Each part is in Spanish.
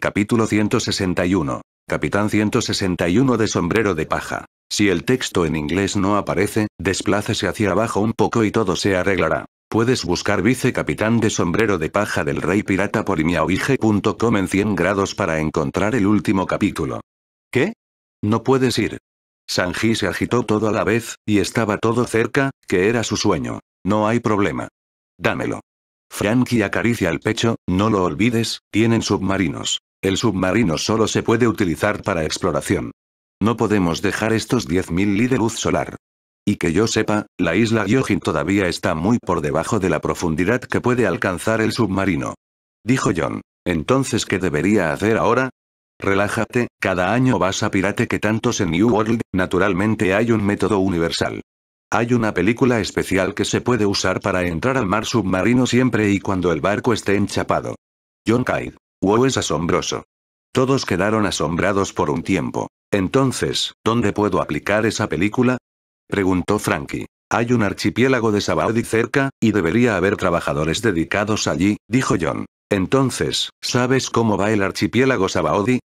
Capítulo 161. Capitán 161 de sombrero de paja. Si el texto en inglés no aparece, desplácese hacia abajo un poco y todo se arreglará. Puedes buscar vicecapitán de sombrero de paja del rey pirata por imiaoige.com en 100 grados para encontrar el último capítulo. ¿Qué? No puedes ir. Sanji se agitó todo a la vez, y estaba todo cerca, que era su sueño. No hay problema. Dámelo. Frankie acaricia el pecho, no lo olvides, tienen submarinos. El submarino solo se puede utilizar para exploración. No podemos dejar estos 10.000 li de luz solar. Y que yo sepa, la isla Gyojin todavía está muy por debajo de la profundidad que puede alcanzar el submarino. Dijo John. Entonces, ¿qué debería hacer ahora? Relájate, cada año vas a pirate que tantos en New World, naturalmente hay un método universal. Hay una película especial que se puede usar para entrar al mar submarino siempre y cuando el barco esté enchapado. John Kaid. Wow es asombroso. Todos quedaron asombrados por un tiempo. Entonces, ¿dónde puedo aplicar esa película? Preguntó Frankie. Hay un archipiélago de Sabaody cerca, y debería haber trabajadores dedicados allí, dijo John. Entonces, ¿sabes cómo va el archipiélago Sabaody?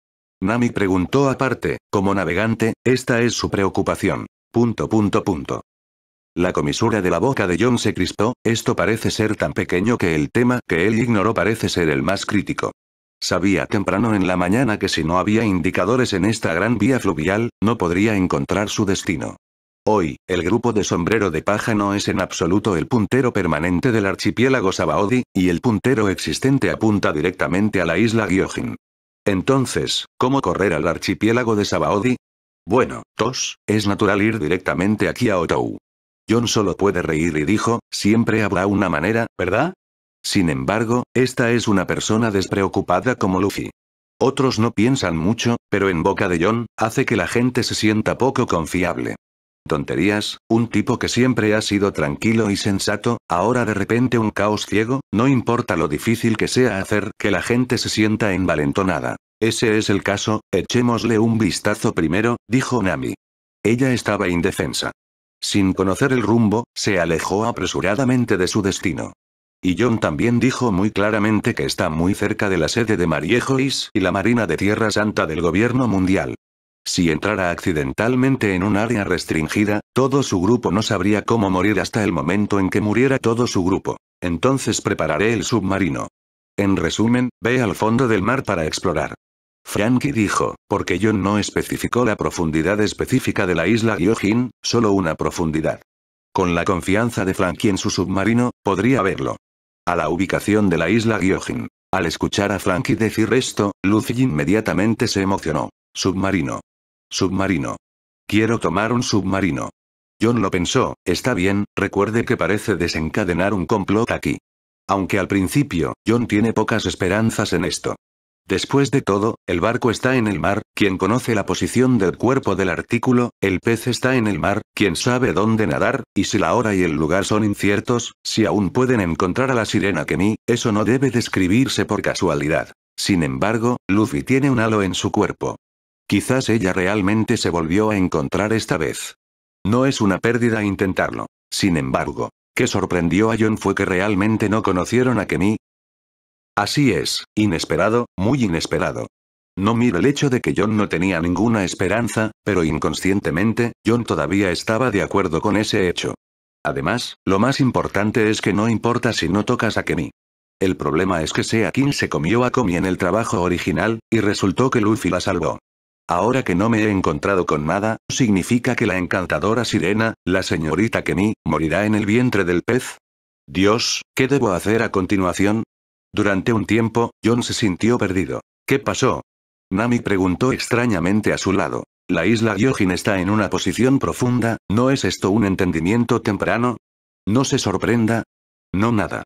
Nami preguntó aparte, como navegante, esta es su preocupación. Punto punto punto. La comisura de la boca de John se crispó, esto parece ser tan pequeño que el tema que él ignoró parece ser el más crítico. Sabía temprano en la mañana que si no había indicadores en esta gran vía fluvial, no podría encontrar su destino. Hoy, el grupo de sombrero de paja no es en absoluto el puntero permanente del archipiélago Sabaody, y el puntero existente apunta directamente a la isla Gyojin. Entonces, ¿cómo correr al archipiélago de Sabaodi? Bueno, Tos, es natural ir directamente aquí a Otou. John solo puede reír y dijo, siempre habrá una manera, ¿verdad? Sin embargo, esta es una persona despreocupada como Luffy. Otros no piensan mucho, pero en boca de John, hace que la gente se sienta poco confiable. Tonterías, un tipo que siempre ha sido tranquilo y sensato, ahora de repente un caos ciego, no importa lo difícil que sea hacer que la gente se sienta envalentonada. Ese es el caso, echémosle un vistazo primero, dijo Nami. Ella estaba indefensa. Sin conocer el rumbo, se alejó apresuradamente de su destino. Y John también dijo muy claramente que está muy cerca de la sede de Mariejois y la Marina de Tierra Santa del Gobierno Mundial. Si entrara accidentalmente en un área restringida, todo su grupo no sabría cómo morir hasta el momento en que muriera todo su grupo. Entonces prepararé el submarino. En resumen, ve al fondo del mar para explorar. Frankie dijo, porque John no especificó la profundidad específica de la isla Gyojin, solo una profundidad. Con la confianza de Frankie en su submarino, podría verlo a la ubicación de la isla Gyojin. Al escuchar a Frankie decir esto, Lucy inmediatamente se emocionó. Submarino. Submarino. Quiero tomar un submarino. John lo pensó, está bien, recuerde que parece desencadenar un complot aquí. Aunque al principio, John tiene pocas esperanzas en esto. Después de todo, el barco está en el mar, quien conoce la posición del cuerpo del artículo, el pez está en el mar, quien sabe dónde nadar, y si la hora y el lugar son inciertos, si aún pueden encontrar a la sirena Kemi, eso no debe describirse por casualidad. Sin embargo, Luffy tiene un halo en su cuerpo. Quizás ella realmente se volvió a encontrar esta vez. No es una pérdida intentarlo. Sin embargo, que sorprendió a John fue que realmente no conocieron a Kemi? Así es, inesperado, muy inesperado. No mire el hecho de que John no tenía ninguna esperanza, pero inconscientemente, John todavía estaba de acuerdo con ese hecho. Además, lo más importante es que no importa si no tocas a Kemi. El problema es que Sea quien se comió a Komi en el trabajo original, y resultó que Luffy la salvó. Ahora que no me he encontrado con nada, significa que la encantadora sirena, la señorita Kemi, morirá en el vientre del pez. Dios, ¿qué debo hacer a continuación? Durante un tiempo, John se sintió perdido. ¿Qué pasó? Nami preguntó extrañamente a su lado. La isla Gyojin está en una posición profunda, ¿no es esto un entendimiento temprano? No se sorprenda. No nada.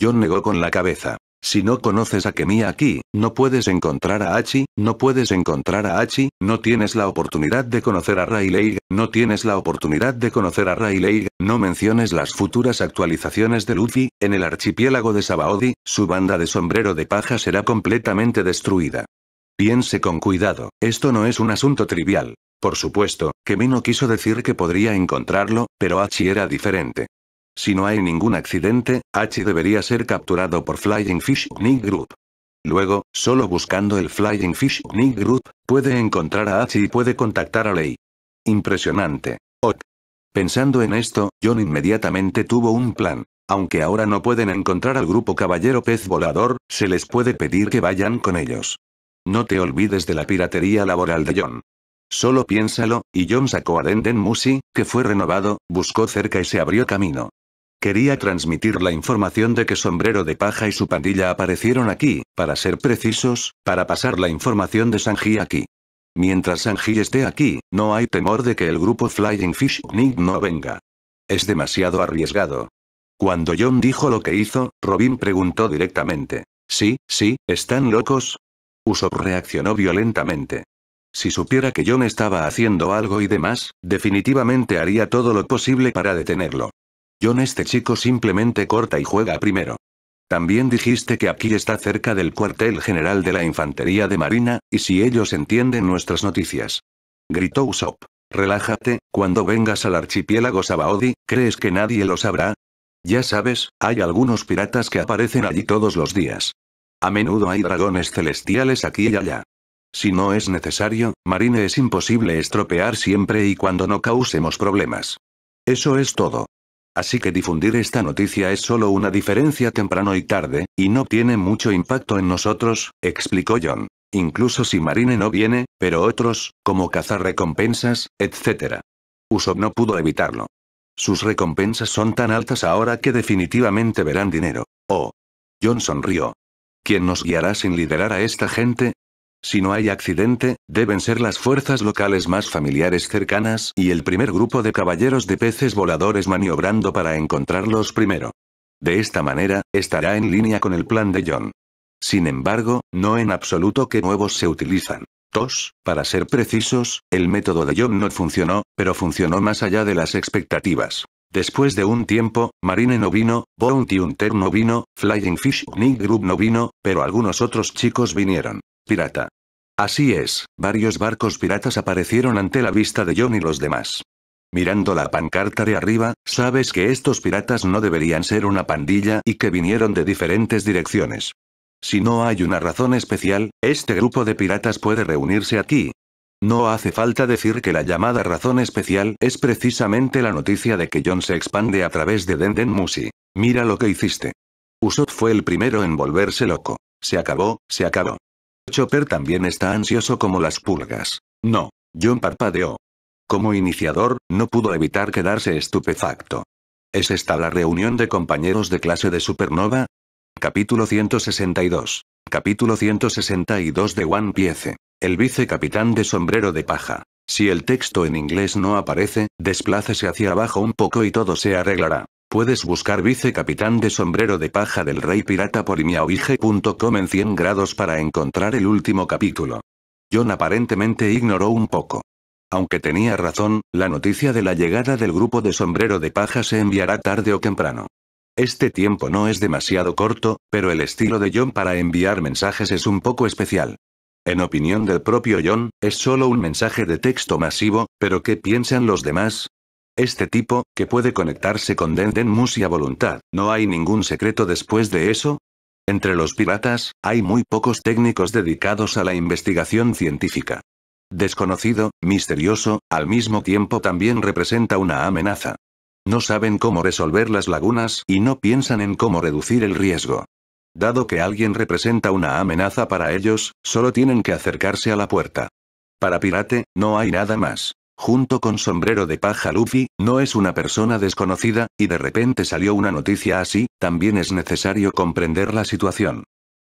John negó con la cabeza. Si no conoces a Kemi aquí, no puedes encontrar a Hachi, no puedes encontrar a Hachi, no tienes la oportunidad de conocer a Rayleigh, no tienes la oportunidad de conocer a Rayleigh, no menciones las futuras actualizaciones de Luffy, en el archipiélago de Sabaody, su banda de sombrero de paja será completamente destruida. Piense con cuidado, esto no es un asunto trivial. Por supuesto, Kemi no quiso decir que podría encontrarlo, pero Hachi era diferente. Si no hay ningún accidente, H debería ser capturado por Flying Fish Nick Group. Luego, solo buscando el Flying Fish Nick Group, puede encontrar a H y puede contactar a Lei. Impresionante. Pensando en esto, John inmediatamente tuvo un plan. Aunque ahora no pueden encontrar al grupo Caballero Pez Volador, se les puede pedir que vayan con ellos. No te olvides de la piratería laboral de John. Solo piénsalo, y John sacó a Denden Musi, que fue renovado, buscó cerca y se abrió camino. Quería transmitir la información de que Sombrero de Paja y su pandilla aparecieron aquí, para ser precisos, para pasar la información de Sanji aquí. Mientras Sanji esté aquí, no hay temor de que el grupo Flying Fish Nick no venga. Es demasiado arriesgado. Cuando John dijo lo que hizo, Robin preguntó directamente. Sí, sí, ¿están locos? Usopp reaccionó violentamente. Si supiera que John estaba haciendo algo y demás, definitivamente haría todo lo posible para detenerlo. John este chico simplemente corta y juega primero. También dijiste que aquí está cerca del cuartel general de la Infantería de Marina, y si ellos entienden nuestras noticias. Gritó Usopp. Relájate, cuando vengas al archipiélago Sabaody, ¿crees que nadie lo sabrá? Ya sabes, hay algunos piratas que aparecen allí todos los días. A menudo hay dragones celestiales aquí y allá. Si no es necesario, Marine es imposible estropear siempre y cuando no causemos problemas. Eso es todo. Así que difundir esta noticia es solo una diferencia temprano y tarde, y no tiene mucho impacto en nosotros, explicó John. Incluso si Marine no viene, pero otros, como cazar recompensas, etc. Usopp no pudo evitarlo. Sus recompensas son tan altas ahora que definitivamente verán dinero. Oh. John sonrió. ¿Quién nos guiará sin liderar a esta gente? Si no hay accidente, deben ser las fuerzas locales más familiares cercanas y el primer grupo de caballeros de peces voladores maniobrando para encontrarlos primero. De esta manera, estará en línea con el plan de John. Sin embargo, no en absoluto que nuevos se utilizan. Tos, para ser precisos, el método de John no funcionó, pero funcionó más allá de las expectativas. Después de un tiempo, Marine no vino, Bounty Hunter no vino, Flying Fish Nick Group no vino, pero algunos otros chicos vinieron pirata. Así es, varios barcos piratas aparecieron ante la vista de John y los demás. Mirando la pancarta de arriba, sabes que estos piratas no deberían ser una pandilla y que vinieron de diferentes direcciones. Si no hay una razón especial, este grupo de piratas puede reunirse aquí. No hace falta decir que la llamada razón especial es precisamente la noticia de que John se expande a través de Denden Musi. Mira lo que hiciste. Usopp fue el primero en volverse loco. Se acabó, se acabó. Chopper también está ansioso como las pulgas. No. John parpadeó. Como iniciador, no pudo evitar quedarse estupefacto. ¿Es esta la reunión de compañeros de clase de Supernova? Capítulo 162. Capítulo 162 de One Piece. El vicecapitán de sombrero de paja. Si el texto en inglés no aparece, desplácese hacia abajo un poco y todo se arreglará. Puedes buscar vicecapitán de sombrero de paja del rey pirata por imiaoige.com en 100 grados para encontrar el último capítulo. John aparentemente ignoró un poco. Aunque tenía razón, la noticia de la llegada del grupo de sombrero de paja se enviará tarde o temprano. Este tiempo no es demasiado corto, pero el estilo de John para enviar mensajes es un poco especial. En opinión del propio John, es solo un mensaje de texto masivo, pero ¿qué piensan los demás? Este tipo, que puede conectarse con Den Musi a voluntad, ¿no hay ningún secreto después de eso? Entre los piratas, hay muy pocos técnicos dedicados a la investigación científica. Desconocido, misterioso, al mismo tiempo también representa una amenaza. No saben cómo resolver las lagunas y no piensan en cómo reducir el riesgo. Dado que alguien representa una amenaza para ellos, solo tienen que acercarse a la puerta. Para Pirate, no hay nada más junto con sombrero de paja Luffy, no es una persona desconocida, y de repente salió una noticia así, también es necesario comprender la situación.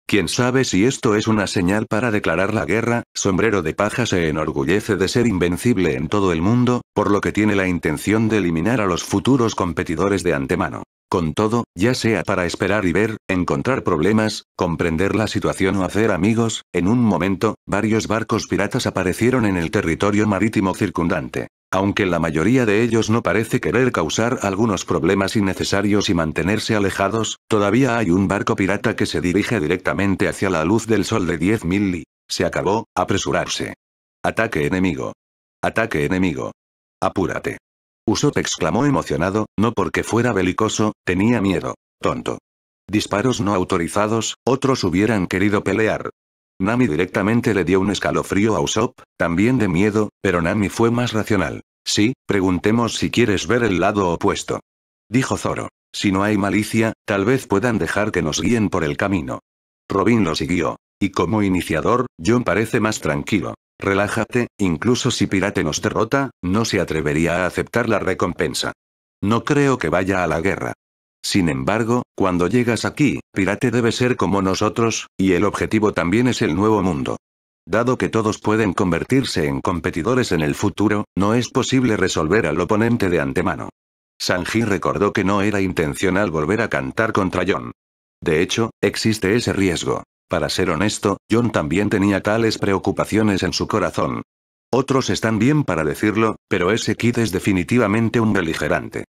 Quién sabe si esto es una señal para declarar la guerra, Sombrero de Paja se enorgullece de ser invencible en todo el mundo, por lo que tiene la intención de eliminar a los futuros competidores de antemano. Con todo, ya sea para esperar y ver, encontrar problemas, comprender la situación o hacer amigos, en un momento, varios barcos piratas aparecieron en el territorio marítimo circundante. Aunque la mayoría de ellos no parece querer causar algunos problemas innecesarios y mantenerse alejados, todavía hay un barco pirata que se dirige directamente hacia la luz del sol de 10.000 li. Se acabó, apresurarse. Ataque enemigo. Ataque enemigo. Apúrate. Usopp exclamó emocionado, no porque fuera belicoso, tenía miedo. Tonto. Disparos no autorizados, otros hubieran querido pelear. Nami directamente le dio un escalofrío a Usopp, también de miedo, pero Nami fue más racional. Sí, preguntemos si quieres ver el lado opuesto. Dijo Zoro. Si no hay malicia, tal vez puedan dejar que nos guíen por el camino. Robin lo siguió. Y como iniciador, John parece más tranquilo. Relájate, incluso si Pirate nos derrota, no se atrevería a aceptar la recompensa. No creo que vaya a la guerra. Sin embargo, cuando llegas aquí, Pirate debe ser como nosotros, y el objetivo también es el nuevo mundo. Dado que todos pueden convertirse en competidores en el futuro, no es posible resolver al oponente de antemano. Sanji recordó que no era intencional volver a cantar contra John. De hecho, existe ese riesgo. Para ser honesto, John también tenía tales preocupaciones en su corazón. Otros están bien para decirlo, pero ese Kid es definitivamente un beligerante.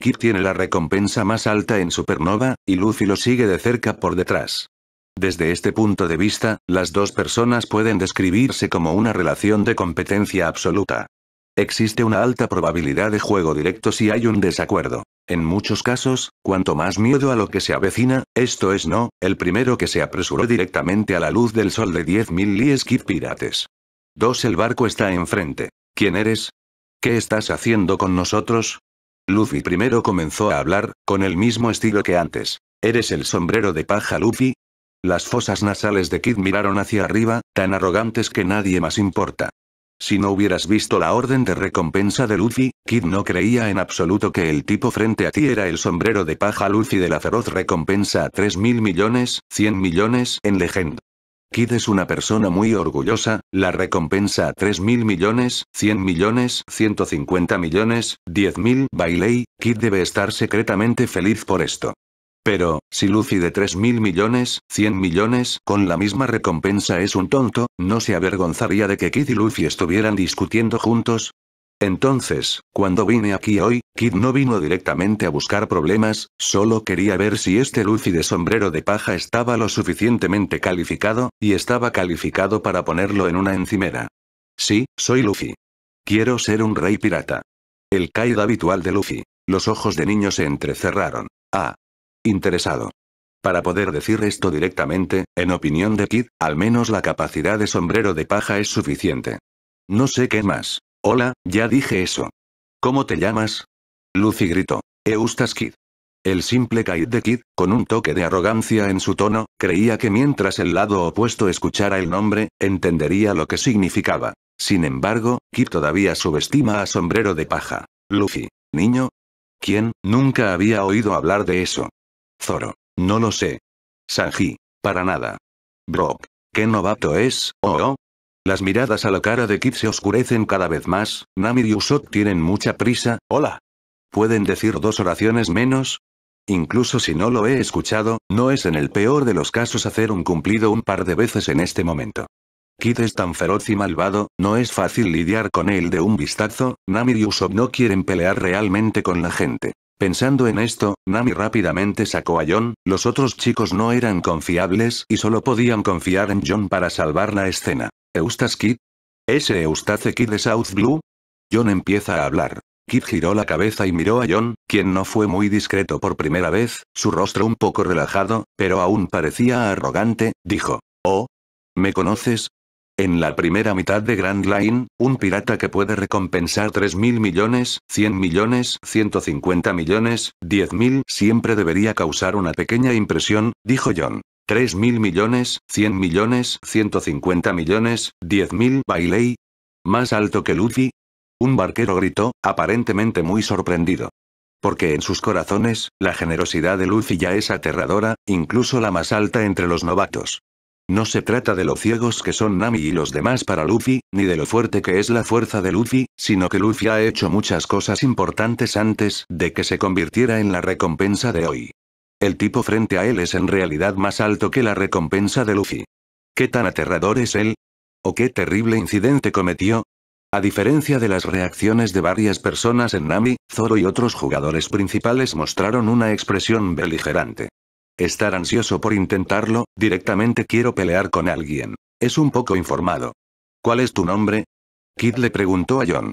Kid tiene la recompensa más alta en Supernova, y Lucy lo sigue de cerca por detrás. Desde este punto de vista, las dos personas pueden describirse como una relación de competencia absoluta. Existe una alta probabilidad de juego directo si hay un desacuerdo. En muchos casos, cuanto más miedo a lo que se avecina, esto es no, el primero que se apresuró directamente a la luz del sol de 10.000 lies Kid pirates. 2. El barco está enfrente. ¿Quién eres? ¿Qué estás haciendo con nosotros? Luffy primero comenzó a hablar, con el mismo estilo que antes. ¿Eres el sombrero de paja Luffy? Las fosas nasales de Kid miraron hacia arriba, tan arrogantes que nadie más importa. Si no hubieras visto la orden de recompensa de Luffy, Kid no creía en absoluto que el tipo frente a ti era el sombrero de paja Luffy de la feroz recompensa a 3 mil millones, 100 millones en Legend. Kid es una persona muy orgullosa, la recompensa a 3 mil millones, 100 millones, 150 millones, 10.000, mil. Bailey, Kid debe estar secretamente feliz por esto. Pero, si Luffy de 3.000 millones, 100 millones, con la misma recompensa es un tonto, ¿no se avergonzaría de que Kid y Luffy estuvieran discutiendo juntos? Entonces, cuando vine aquí hoy, Kid no vino directamente a buscar problemas, solo quería ver si este Luffy de sombrero de paja estaba lo suficientemente calificado, y estaba calificado para ponerlo en una encimera. Sí, soy Luffy. Quiero ser un rey pirata. El caído habitual de Luffy. Los ojos de niño se entrecerraron. Ah, interesado. Para poder decir esto directamente, en opinión de Kid, al menos la capacidad de sombrero de paja es suficiente. No sé qué más. Hola, ya dije eso. ¿Cómo te llamas? Lucy gritó. Eustas Kid. El simple Kid de Kid, con un toque de arrogancia en su tono, creía que mientras el lado opuesto escuchara el nombre, entendería lo que significaba. Sin embargo, Kid todavía subestima a sombrero de paja. Lucy. Niño. ¿Quién? Nunca había oído hablar de eso. Zoro. No lo sé. Sanji. Para nada. Brock. ¿Qué novato es, oh, Las miradas a la cara de Kid se oscurecen cada vez más, Namir y Usopp tienen mucha prisa, hola. ¿Pueden decir dos oraciones menos? Incluso si no lo he escuchado, no es en el peor de los casos hacer un cumplido un par de veces en este momento. Kid es tan feroz y malvado, no es fácil lidiar con él de un vistazo, Namir y Usopp no quieren pelear realmente con la gente. Pensando en esto, Nami rápidamente sacó a John, los otros chicos no eran confiables y solo podían confiar en John para salvar la escena. ¿Eustace Kid? ¿Ese Eustace Kid de South Blue? John empieza a hablar. Kid giró la cabeza y miró a John, quien no fue muy discreto por primera vez, su rostro un poco relajado, pero aún parecía arrogante, dijo. Oh. ¿Me conoces? En la primera mitad de Grand Line, un pirata que puede recompensar 3.000 millones, 100 millones, 150 millones, 10.000 siempre debería causar una pequeña impresión, dijo John. 3.000 millones, 100 millones, 150 millones, 10.000 Bailey. Más alto que Luffy. Un barquero gritó, aparentemente muy sorprendido porque en sus corazones, la generosidad de Luffy ya es aterradora, incluso la más alta entre los novatos. No se trata de lo ciegos que son Nami y los demás para Luffy, ni de lo fuerte que es la fuerza de Luffy, sino que Luffy ha hecho muchas cosas importantes antes de que se convirtiera en la recompensa de hoy. El tipo frente a él es en realidad más alto que la recompensa de Luffy. ¿Qué tan aterrador es él? ¿O qué terrible incidente cometió? A diferencia de las reacciones de varias personas en Nami, Zoro y otros jugadores principales mostraron una expresión beligerante estar ansioso por intentarlo, directamente quiero pelear con alguien. Es un poco informado. ¿Cuál es tu nombre? Kid le preguntó a John.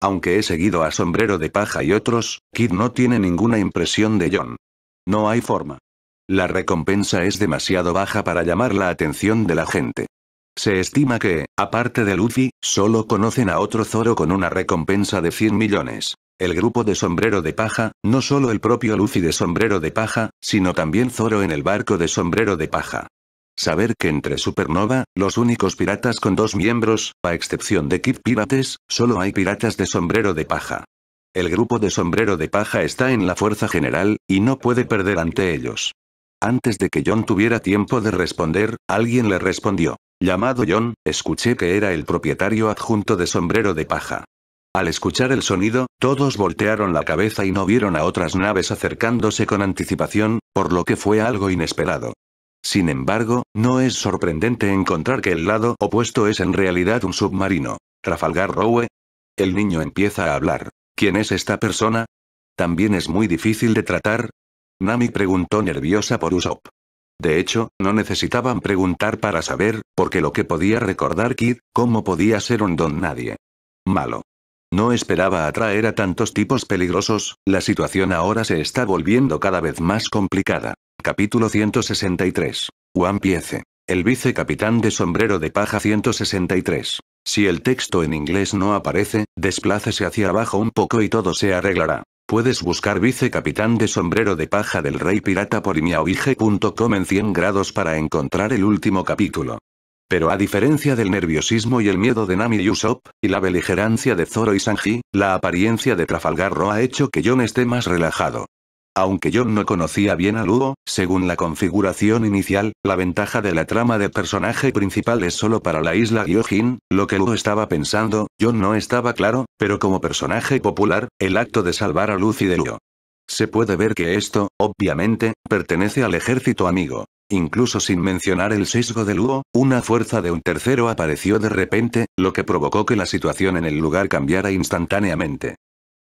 Aunque he seguido a Sombrero de Paja y otros, Kid no tiene ninguna impresión de John. No hay forma. La recompensa es demasiado baja para llamar la atención de la gente. Se estima que, aparte de Luffy, solo conocen a otro Zoro con una recompensa de 100 millones el grupo de sombrero de paja, no solo el propio Luffy de sombrero de paja, sino también Zoro en el barco de sombrero de paja. Saber que entre Supernova, los únicos piratas con dos miembros, a excepción de Kid Pirates, solo hay piratas de sombrero de paja. El grupo de sombrero de paja está en la fuerza general, y no puede perder ante ellos. Antes de que John tuviera tiempo de responder, alguien le respondió. Llamado John, escuché que era el propietario adjunto de sombrero de paja. Al escuchar el sonido, todos voltearon la cabeza y no vieron a otras naves acercándose con anticipación, por lo que fue algo inesperado. Sin embargo, no es sorprendente encontrar que el lado opuesto es en realidad un submarino. ¿Rafalgar Rowe. El niño empieza a hablar. ¿Quién es esta persona? También es muy difícil de tratar. Nami preguntó nerviosa por Usopp. De hecho, no necesitaban preguntar para saber, porque lo que podía recordar Kid, cómo podía ser un don nadie. Malo. No esperaba atraer a tantos tipos peligrosos, la situación ahora se está volviendo cada vez más complicada. Capítulo 163. Juan Piece. El vicecapitán de sombrero de paja 163. Si el texto en inglés no aparece, desplácese hacia abajo un poco y todo se arreglará. Puedes buscar vicecapitán de sombrero de paja del rey pirata por imiaoige.com en 100 grados para encontrar el último capítulo. Pero a diferencia del nerviosismo y el miedo de Nami y Usopp, y la beligerancia de Zoro y Sanji, la apariencia de Trafalgarro ha hecho que John esté más relajado. Aunque John no conocía bien a Lugo, según la configuración inicial, la ventaja de la trama de personaje principal es solo para la isla Gyojin, lo que Lugo estaba pensando, John no estaba claro, pero como personaje popular, el acto de salvar a Lucy de Lugo. Se puede ver que esto, obviamente, pertenece al ejército amigo. Incluso sin mencionar el sesgo de Luo, una fuerza de un tercero apareció de repente, lo que provocó que la situación en el lugar cambiara instantáneamente.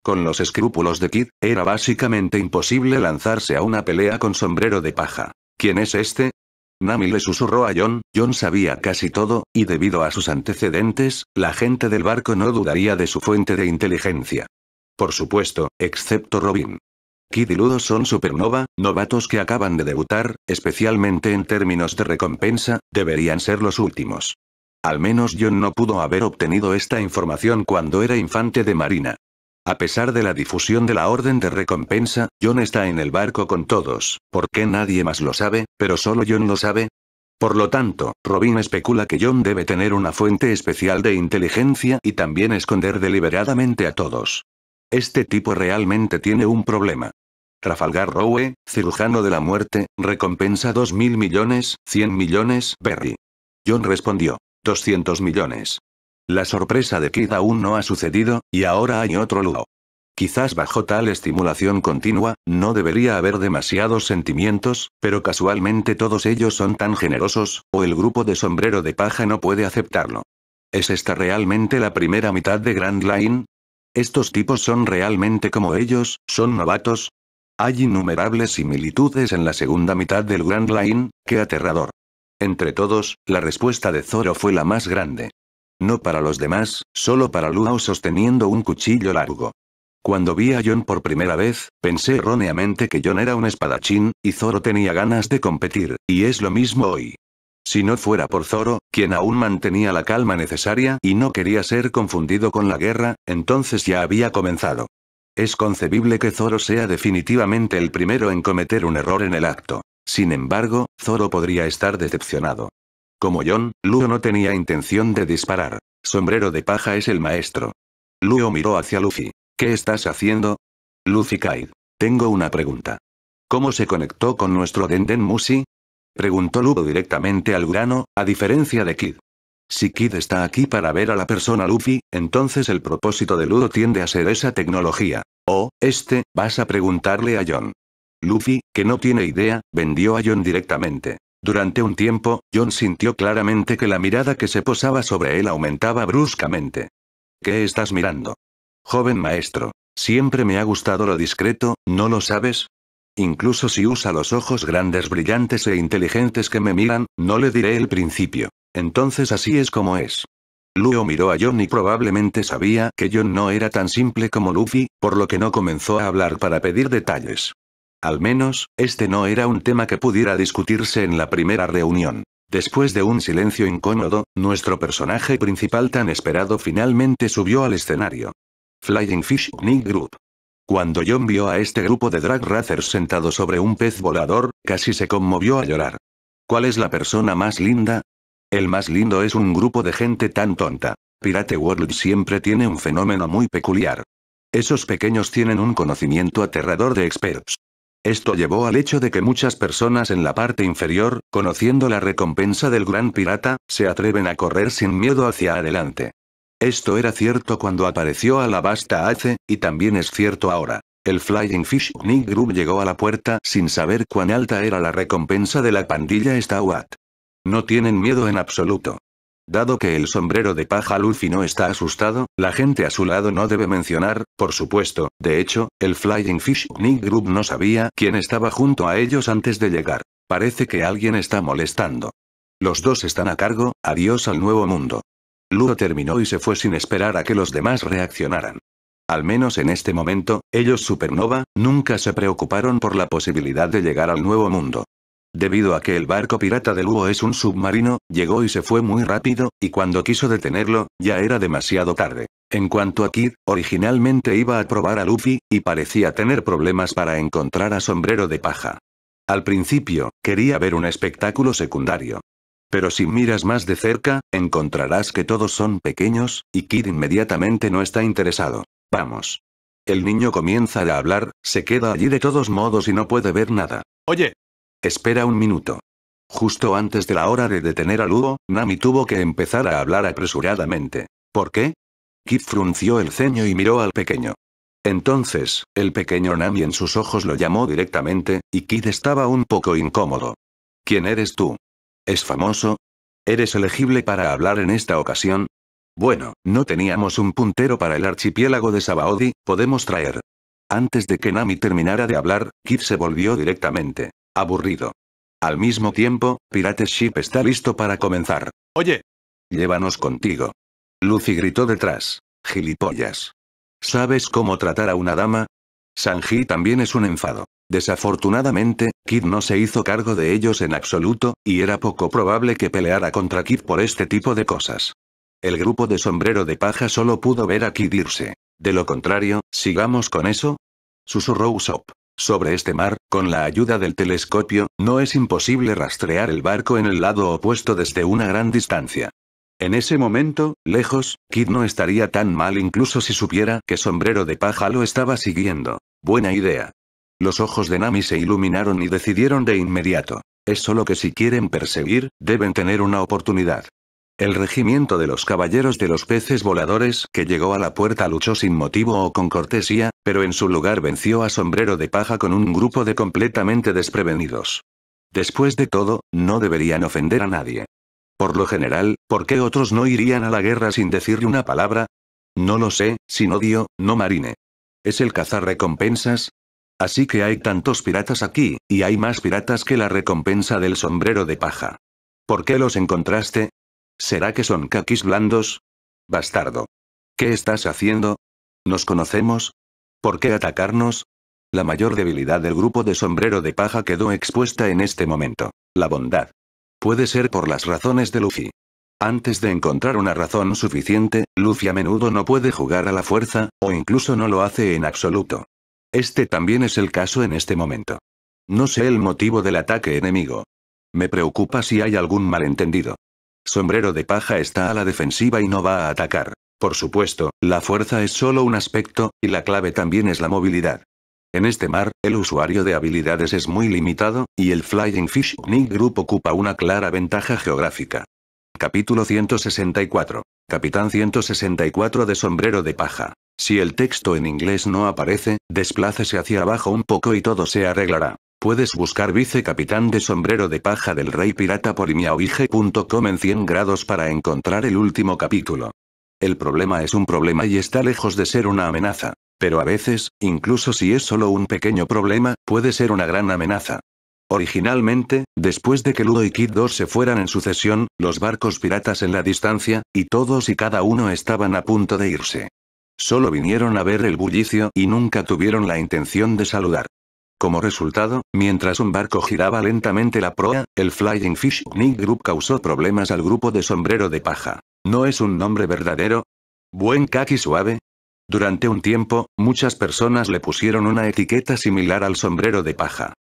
Con los escrúpulos de Kid, era básicamente imposible lanzarse a una pelea con sombrero de paja. ¿Quién es este? Nami le susurró a John, John sabía casi todo, y debido a sus antecedentes, la gente del barco no dudaría de su fuente de inteligencia. Por supuesto, excepto Robin. Kid y son supernova, novatos que acaban de debutar, especialmente en términos de recompensa, deberían ser los últimos. Al menos John no pudo haber obtenido esta información cuando era infante de Marina. A pesar de la difusión de la orden de recompensa, John está en el barco con todos, porque nadie más lo sabe, pero solo John lo sabe. Por lo tanto, Robin especula que John debe tener una fuente especial de inteligencia y también esconder deliberadamente a todos. Este tipo realmente tiene un problema. Trafalgar Rowe, cirujano de la muerte, recompensa 2.000 millones, 100 millones, Berry. John respondió. 200 millones. La sorpresa de Kid aún no ha sucedido, y ahora hay otro ludo. Quizás bajo tal estimulación continua, no debería haber demasiados sentimientos, pero casualmente todos ellos son tan generosos, o el grupo de sombrero de paja no puede aceptarlo. ¿Es esta realmente la primera mitad de Grand Line? Estos tipos son realmente como ellos, son novatos, hay innumerables similitudes en la segunda mitad del Grand Line, qué aterrador. Entre todos, la respuesta de Zoro fue la más grande. No para los demás, solo para Luao sosteniendo un cuchillo largo. Cuando vi a John por primera vez, pensé erróneamente que John era un espadachín, y Zoro tenía ganas de competir, y es lo mismo hoy. Si no fuera por Zoro, quien aún mantenía la calma necesaria y no quería ser confundido con la guerra, entonces ya había comenzado. Es concebible que Zoro sea definitivamente el primero en cometer un error en el acto. Sin embargo, Zoro podría estar decepcionado. Como John, Luo no tenía intención de disparar. Sombrero de paja es el maestro. Luo miró hacia Luffy. ¿Qué estás haciendo? Luffy Kaid. Tengo una pregunta. ¿Cómo se conectó con nuestro Denden Musi? Preguntó Ludo directamente al grano, a diferencia de Kid. Si Kid está aquí para ver a la persona Luffy, entonces el propósito de Ludo tiende a ser esa tecnología. O este, vas a preguntarle a John. Luffy, que no tiene idea, vendió a John directamente. Durante un tiempo, John sintió claramente que la mirada que se posaba sobre él aumentaba bruscamente. ¿Qué estás mirando? Joven maestro. Siempre me ha gustado lo discreto, ¿no lo sabes? Incluso si usa los ojos grandes brillantes e inteligentes que me miran, no le diré el principio entonces así es como es. Luo miró a John y probablemente sabía que John no era tan simple como Luffy, por lo que no comenzó a hablar para pedir detalles. Al menos, este no era un tema que pudiera discutirse en la primera reunión. Después de un silencio incómodo, nuestro personaje principal tan esperado finalmente subió al escenario. Flying Fish Nick Group. Cuando John vio a este grupo de drag racers sentado sobre un pez volador, casi se conmovió a llorar. ¿Cuál es la persona más linda? El más lindo es un grupo de gente tan tonta. Pirate World siempre tiene un fenómeno muy peculiar. Esos pequeños tienen un conocimiento aterrador de experts. Esto llevó al hecho de que muchas personas en la parte inferior, conociendo la recompensa del gran pirata, se atreven a correr sin miedo hacia adelante. Esto era cierto cuando apareció Alabasta hace, y también es cierto ahora. El Flying Fish Knee Group llegó a la puerta sin saber cuán alta era la recompensa de la pandilla Stawat. No tienen miedo en absoluto. Dado que el sombrero de paja Luffy no está asustado, la gente a su lado no debe mencionar, por supuesto, de hecho, el Flying Fish Nick Group no sabía quién estaba junto a ellos antes de llegar. Parece que alguien está molestando. Los dos están a cargo, adiós al nuevo mundo. Ludo terminó y se fue sin esperar a que los demás reaccionaran. Al menos en este momento, ellos Supernova, nunca se preocuparon por la posibilidad de llegar al nuevo mundo. Debido a que el barco pirata de Lugo es un submarino, llegó y se fue muy rápido, y cuando quiso detenerlo, ya era demasiado tarde. En cuanto a Kid, originalmente iba a probar a Luffy, y parecía tener problemas para encontrar a Sombrero de Paja. Al principio, quería ver un espectáculo secundario. Pero si miras más de cerca, encontrarás que todos son pequeños, y Kid inmediatamente no está interesado. Vamos. El niño comienza a hablar, se queda allí de todos modos y no puede ver nada. Oye, Espera un minuto. Justo antes de la hora de detener a Lugo, Nami tuvo que empezar a hablar apresuradamente. ¿Por qué? Kid frunció el ceño y miró al pequeño. Entonces, el pequeño Nami en sus ojos lo llamó directamente, y Kid estaba un poco incómodo. ¿Quién eres tú? ¿Es famoso? ¿Eres elegible para hablar en esta ocasión? Bueno, no teníamos un puntero para el archipiélago de Sabaody, podemos traer. Antes de que Nami terminara de hablar, Kid se volvió directamente aburrido. Al mismo tiempo, Pirate Ship está listo para comenzar. Oye. Llévanos contigo. Lucy gritó detrás. Gilipollas. ¿Sabes cómo tratar a una dama? Sanji también es un enfado. Desafortunadamente, Kid no se hizo cargo de ellos en absoluto, y era poco probable que peleara contra Kid por este tipo de cosas. El grupo de sombrero de paja solo pudo ver a Kid irse. De lo contrario, sigamos con eso. Susurró Usopp. Sobre este mar, con la ayuda del telescopio, no es imposible rastrear el barco en el lado opuesto desde una gran distancia. En ese momento, lejos, Kid no estaría tan mal incluso si supiera que Sombrero de Paja lo estaba siguiendo. Buena idea. Los ojos de Nami se iluminaron y decidieron de inmediato. Es solo que si quieren perseguir, deben tener una oportunidad. El regimiento de los caballeros de los peces voladores que llegó a la puerta luchó sin motivo o con cortesía, pero en su lugar venció a Sombrero de Paja con un grupo de completamente desprevenidos. Después de todo, no deberían ofender a nadie. Por lo general, ¿por qué otros no irían a la guerra sin decirle una palabra? No lo sé, sin odio, no marine. ¿Es el cazar recompensas? Así que hay tantos piratas aquí, y hay más piratas que la recompensa del sombrero de paja. ¿Por qué los encontraste? ¿Será que son caquis blandos? Bastardo. ¿Qué estás haciendo? ¿Nos conocemos? ¿Por qué atacarnos? La mayor debilidad del grupo de sombrero de paja quedó expuesta en este momento. La bondad. Puede ser por las razones de Luffy. Antes de encontrar una razón suficiente, Luffy a menudo no puede jugar a la fuerza, o incluso no lo hace en absoluto. Este también es el caso en este momento. No sé el motivo del ataque enemigo. Me preocupa si hay algún malentendido. Sombrero de paja está a la defensiva y no va a atacar. Por supuesto, la fuerza es solo un aspecto, y la clave también es la movilidad. En este mar, el usuario de habilidades es muy limitado, y el Flying Fish Nick Group ocupa una clara ventaja geográfica. Capítulo 164. Capitán 164 de Sombrero de Paja. Si el texto en inglés no aparece, desplácese hacia abajo un poco y todo se arreglará. Puedes buscar vicecapitán de sombrero de paja del rey pirata por imiaoige.com en 100 grados para encontrar el último capítulo. El problema es un problema y está lejos de ser una amenaza. Pero a veces, incluso si es solo un pequeño problema, puede ser una gran amenaza. Originalmente, después de que Ludo y Kid 2 se fueran en sucesión, los barcos piratas en la distancia, y todos y cada uno estaban a punto de irse. Solo vinieron a ver el bullicio y nunca tuvieron la intención de saludar. Como resultado, mientras un barco giraba lentamente la proa, el Flying Fish Nick Group causó problemas al grupo de sombrero de paja. ¿No es un nombre verdadero? ¿Buen kaki suave? Durante un tiempo, muchas personas le pusieron una etiqueta similar al sombrero de paja.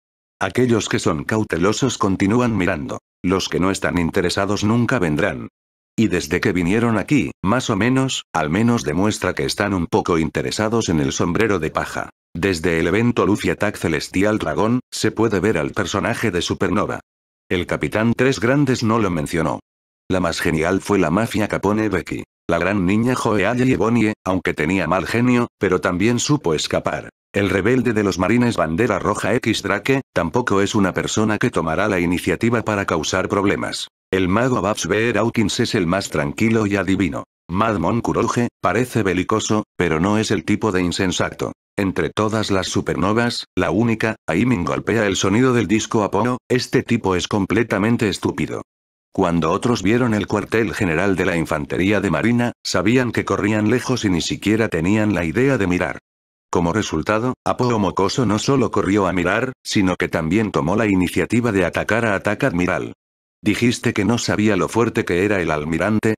Aquellos que son cautelosos continúan mirando. Los que no están interesados nunca vendrán. Y desde que vinieron aquí, más o menos, al menos demuestra que están un poco interesados en el sombrero de paja. Desde el evento Luffy Attack Celestial Dragón, se puede ver al personaje de Supernova. El Capitán Tres Grandes no lo mencionó. La más genial fue la mafia Capone Becky. La gran niña Joealle y Bonnie, aunque tenía mal genio, pero también supo escapar. El rebelde de los marines bandera roja X Drake, tampoco es una persona que tomará la iniciativa para causar problemas. El mago Babs Bear Hawkins es el más tranquilo y adivino. Madmon Kuroge, parece belicoso, pero no es el tipo de insensato. Entre todas las supernovas, la única, Aiming golpea el sonido del disco Apolo, este tipo es completamente estúpido. Cuando otros vieron el cuartel general de la infantería de marina, sabían que corrían lejos y ni siquiera tenían la idea de mirar. Como resultado, Apolo Mocoso no solo corrió a mirar, sino que también tomó la iniciativa de atacar a Ataca Admiral. ¿Dijiste que no sabía lo fuerte que era el almirante?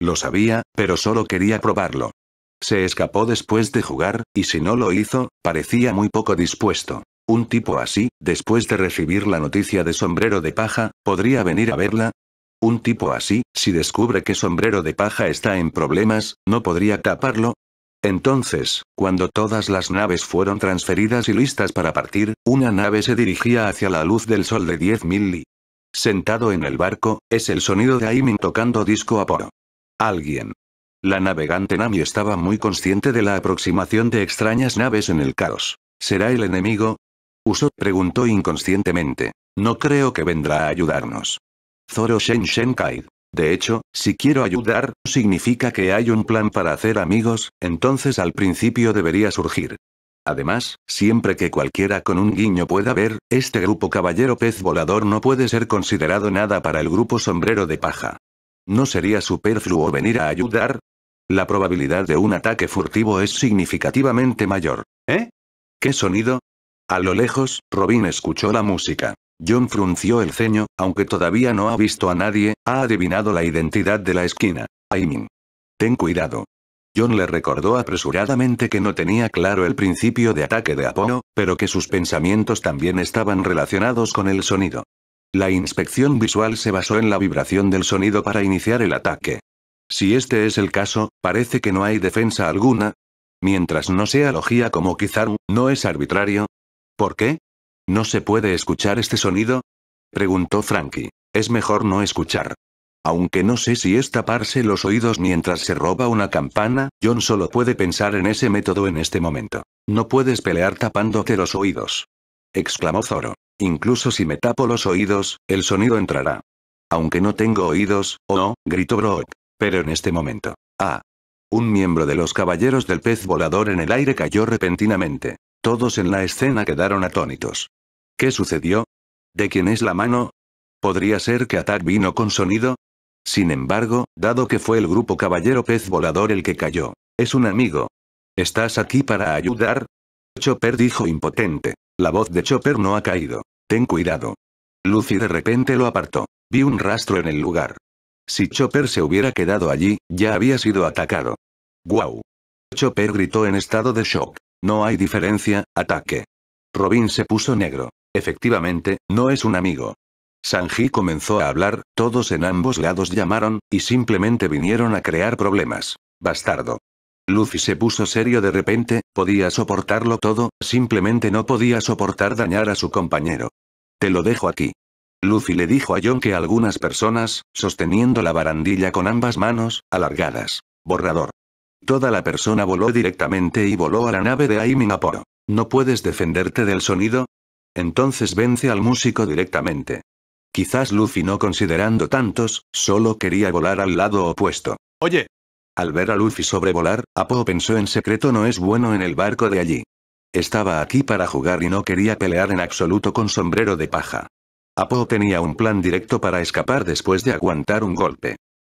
Lo sabía, pero solo quería probarlo. Se escapó después de jugar, y si no lo hizo, parecía muy poco dispuesto. Un tipo así, después de recibir la noticia de sombrero de paja, ¿podría venir a verla? Un tipo así, si descubre que sombrero de paja está en problemas, ¿no podría taparlo? Entonces, cuando todas las naves fueron transferidas y listas para partir, una nave se dirigía hacia la luz del sol de 10.000 li. Sentado en el barco, es el sonido de Aimin tocando disco a poro. Alguien. La navegante Nami estaba muy consciente de la aproximación de extrañas naves en el caos. ¿Será el enemigo? Uso preguntó inconscientemente. No creo que vendrá a ayudarnos. Zoro Shen Shen Kai. De hecho, si quiero ayudar, significa que hay un plan para hacer amigos, entonces al principio debería surgir. Además, siempre que cualquiera con un guiño pueda ver, este grupo caballero pez volador no puede ser considerado nada para el grupo sombrero de paja. ¿No sería superfluo venir a ayudar? La probabilidad de un ataque furtivo es significativamente mayor. ¿Eh? ¿Qué sonido? A lo lejos, Robin escuchó la música. John frunció el ceño, aunque todavía no ha visto a nadie, ha adivinado la identidad de la esquina. Aimin. Ten cuidado. John le recordó apresuradamente que no tenía claro el principio de ataque de Apolo, pero que sus pensamientos también estaban relacionados con el sonido. La inspección visual se basó en la vibración del sonido para iniciar el ataque. Si este es el caso, parece que no hay defensa alguna. Mientras no sea logía como Kizaru, no es arbitrario. ¿Por qué? ¿No se puede escuchar este sonido? Preguntó Frankie. Es mejor no escuchar. Aunque no sé si es taparse los oídos mientras se roba una campana, John solo puede pensar en ese método en este momento. No puedes pelear tapándote los oídos. Exclamó Zoro. Incluso si me tapo los oídos, el sonido entrará. Aunque no tengo oídos, oh, gritó Brock. Pero en este momento. ¡Ah! Un miembro de los caballeros del pez volador en el aire cayó repentinamente. Todos en la escena quedaron atónitos. ¿Qué sucedió? ¿De quién es la mano? ¿Podría ser que Atak vino con sonido? Sin embargo, dado que fue el grupo caballero pez volador el que cayó, es un amigo. ¿Estás aquí para ayudar? Chopper dijo impotente. La voz de Chopper no ha caído. Ten cuidado. Lucy de repente lo apartó. Vi un rastro en el lugar. Si Chopper se hubiera quedado allí, ya había sido atacado. ¡Guau! Chopper gritó en estado de shock. No hay diferencia, ataque. Robin se puso negro. Efectivamente, no es un amigo. Sanji comenzó a hablar, todos en ambos lados llamaron, y simplemente vinieron a crear problemas. Bastardo. Luffy se puso serio de repente, podía soportarlo todo, simplemente no podía soportar dañar a su compañero. Te lo dejo aquí. Luffy le dijo a John que algunas personas, sosteniendo la barandilla con ambas manos, alargadas. Borrador. Toda la persona voló directamente y voló a la nave de Aiminaporo. ¿No puedes defenderte del sonido? Entonces vence al músico directamente. Quizás Luffy no considerando tantos, solo quería volar al lado opuesto. Oye. Al ver a Luffy sobrevolar, Apo pensó en secreto no es bueno en el barco de allí. Estaba aquí para jugar y no quería pelear en absoluto con sombrero de paja. Apo tenía un plan directo para escapar después de aguantar un golpe.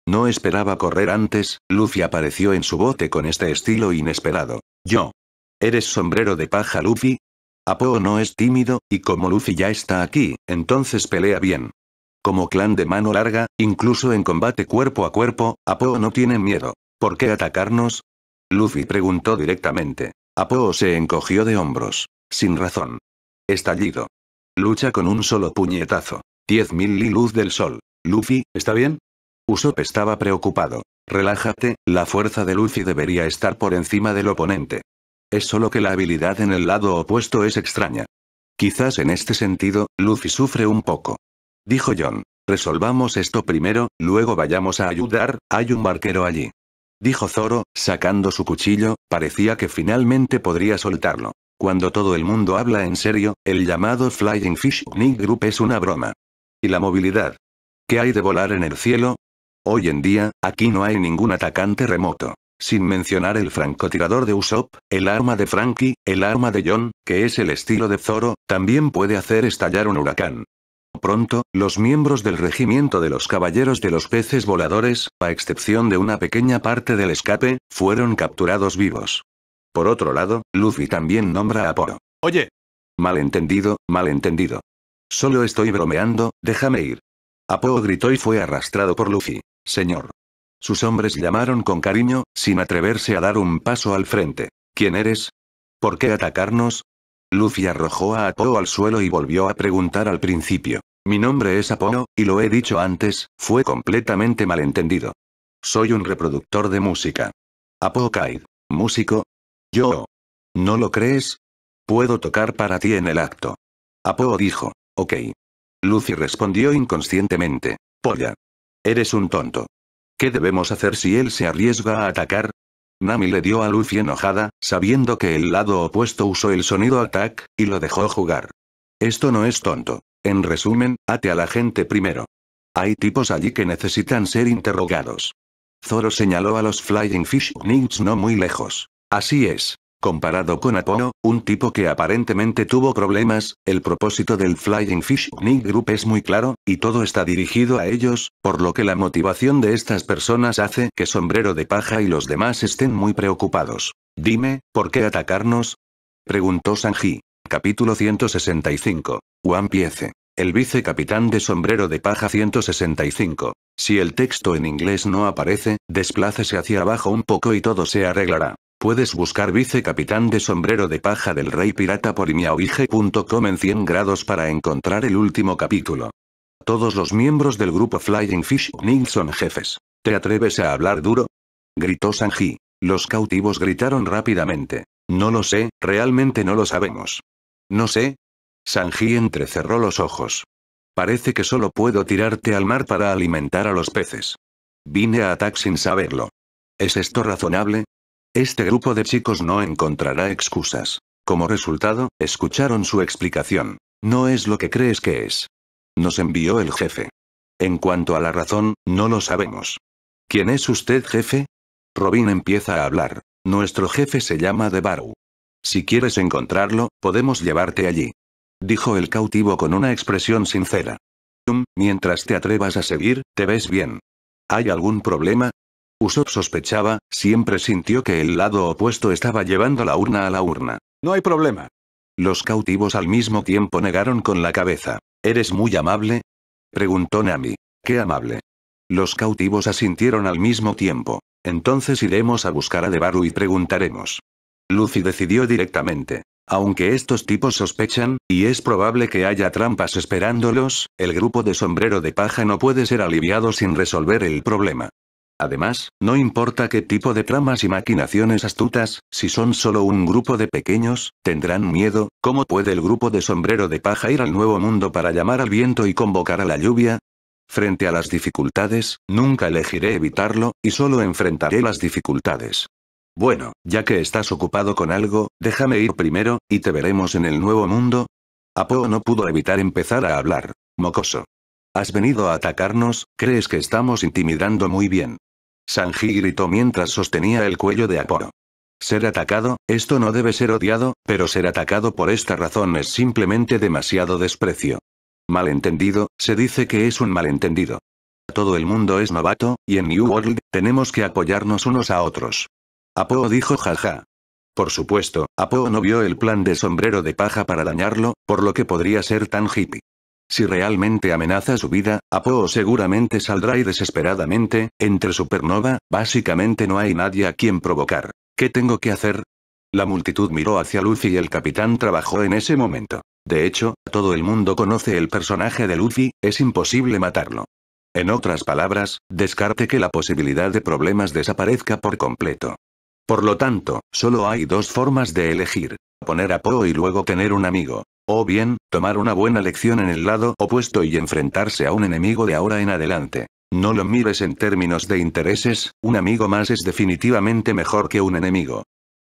No esperaba correr antes, Luffy apareció en su bote con este estilo inesperado. Yo. ¿Eres sombrero de paja Luffy? Apo no es tímido, y como Luffy ya está aquí, entonces pelea bien. Como clan de mano larga, incluso en combate cuerpo a cuerpo, Apo no tiene miedo. ¿Por qué atacarnos? Luffy preguntó directamente. Apo se encogió de hombros. Sin razón. Estallido. Lucha con un solo puñetazo. 10.000 li luz del sol. Luffy, ¿está bien? Usopp estaba preocupado. Relájate, la fuerza de Luffy debería estar por encima del oponente. Es solo que la habilidad en el lado opuesto es extraña. Quizás en este sentido, Luffy sufre un poco. Dijo John. Resolvamos esto primero, luego vayamos a ayudar, hay un barquero allí. Dijo Zoro, sacando su cuchillo, parecía que finalmente podría soltarlo. Cuando todo el mundo habla en serio, el llamado Flying Fish Unique Group es una broma. ¿Y la movilidad? ¿Qué hay de volar en el cielo? Hoy en día, aquí no hay ningún atacante remoto. Sin mencionar el francotirador de Usopp, el arma de Frankie, el arma de John, que es el estilo de Zoro, también puede hacer estallar un huracán. Pronto, los miembros del regimiento de los caballeros de los peces voladores, a excepción de una pequeña parte del escape, fueron capturados vivos. Por otro lado, Luffy también nombra a Apolo. Oye. Malentendido, malentendido. Solo estoy bromeando, déjame ir. Apoo gritó y fue arrastrado por Luffy. Señor. Sus hombres llamaron con cariño, sin atreverse a dar un paso al frente. ¿Quién eres? ¿Por qué atacarnos? Luffy arrojó a Apoo al suelo y volvió a preguntar al principio. Mi nombre es Apolo, y lo he dicho antes, fue completamente malentendido. Soy un reproductor de música. Apoo Kaid. Músico, yo. ¿No lo crees? Puedo tocar para ti en el acto. Apo dijo, ok. Lucy respondió inconscientemente, polla. Eres un tonto. ¿Qué debemos hacer si él se arriesga a atacar? Nami le dio a Lucy enojada, sabiendo que el lado opuesto usó el sonido attack, y lo dejó jugar. Esto no es tonto. En resumen, ate a la gente primero. Hay tipos allí que necesitan ser interrogados. Zoro señaló a los Flying Fish needs no muy lejos. Así es. Comparado con Apolo, un tipo que aparentemente tuvo problemas, el propósito del Flying Fish Unique Group es muy claro, y todo está dirigido a ellos, por lo que la motivación de estas personas hace que Sombrero de Paja y los demás estén muy preocupados. Dime, ¿por qué atacarnos? Preguntó Sanji. Capítulo 165. One Piece. El vicecapitán de Sombrero de Paja 165. Si el texto en inglés no aparece, desplácese hacia abajo un poco y todo se arreglará. Puedes buscar vicecapitán de sombrero de paja del rey pirata por imiaoige.com en 100 grados para encontrar el último capítulo. Todos los miembros del grupo Flying Fish son jefes. ¿Te atreves a hablar duro? Gritó Sanji. Los cautivos gritaron rápidamente. No lo sé, realmente no lo sabemos. No sé. Sanji entrecerró los ojos. Parece que solo puedo tirarte al mar para alimentar a los peces. Vine a atacar sin saberlo. ¿Es esto razonable? Este grupo de chicos no encontrará excusas. Como resultado, escucharon su explicación. No es lo que crees que es. Nos envió el jefe. En cuanto a la razón, no lo sabemos. ¿Quién es usted jefe? Robin empieza a hablar. Nuestro jefe se llama Debaru. Si quieres encontrarlo, podemos llevarte allí. Dijo el cautivo con una expresión sincera. mientras te atrevas a seguir, te ves bien. ¿Hay algún problema? Usopp sospechaba, siempre sintió que el lado opuesto estaba llevando la urna a la urna. No hay problema. Los cautivos al mismo tiempo negaron con la cabeza. ¿Eres muy amable? Preguntó Nami. Qué amable. Los cautivos asintieron al mismo tiempo. Entonces iremos a buscar a Debaru y preguntaremos. Lucy decidió directamente. Aunque estos tipos sospechan, y es probable que haya trampas esperándolos, el grupo de sombrero de paja no puede ser aliviado sin resolver el problema. Además, no importa qué tipo de tramas y maquinaciones astutas, si son solo un grupo de pequeños, tendrán miedo, ¿cómo puede el grupo de sombrero de paja ir al nuevo mundo para llamar al viento y convocar a la lluvia? Frente a las dificultades, nunca elegiré evitarlo, y solo enfrentaré las dificultades. Bueno, ya que estás ocupado con algo, déjame ir primero, y te veremos en el nuevo mundo. Apo no pudo evitar empezar a hablar. Mocoso. ¿Has venido a atacarnos? ¿Crees que estamos intimidando muy bien? Sanji gritó mientras sostenía el cuello de Apo. Ser atacado, esto no debe ser odiado, pero ser atacado por esta razón es simplemente demasiado desprecio. Malentendido, se dice que es un malentendido. Todo el mundo es novato, y en New World, tenemos que apoyarnos unos a otros. Apo dijo jaja. Por supuesto, Apo no vio el plan de sombrero de paja para dañarlo, por lo que podría ser tan hippie. Si realmente amenaza su vida, Apoo seguramente saldrá y desesperadamente, entre Supernova, básicamente no hay nadie a quien provocar. ¿Qué tengo que hacer? La multitud miró hacia Luffy y el capitán trabajó en ese momento. De hecho, todo el mundo conoce el personaje de Luffy, es imposible matarlo. En otras palabras, descarte que la posibilidad de problemas desaparezca por completo. Por lo tanto, solo hay dos formas de elegir. Poner a Poe y luego tener un amigo. O bien, tomar una buena lección en el lado opuesto y enfrentarse a un enemigo de ahora en adelante. No lo mires en términos de intereses, un amigo más es definitivamente mejor que un enemigo.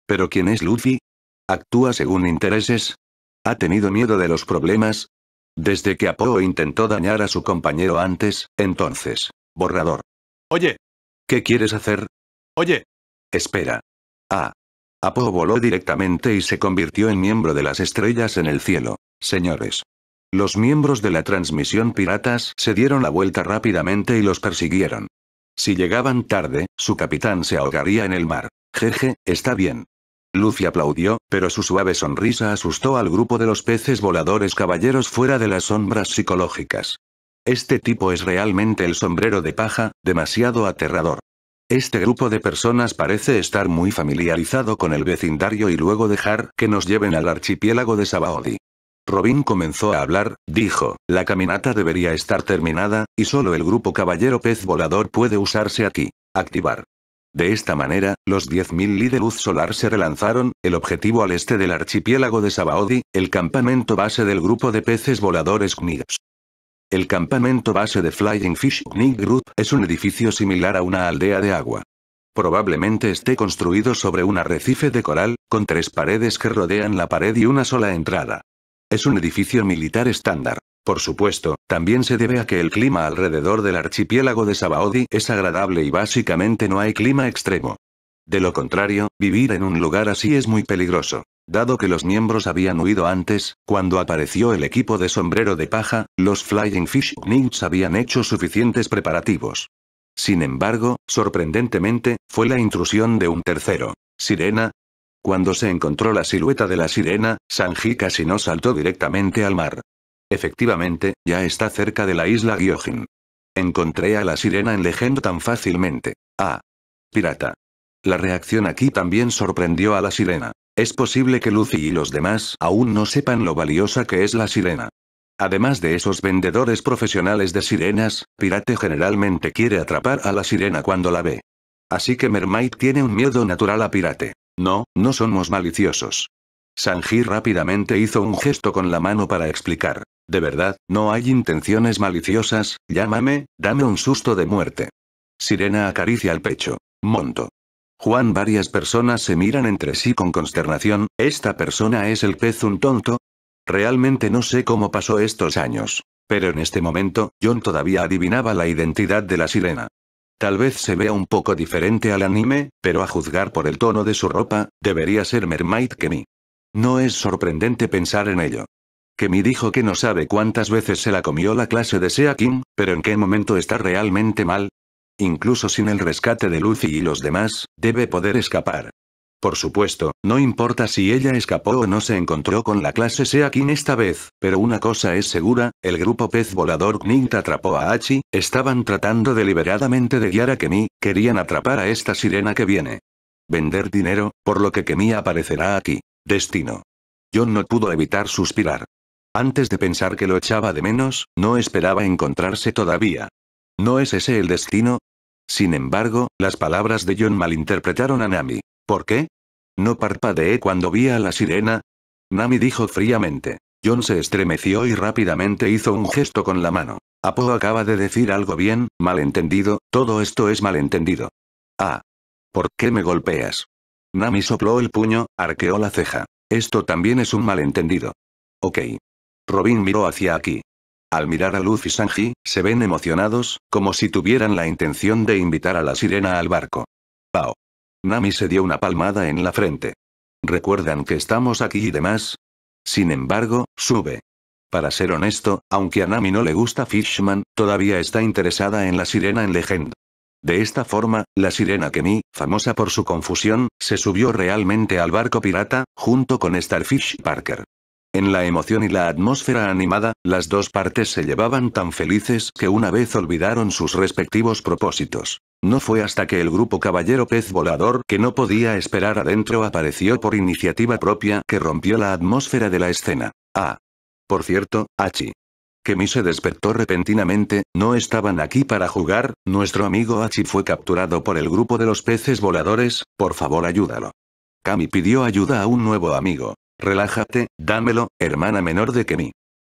¿Pero quién es Luffy? ¿Actúa según intereses? ¿Ha tenido miedo de los problemas? Desde que Apoo intentó dañar a su compañero antes, entonces. Borrador. Oye. ¿Qué quieres hacer? Oye. Espera. Apo voló directamente y se convirtió en miembro de las estrellas en el cielo. Señores. Los miembros de la transmisión piratas se dieron la vuelta rápidamente y los persiguieron. Si llegaban tarde, su capitán se ahogaría en el mar. Jeje, está bien. Lucy aplaudió, pero su suave sonrisa asustó al grupo de los peces voladores caballeros fuera de las sombras psicológicas. Este tipo es realmente el sombrero de paja, demasiado aterrador. Este grupo de personas parece estar muy familiarizado con el vecindario y luego dejar que nos lleven al archipiélago de Sabaody. Robin comenzó a hablar, dijo, la caminata debería estar terminada, y solo el grupo Caballero Pez Volador puede usarse aquí. Activar. De esta manera, los 10.000 líderes de luz solar se relanzaron, el objetivo al este del archipiélago de Sabaody, el campamento base del grupo de peces voladores Knigs. El campamento base de Flying Fish Group es un edificio similar a una aldea de agua. Probablemente esté construido sobre un arrecife de coral, con tres paredes que rodean la pared y una sola entrada. Es un edificio militar estándar. Por supuesto, también se debe a que el clima alrededor del archipiélago de Sabaody es agradable y básicamente no hay clima extremo. De lo contrario, vivir en un lugar así es muy peligroso. Dado que los miembros habían huido antes, cuando apareció el equipo de sombrero de paja, los Flying Fish Knights habían hecho suficientes preparativos. Sin embargo, sorprendentemente, fue la intrusión de un tercero. Sirena. Cuando se encontró la silueta de la sirena, Sanji casi no saltó directamente al mar. Efectivamente, ya está cerca de la isla Gyojin. Encontré a la sirena en Legend tan fácilmente. Ah. Pirata. La reacción aquí también sorprendió a la sirena. Es posible que Lucy y los demás aún no sepan lo valiosa que es la sirena. Además de esos vendedores profesionales de sirenas, Pirate generalmente quiere atrapar a la sirena cuando la ve. Así que Mermaid tiene un miedo natural a Pirate. No, no somos maliciosos. Sanji rápidamente hizo un gesto con la mano para explicar. De verdad, no hay intenciones maliciosas, llámame, dame un susto de muerte. Sirena acaricia el pecho. Monto. Juan varias personas se miran entre sí con consternación, ¿esta persona es el pez un tonto? Realmente no sé cómo pasó estos años. Pero en este momento, John todavía adivinaba la identidad de la sirena. Tal vez se vea un poco diferente al anime, pero a juzgar por el tono de su ropa, debería ser Mermaid Kemi. No es sorprendente pensar en ello. Kemi dijo que no sabe cuántas veces se la comió la clase de Sea King, pero en qué momento está realmente mal, Incluso sin el rescate de Lucy y los demás, debe poder escapar. Por supuesto, no importa si ella escapó o no se encontró con la clase Seakin esta vez, pero una cosa es segura, el grupo pez volador Knint atrapó a Hachi, estaban tratando deliberadamente de guiar a Kemi, querían atrapar a esta sirena que viene. Vender dinero, por lo que Kemi aparecerá aquí. Destino. John no pudo evitar suspirar. Antes de pensar que lo echaba de menos, no esperaba encontrarse todavía. ¿No es ese el destino? Sin embargo, las palabras de John malinterpretaron a Nami. ¿Por qué? No parpadeé cuando vi a la sirena. Nami dijo fríamente. John se estremeció y rápidamente hizo un gesto con la mano. Apo acaba de decir algo bien, malentendido, todo esto es malentendido. Ah. ¿Por qué me golpeas? Nami sopló el puño, arqueó la ceja. Esto también es un malentendido. Ok. Robin miró hacia aquí. Al mirar a Luffy y Sanji, se ven emocionados, como si tuvieran la intención de invitar a la sirena al barco. Pao. Nami se dio una palmada en la frente. ¿Recuerdan que estamos aquí y demás? Sin embargo, sube. Para ser honesto, aunque a Nami no le gusta Fishman, todavía está interesada en la sirena en Legend. De esta forma, la sirena Kemi, famosa por su confusión, se subió realmente al barco pirata, junto con Starfish Parker. En la emoción y la atmósfera animada, las dos partes se llevaban tan felices que una vez olvidaron sus respectivos propósitos. No fue hasta que el grupo Caballero Pez Volador que no podía esperar adentro apareció por iniciativa propia que rompió la atmósfera de la escena. Ah. Por cierto, Hachi. Kemi se despertó repentinamente, no estaban aquí para jugar, nuestro amigo Hachi fue capturado por el grupo de los peces voladores, por favor ayúdalo. Kami pidió ayuda a un nuevo amigo, Relájate, dámelo, hermana menor de que mí.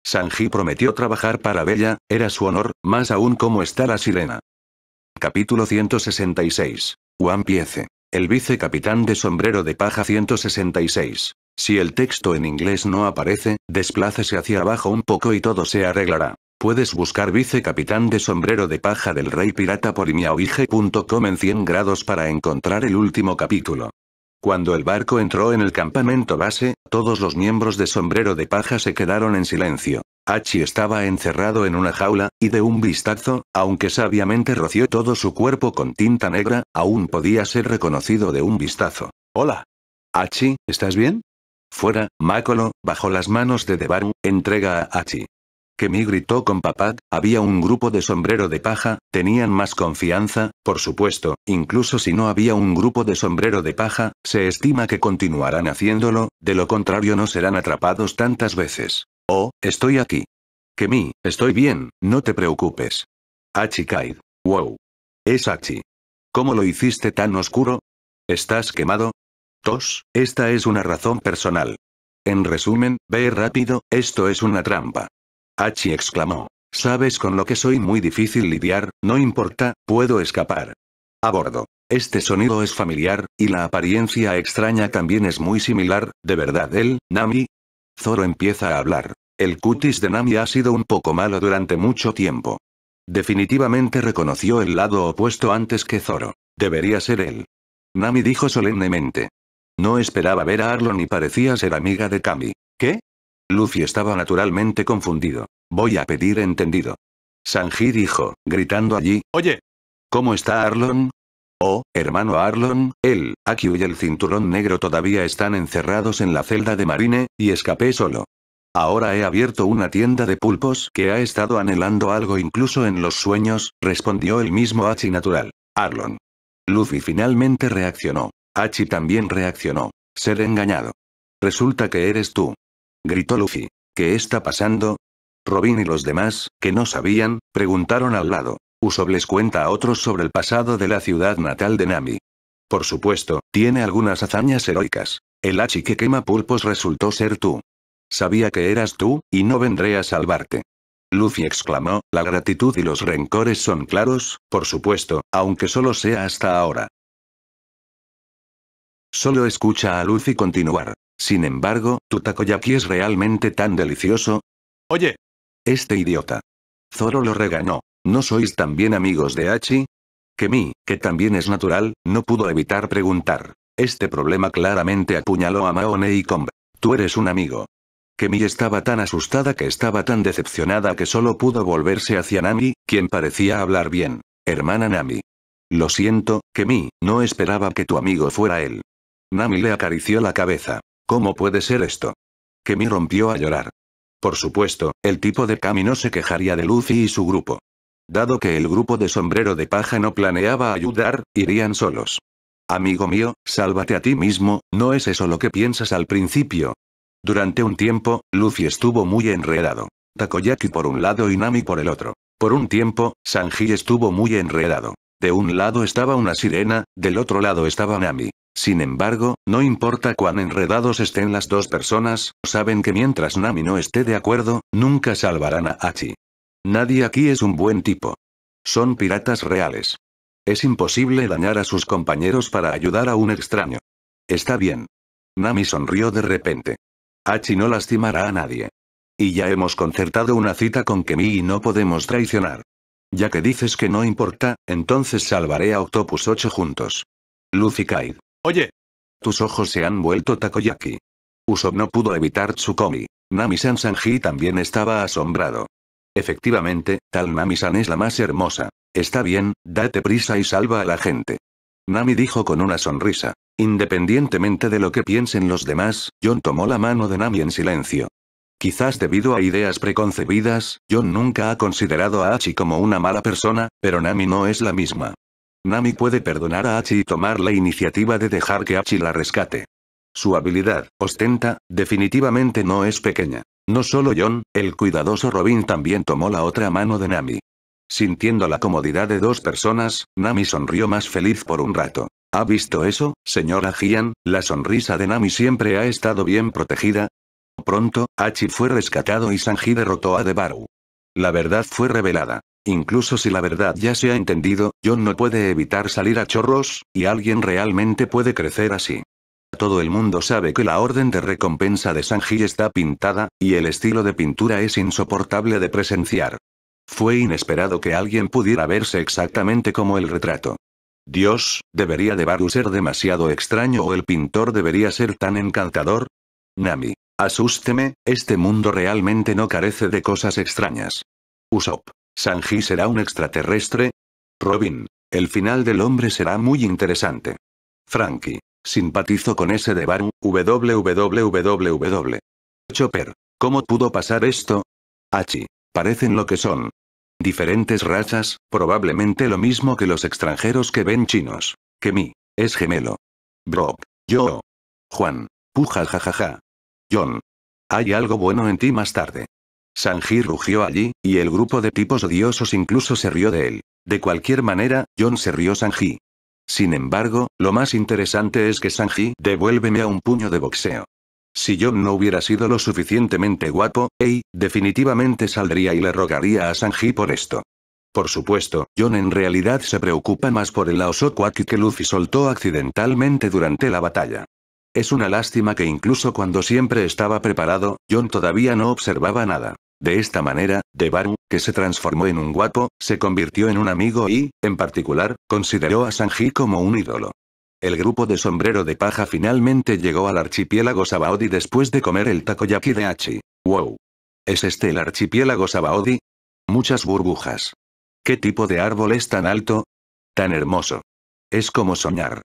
Sanji prometió trabajar para Bella, era su honor, más aún como está la sirena. Capítulo 166. One Piece. El vicecapitán de sombrero de paja 166. Si el texto en inglés no aparece, desplácese hacia abajo un poco y todo se arreglará. Puedes buscar vicecapitán de sombrero de paja del rey pirata por imiaoige.com en 100 grados para encontrar el último capítulo. Cuando el barco entró en el campamento base, todos los miembros de Sombrero de Paja se quedaron en silencio. Hachi estaba encerrado en una jaula, y de un vistazo, aunque sabiamente roció todo su cuerpo con tinta negra, aún podía ser reconocido de un vistazo. Hola. Hachi, ¿estás bien? Fuera, Makolo, bajo las manos de Debaru, entrega a Hachi. Kemi gritó con papá, había un grupo de sombrero de paja, tenían más confianza, por supuesto, incluso si no había un grupo de sombrero de paja, se estima que continuarán haciéndolo, de lo contrario no serán atrapados tantas veces. Oh, estoy aquí. Que estoy bien, no te preocupes. Achikaid. Wow. Es Achi. ¿Cómo lo hiciste tan oscuro? ¿Estás quemado? Tos, esta es una razón personal. En resumen, ve rápido, esto es una trampa. Hachi exclamó. Sabes con lo que soy muy difícil lidiar, no importa, puedo escapar. A bordo. Este sonido es familiar, y la apariencia extraña también es muy similar, ¿de verdad él, Nami? Zoro empieza a hablar. El cutis de Nami ha sido un poco malo durante mucho tiempo. Definitivamente reconoció el lado opuesto antes que Zoro. Debería ser él. Nami dijo solemnemente. No esperaba ver a Arlo ni parecía ser amiga de Kami. ¿Qué? Luffy estaba naturalmente confundido. Voy a pedir entendido. Sanji dijo, gritando allí, Oye. ¿Cómo está Arlon? Oh, hermano Arlon, él, aquí y el cinturón negro todavía están encerrados en la celda de Marine, y escapé solo. Ahora he abierto una tienda de pulpos que ha estado anhelando algo incluso en los sueños, respondió el mismo Hachi natural. Arlon. Luffy finalmente reaccionó. Hachi también reaccionó. Ser engañado. Resulta que eres tú gritó Luffy. ¿Qué está pasando? Robin y los demás, que no sabían, preguntaron al lado. Usobles cuenta a otros sobre el pasado de la ciudad natal de Nami. Por supuesto, tiene algunas hazañas heroicas. El hachi que quema pulpos resultó ser tú. Sabía que eras tú, y no vendré a salvarte. Luffy exclamó, la gratitud y los rencores son claros, por supuesto, aunque solo sea hasta ahora. Solo escucha a Luffy continuar. Sin embargo, ¿tu takoyaki es realmente tan delicioso? Oye. Este idiota. Zoro lo reganó. ¿No sois también amigos de Hachi? Kemi, que también es natural, no pudo evitar preguntar. Este problema claramente apuñaló a Maone y Combe. Tú eres un amigo. Kemi estaba tan asustada que estaba tan decepcionada que solo pudo volverse hacia Nami, quien parecía hablar bien. Hermana Nami. Lo siento, Kemi, no esperaba que tu amigo fuera él. Nami le acarició la cabeza. ¿Cómo puede ser esto? Kemi rompió a llorar. Por supuesto, el tipo de Kami no se quejaría de Luffy y su grupo. Dado que el grupo de sombrero de paja no planeaba ayudar, irían solos. Amigo mío, sálvate a ti mismo, ¿no es eso lo que piensas al principio? Durante un tiempo, Luffy estuvo muy enredado. Takoyaki por un lado y Nami por el otro. Por un tiempo, Sanji estuvo muy enredado. De un lado estaba una sirena, del otro lado estaba Nami. Sin embargo, no importa cuán enredados estén las dos personas, saben que mientras Nami no esté de acuerdo, nunca salvarán a Hachi. Nadie aquí es un buen tipo. Son piratas reales. Es imposible dañar a sus compañeros para ayudar a un extraño. Está bien. Nami sonrió de repente. Hachi no lastimará a nadie. Y ya hemos concertado una cita con Kemi y no podemos traicionar. Ya que dices que no importa, entonces salvaré a Octopus 8 juntos. Lucy Kaid. Oye. Tus ojos se han vuelto takoyaki. Usopp no pudo evitar Tsukomi. Nami-san Sanji también estaba asombrado. Efectivamente, tal Nami-san es la más hermosa. Está bien, date prisa y salva a la gente. Nami dijo con una sonrisa. Independientemente de lo que piensen los demás, John tomó la mano de Nami en silencio. Quizás debido a ideas preconcebidas, John nunca ha considerado a Hachi como una mala persona, pero Nami no es la misma. Nami puede perdonar a Hachi y tomar la iniciativa de dejar que Hachi la rescate. Su habilidad, ostenta, definitivamente no es pequeña. No solo John, el cuidadoso Robin también tomó la otra mano de Nami. Sintiendo la comodidad de dos personas, Nami sonrió más feliz por un rato. ¿Ha visto eso, señora Gian? La sonrisa de Nami siempre ha estado bien protegida. Pronto, Hachi fue rescatado y Sanji derrotó a Debaru. La verdad fue revelada. Incluso si la verdad ya se ha entendido, John no puede evitar salir a chorros, y alguien realmente puede crecer así. Todo el mundo sabe que la orden de recompensa de Sanji está pintada, y el estilo de pintura es insoportable de presenciar. Fue inesperado que alguien pudiera verse exactamente como el retrato. Dios, ¿debería de Baru ser demasiado extraño o el pintor debería ser tan encantador? Nami. Asústeme, este mundo realmente no carece de cosas extrañas. Usopp. ¿Sanji será un extraterrestre? Robin. El final del hombre será muy interesante. Frankie. Simpatizo con ese de Baru, www. Chopper. ¿Cómo pudo pasar esto? Hachi. Parecen lo que son. Diferentes razas, probablemente lo mismo que los extranjeros que ven chinos. Que mi. Es gemelo. Brock. Yo. Juan. Puja jajaja. John. Hay algo bueno en ti más tarde. Sanji rugió allí, y el grupo de tipos odiosos incluso se rió de él. De cualquier manera, John se rió Sanji. Sin embargo, lo más interesante es que Sanji devuélveme a un puño de boxeo. Si John no hubiera sido lo suficientemente guapo, Ei, definitivamente saldría y le rogaría a Sanji por esto. Por supuesto, John en realidad se preocupa más por el Aosokwaki que Luffy soltó accidentalmente durante la batalla. Es una lástima que incluso cuando siempre estaba preparado, John todavía no observaba nada. De esta manera, Debaru, que se transformó en un guapo, se convirtió en un amigo y, en particular, consideró a Sanji como un ídolo. El grupo de sombrero de paja finalmente llegó al archipiélago Sabaody después de comer el takoyaki de Hachi. ¡Wow! ¿Es este el archipiélago Sabaody? Muchas burbujas. ¿Qué tipo de árbol es tan alto? Tan hermoso. Es como soñar.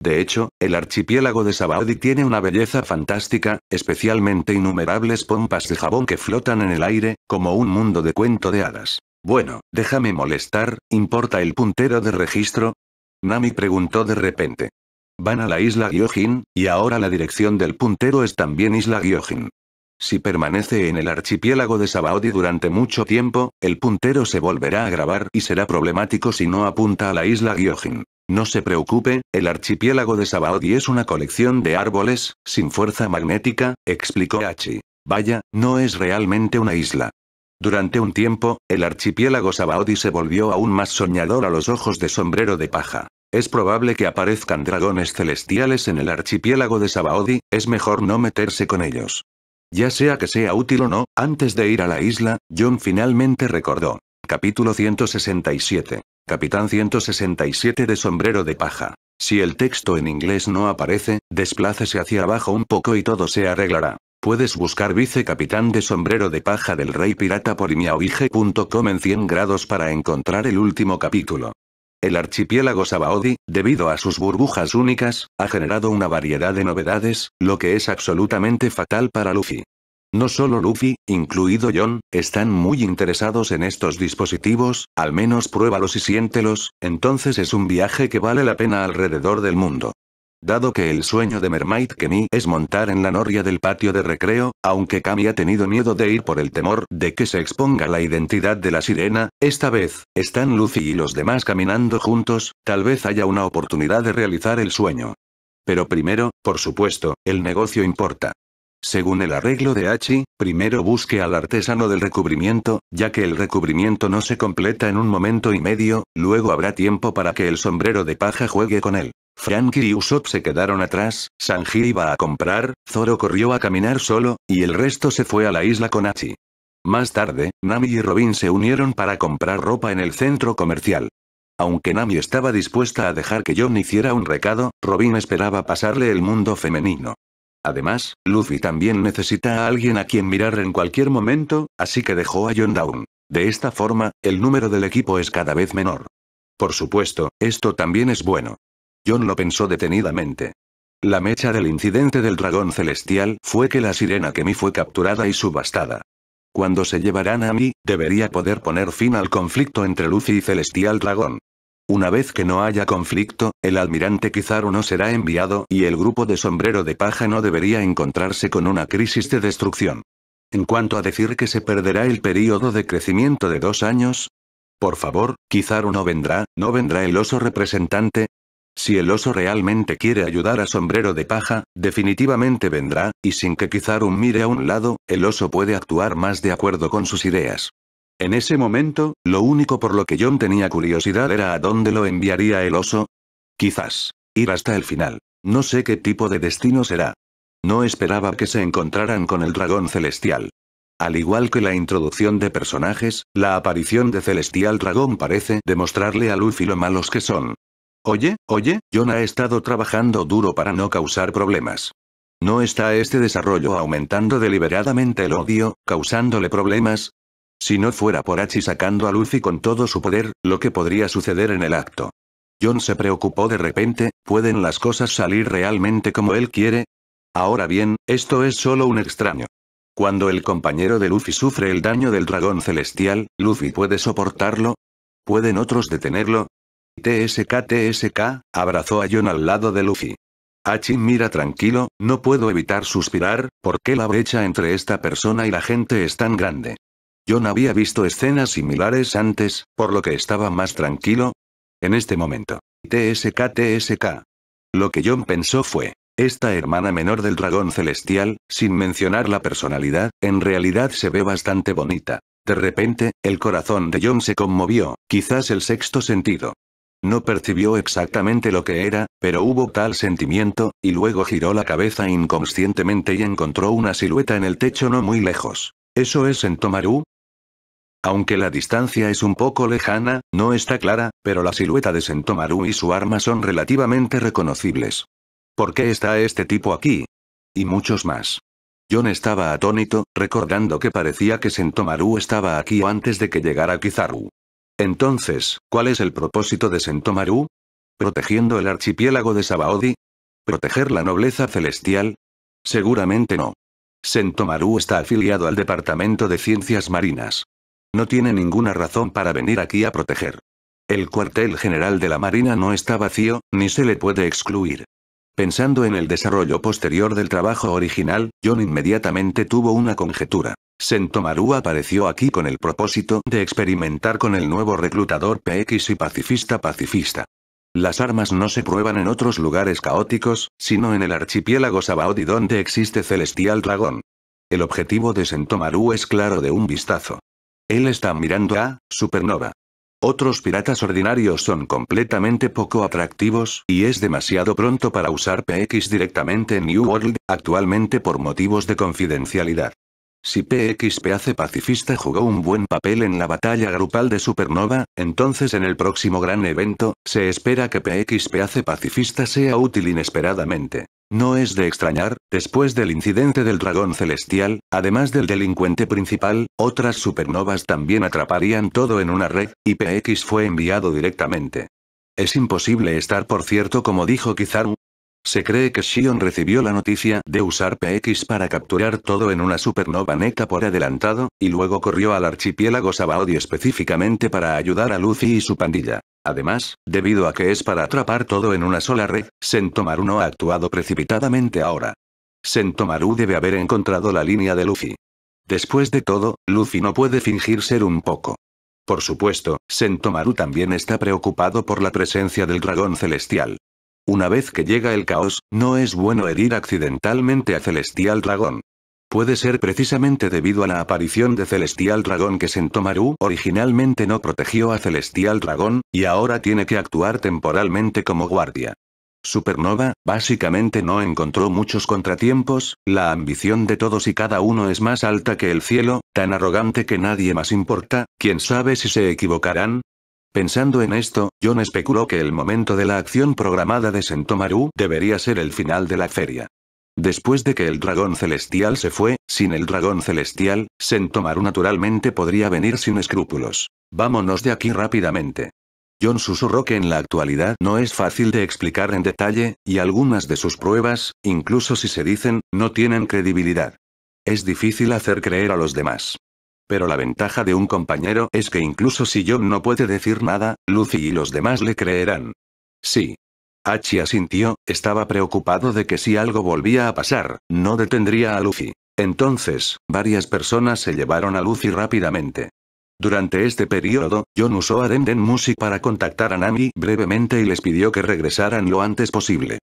De hecho, el archipiélago de Sabaody tiene una belleza fantástica, especialmente innumerables pompas de jabón que flotan en el aire, como un mundo de cuento de hadas. Bueno, déjame molestar, ¿importa el puntero de registro? Nami preguntó de repente. Van a la isla Gyojin, y ahora la dirección del puntero es también isla Gyojin. Si permanece en el archipiélago de Sabaody durante mucho tiempo, el puntero se volverá a grabar y será problemático si no apunta a la isla Gyojin. No se preocupe, el archipiélago de Sabaody es una colección de árboles, sin fuerza magnética, explicó Hachi. Vaya, no es realmente una isla. Durante un tiempo, el archipiélago Sabaody se volvió aún más soñador a los ojos de sombrero de paja. Es probable que aparezcan dragones celestiales en el archipiélago de Sabaody, es mejor no meterse con ellos. Ya sea que sea útil o no, antes de ir a la isla, John finalmente recordó. Capítulo 167. Capitán 167 de sombrero de paja. Si el texto en inglés no aparece, desplácese hacia abajo un poco y todo se arreglará. Puedes buscar Vice Capitán de sombrero de paja del rey pirata por imiaoige.com en 100 grados para encontrar el último capítulo. El archipiélago Sabaody, debido a sus burbujas únicas, ha generado una variedad de novedades, lo que es absolutamente fatal para Luffy. No solo Luffy, incluido John, están muy interesados en estos dispositivos, al menos pruébalos y siéntelos, entonces es un viaje que vale la pena alrededor del mundo. Dado que el sueño de Mermaid Kenny es montar en la noria del patio de recreo, aunque Kami ha tenido miedo de ir por el temor de que se exponga la identidad de la sirena, esta vez, están Luffy y los demás caminando juntos, tal vez haya una oportunidad de realizar el sueño. Pero primero, por supuesto, el negocio importa. Según el arreglo de Hachi, primero busque al artesano del recubrimiento, ya que el recubrimiento no se completa en un momento y medio, luego habrá tiempo para que el sombrero de paja juegue con él. Frankie y Usopp se quedaron atrás, Sanji iba a comprar, Zoro corrió a caminar solo, y el resto se fue a la isla con Hachi. Más tarde, Nami y Robin se unieron para comprar ropa en el centro comercial. Aunque Nami estaba dispuesta a dejar que John hiciera un recado, Robin esperaba pasarle el mundo femenino. Además, Luffy también necesita a alguien a quien mirar en cualquier momento, así que dejó a John Down. De esta forma, el número del equipo es cada vez menor. Por supuesto, esto también es bueno. John lo pensó detenidamente. La mecha del incidente del dragón celestial fue que la sirena que Kemi fue capturada y subastada. Cuando se llevarán a mí, debería poder poner fin al conflicto entre Lucy y Celestial Dragón. Una vez que no haya conflicto, el almirante Kizaru no será enviado y el grupo de sombrero de paja no debería encontrarse con una crisis de destrucción. En cuanto a decir que se perderá el período de crecimiento de dos años, por favor, Kizaru no vendrá, no vendrá el oso representante. Si el oso realmente quiere ayudar a Sombrero de Paja, definitivamente vendrá, y sin que Kizaru mire a un lado, el oso puede actuar más de acuerdo con sus ideas. En ese momento, lo único por lo que John tenía curiosidad era a dónde lo enviaría el oso. Quizás, ir hasta el final. No sé qué tipo de destino será. No esperaba que se encontraran con el dragón celestial. Al igual que la introducción de personajes, la aparición de Celestial Dragón parece demostrarle a Luffy lo malos que son. Oye, oye, John ha estado trabajando duro para no causar problemas. ¿No está este desarrollo aumentando deliberadamente el odio, causándole problemas? Si no fuera por Hachi sacando a Luffy con todo su poder, lo que podría suceder en el acto. John se preocupó de repente, ¿pueden las cosas salir realmente como él quiere? Ahora bien, esto es solo un extraño. Cuando el compañero de Luffy sufre el daño del dragón celestial, ¿Luffy puede soportarlo? ¿Pueden otros detenerlo? TSK TSK, abrazó a John al lado de Luffy. Hachi mira tranquilo, no puedo evitar suspirar, ¿por qué la brecha entre esta persona y la gente es tan grande? John había visto escenas similares antes, por lo que estaba más tranquilo. En este momento. TSK TSK. Lo que John pensó fue, esta hermana menor del dragón celestial, sin mencionar la personalidad, en realidad se ve bastante bonita. De repente, el corazón de John se conmovió, quizás el sexto sentido. No percibió exactamente lo que era, pero hubo tal sentimiento, y luego giró la cabeza inconscientemente y encontró una silueta en el techo no muy lejos. ¿Eso es en Tomaru? Aunque la distancia es un poco lejana, no está clara, pero la silueta de Sentomaru y su arma son relativamente reconocibles. ¿Por qué está este tipo aquí? Y muchos más. John estaba atónito, recordando que parecía que Sentomaru estaba aquí antes de que llegara Kizaru. Entonces, ¿cuál es el propósito de Sentomaru? ¿Protegiendo el archipiélago de Sabaody? ¿Proteger la nobleza celestial? Seguramente no. Sentomaru está afiliado al Departamento de Ciencias Marinas. No tiene ninguna razón para venir aquí a proteger. El cuartel general de la Marina no está vacío, ni se le puede excluir. Pensando en el desarrollo posterior del trabajo original, John inmediatamente tuvo una conjetura. Sentomaru apareció aquí con el propósito de experimentar con el nuevo reclutador PX y pacifista pacifista. Las armas no se prueban en otros lugares caóticos, sino en el archipiélago Sabaody donde existe Celestial Dragón. El objetivo de Sentomaru es claro de un vistazo. Él está mirando a Supernova. Otros piratas ordinarios son completamente poco atractivos, y es demasiado pronto para usar PX directamente en New World, actualmente por motivos de confidencialidad. Si PXP hace pacifista jugó un buen papel en la batalla grupal de Supernova, entonces en el próximo gran evento, se espera que PXP hace pacifista sea útil inesperadamente. No es de extrañar, después del incidente del dragón celestial, además del delincuente principal, otras supernovas también atraparían todo en una red, y PX fue enviado directamente. Es imposible estar por cierto como dijo Kizaru, se cree que Shion recibió la noticia de usar PX para capturar todo en una supernova neta por adelantado, y luego corrió al archipiélago Sabaody específicamente para ayudar a Luffy y su pandilla. Además, debido a que es para atrapar todo en una sola red, Sentomaru no ha actuado precipitadamente ahora. Sentomaru debe haber encontrado la línea de Luffy. Después de todo, Luffy no puede fingir ser un poco. Por supuesto, Sentomaru también está preocupado por la presencia del dragón celestial. Una vez que llega el caos, no es bueno herir accidentalmente a Celestial Dragón. Puede ser precisamente debido a la aparición de Celestial Dragón que Sentomaru originalmente no protegió a Celestial Dragón, y ahora tiene que actuar temporalmente como guardia. Supernova, básicamente no encontró muchos contratiempos, la ambición de todos y cada uno es más alta que el cielo, tan arrogante que nadie más importa, quién sabe si se equivocarán, Pensando en esto, John especuló que el momento de la acción programada de Sentomaru debería ser el final de la feria. Después de que el dragón celestial se fue, sin el dragón celestial, Sentomaru naturalmente podría venir sin escrúpulos. Vámonos de aquí rápidamente. John susurró que en la actualidad no es fácil de explicar en detalle, y algunas de sus pruebas, incluso si se dicen, no tienen credibilidad. Es difícil hacer creer a los demás. Pero la ventaja de un compañero es que incluso si John no puede decir nada, Lucy y los demás le creerán. Sí. Hachi asintió, estaba preocupado de que si algo volvía a pasar, no detendría a Lucy. Entonces, varias personas se llevaron a Lucy rápidamente. Durante este periodo, John usó a Denden Music para contactar a Nami brevemente y les pidió que regresaran lo antes posible.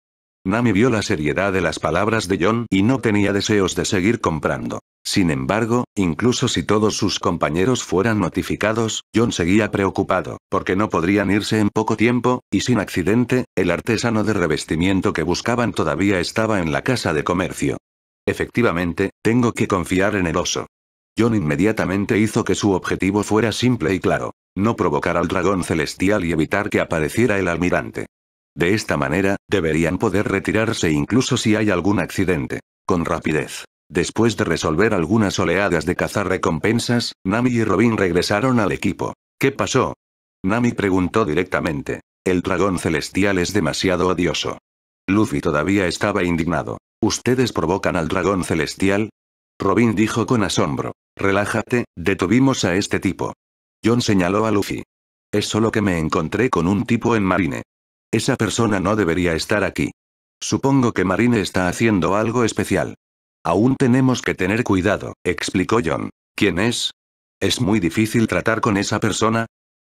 Nami vio la seriedad de las palabras de John y no tenía deseos de seguir comprando. Sin embargo, incluso si todos sus compañeros fueran notificados, John seguía preocupado, porque no podrían irse en poco tiempo, y sin accidente, el artesano de revestimiento que buscaban todavía estaba en la casa de comercio. Efectivamente, tengo que confiar en el oso. John inmediatamente hizo que su objetivo fuera simple y claro, no provocar al dragón celestial y evitar que apareciera el almirante. De esta manera, deberían poder retirarse incluso si hay algún accidente. Con rapidez. Después de resolver algunas oleadas de cazar recompensas, Nami y Robin regresaron al equipo. ¿Qué pasó? Nami preguntó directamente. El dragón celestial es demasiado odioso. Luffy todavía estaba indignado. ¿Ustedes provocan al dragón celestial? Robin dijo con asombro. Relájate, detuvimos a este tipo. John señaló a Luffy. Es solo que me encontré con un tipo en Marine. Esa persona no debería estar aquí. Supongo que Marine está haciendo algo especial. Aún tenemos que tener cuidado, explicó John. ¿Quién es? ¿Es muy difícil tratar con esa persona?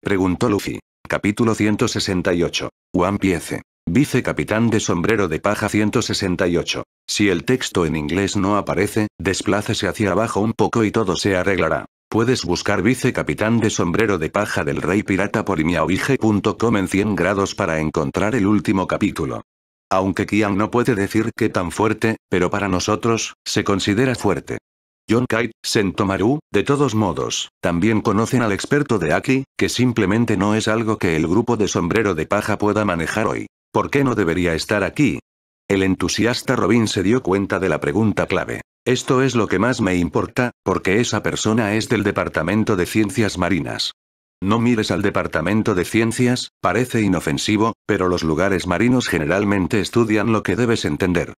Preguntó Luffy. Capítulo 168. One Piece. Vicecapitán de sombrero de paja 168. Si el texto en inglés no aparece, desplácese hacia abajo un poco y todo se arreglará. Puedes buscar vicecapitán de sombrero de paja del rey pirata por imiaoige.com en 100 grados para encontrar el último capítulo. Aunque Kian no puede decir que tan fuerte, pero para nosotros, se considera fuerte. John Kite, Sentomaru, de todos modos, también conocen al experto de Aki, que simplemente no es algo que el grupo de sombrero de paja pueda manejar hoy. ¿Por qué no debería estar aquí? El entusiasta Robin se dio cuenta de la pregunta clave. Esto es lo que más me importa, porque esa persona es del Departamento de Ciencias Marinas. No mires al Departamento de Ciencias, parece inofensivo, pero los lugares marinos generalmente estudian lo que debes entender.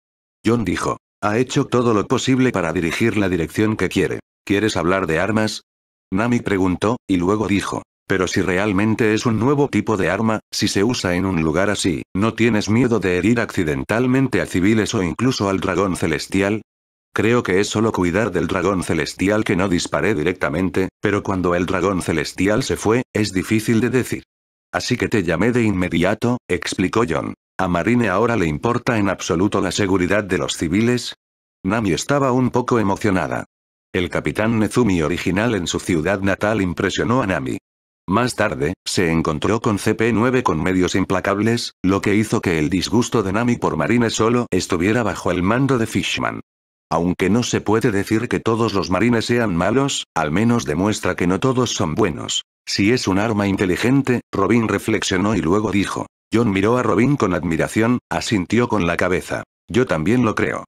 John dijo. Ha hecho todo lo posible para dirigir la dirección que quiere. ¿Quieres hablar de armas? Nami preguntó, y luego dijo. Pero si realmente es un nuevo tipo de arma, si se usa en un lugar así, ¿no tienes miedo de herir accidentalmente a civiles o incluso al dragón celestial? Creo que es solo cuidar del dragón celestial que no disparé directamente, pero cuando el dragón celestial se fue, es difícil de decir. Así que te llamé de inmediato, explicó John. A Marine ahora le importa en absoluto la seguridad de los civiles. Nami estaba un poco emocionada. El capitán Nezumi original en su ciudad natal impresionó a Nami. Más tarde, se encontró con CP9 con medios implacables, lo que hizo que el disgusto de Nami por Marine solo estuviera bajo el mando de Fishman. Aunque no se puede decir que todos los marines sean malos, al menos demuestra que no todos son buenos. Si es un arma inteligente, Robin reflexionó y luego dijo. John miró a Robin con admiración, asintió con la cabeza. Yo también lo creo.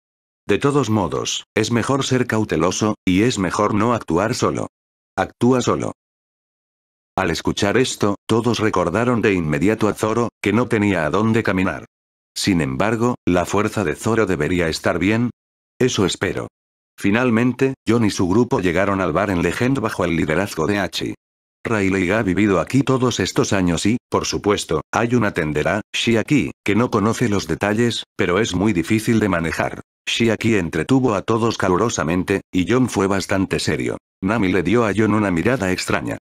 De todos modos, es mejor ser cauteloso, y es mejor no actuar solo. Actúa solo. Al escuchar esto, todos recordaron de inmediato a Zoro, que no tenía a dónde caminar. Sin embargo, la fuerza de Zoro debería estar bien, eso espero. Finalmente, John y su grupo llegaron al bar en Legend bajo el liderazgo de Hachi. Riley ha vivido aquí todos estos años y, por supuesto, hay una tenderá, Shiaki, que no conoce los detalles, pero es muy difícil de manejar. Shiaki entretuvo a todos calurosamente, y John fue bastante serio. Nami le dio a John una mirada extraña.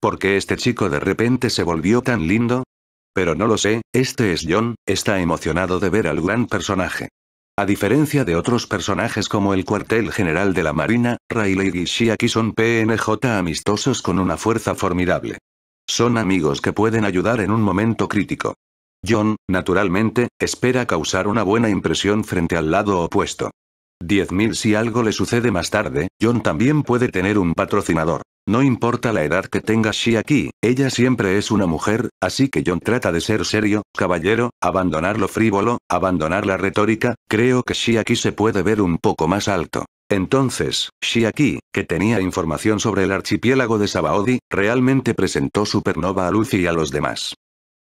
¿Por qué este chico de repente se volvió tan lindo? Pero no lo sé, este es John, está emocionado de ver al gran personaje. A diferencia de otros personajes como el cuartel general de la Marina, Riley y Shiaki son PNJ amistosos con una fuerza formidable. Son amigos que pueden ayudar en un momento crítico. John, naturalmente, espera causar una buena impresión frente al lado opuesto. 10.000 si algo le sucede más tarde, John también puede tener un patrocinador. No importa la edad que tenga Shiaki, ella siempre es una mujer, así que John trata de ser serio, caballero, abandonar lo frívolo, abandonar la retórica, creo que Shiaki se puede ver un poco más alto. Entonces, Shiaki, que tenía información sobre el archipiélago de Sabaody, realmente presentó Supernova a Lucy y a los demás.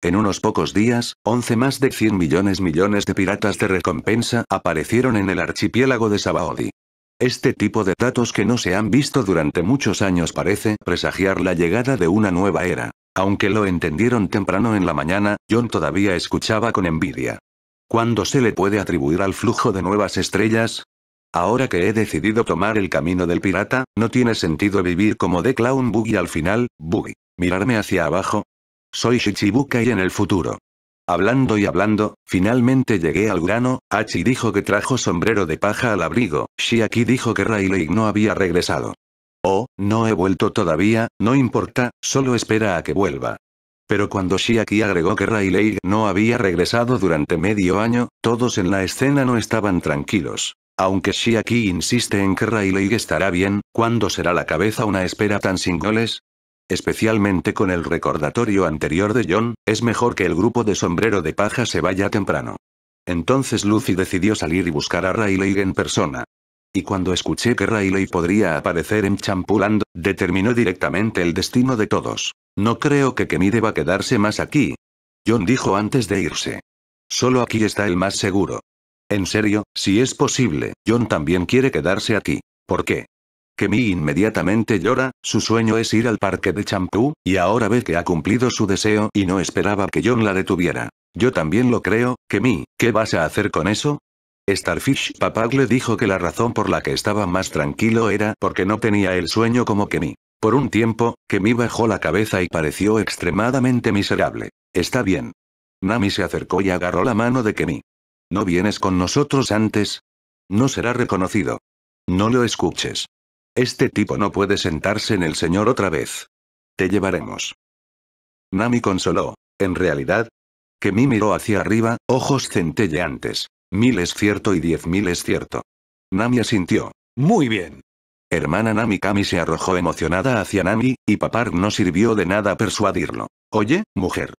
En unos pocos días, 11 más de 100 millones millones de piratas de recompensa aparecieron en el archipiélago de Sabaody. Este tipo de datos que no se han visto durante muchos años parece presagiar la llegada de una nueva era. Aunque lo entendieron temprano en la mañana, John todavía escuchaba con envidia. ¿Cuándo se le puede atribuir al flujo de nuevas estrellas? Ahora que he decidido tomar el camino del pirata, no tiene sentido vivir como de Clown Buggy al final, Buggy. Mirarme hacia abajo, soy y en el futuro. Hablando y hablando, finalmente llegué al grano, Hachi dijo que trajo sombrero de paja al abrigo, Shiaki dijo que Rayleigh no había regresado. Oh, no he vuelto todavía, no importa, solo espera a que vuelva. Pero cuando Shiaki agregó que Rayleigh no había regresado durante medio año, todos en la escena no estaban tranquilos. Aunque Shiaki insiste en que Rayleigh estará bien, ¿cuándo será la cabeza una espera tan sin goles? especialmente con el recordatorio anterior de John, es mejor que el grupo de sombrero de paja se vaya temprano. Entonces Lucy decidió salir y buscar a Riley en persona. Y cuando escuché que Riley podría aparecer en Champuland, determinó directamente el destino de todos. No creo que Kemi deba quedarse más aquí. John dijo antes de irse. Solo aquí está el más seguro. En serio, si es posible, John también quiere quedarse aquí. ¿Por qué? Kemi inmediatamente llora, su sueño es ir al parque de champú, y ahora ve que ha cumplido su deseo y no esperaba que John la detuviera. Yo también lo creo, Kemi, ¿qué vas a hacer con eso? Starfish Papá le dijo que la razón por la que estaba más tranquilo era porque no tenía el sueño como Kemi. Por un tiempo, Kemi bajó la cabeza y pareció extremadamente miserable. Está bien. Nami se acercó y agarró la mano de Kemi. ¿No vienes con nosotros antes? No será reconocido. No lo escuches. Este tipo no puede sentarse en el señor otra vez. Te llevaremos. Nami consoló. En realidad, Kemi miró hacia arriba, ojos centelleantes. Mil es cierto y diez mil es cierto. Nami asintió. Muy bien. Hermana Nami Kami se arrojó emocionada hacia Nami, y Papar no sirvió de nada persuadirlo. Oye, mujer.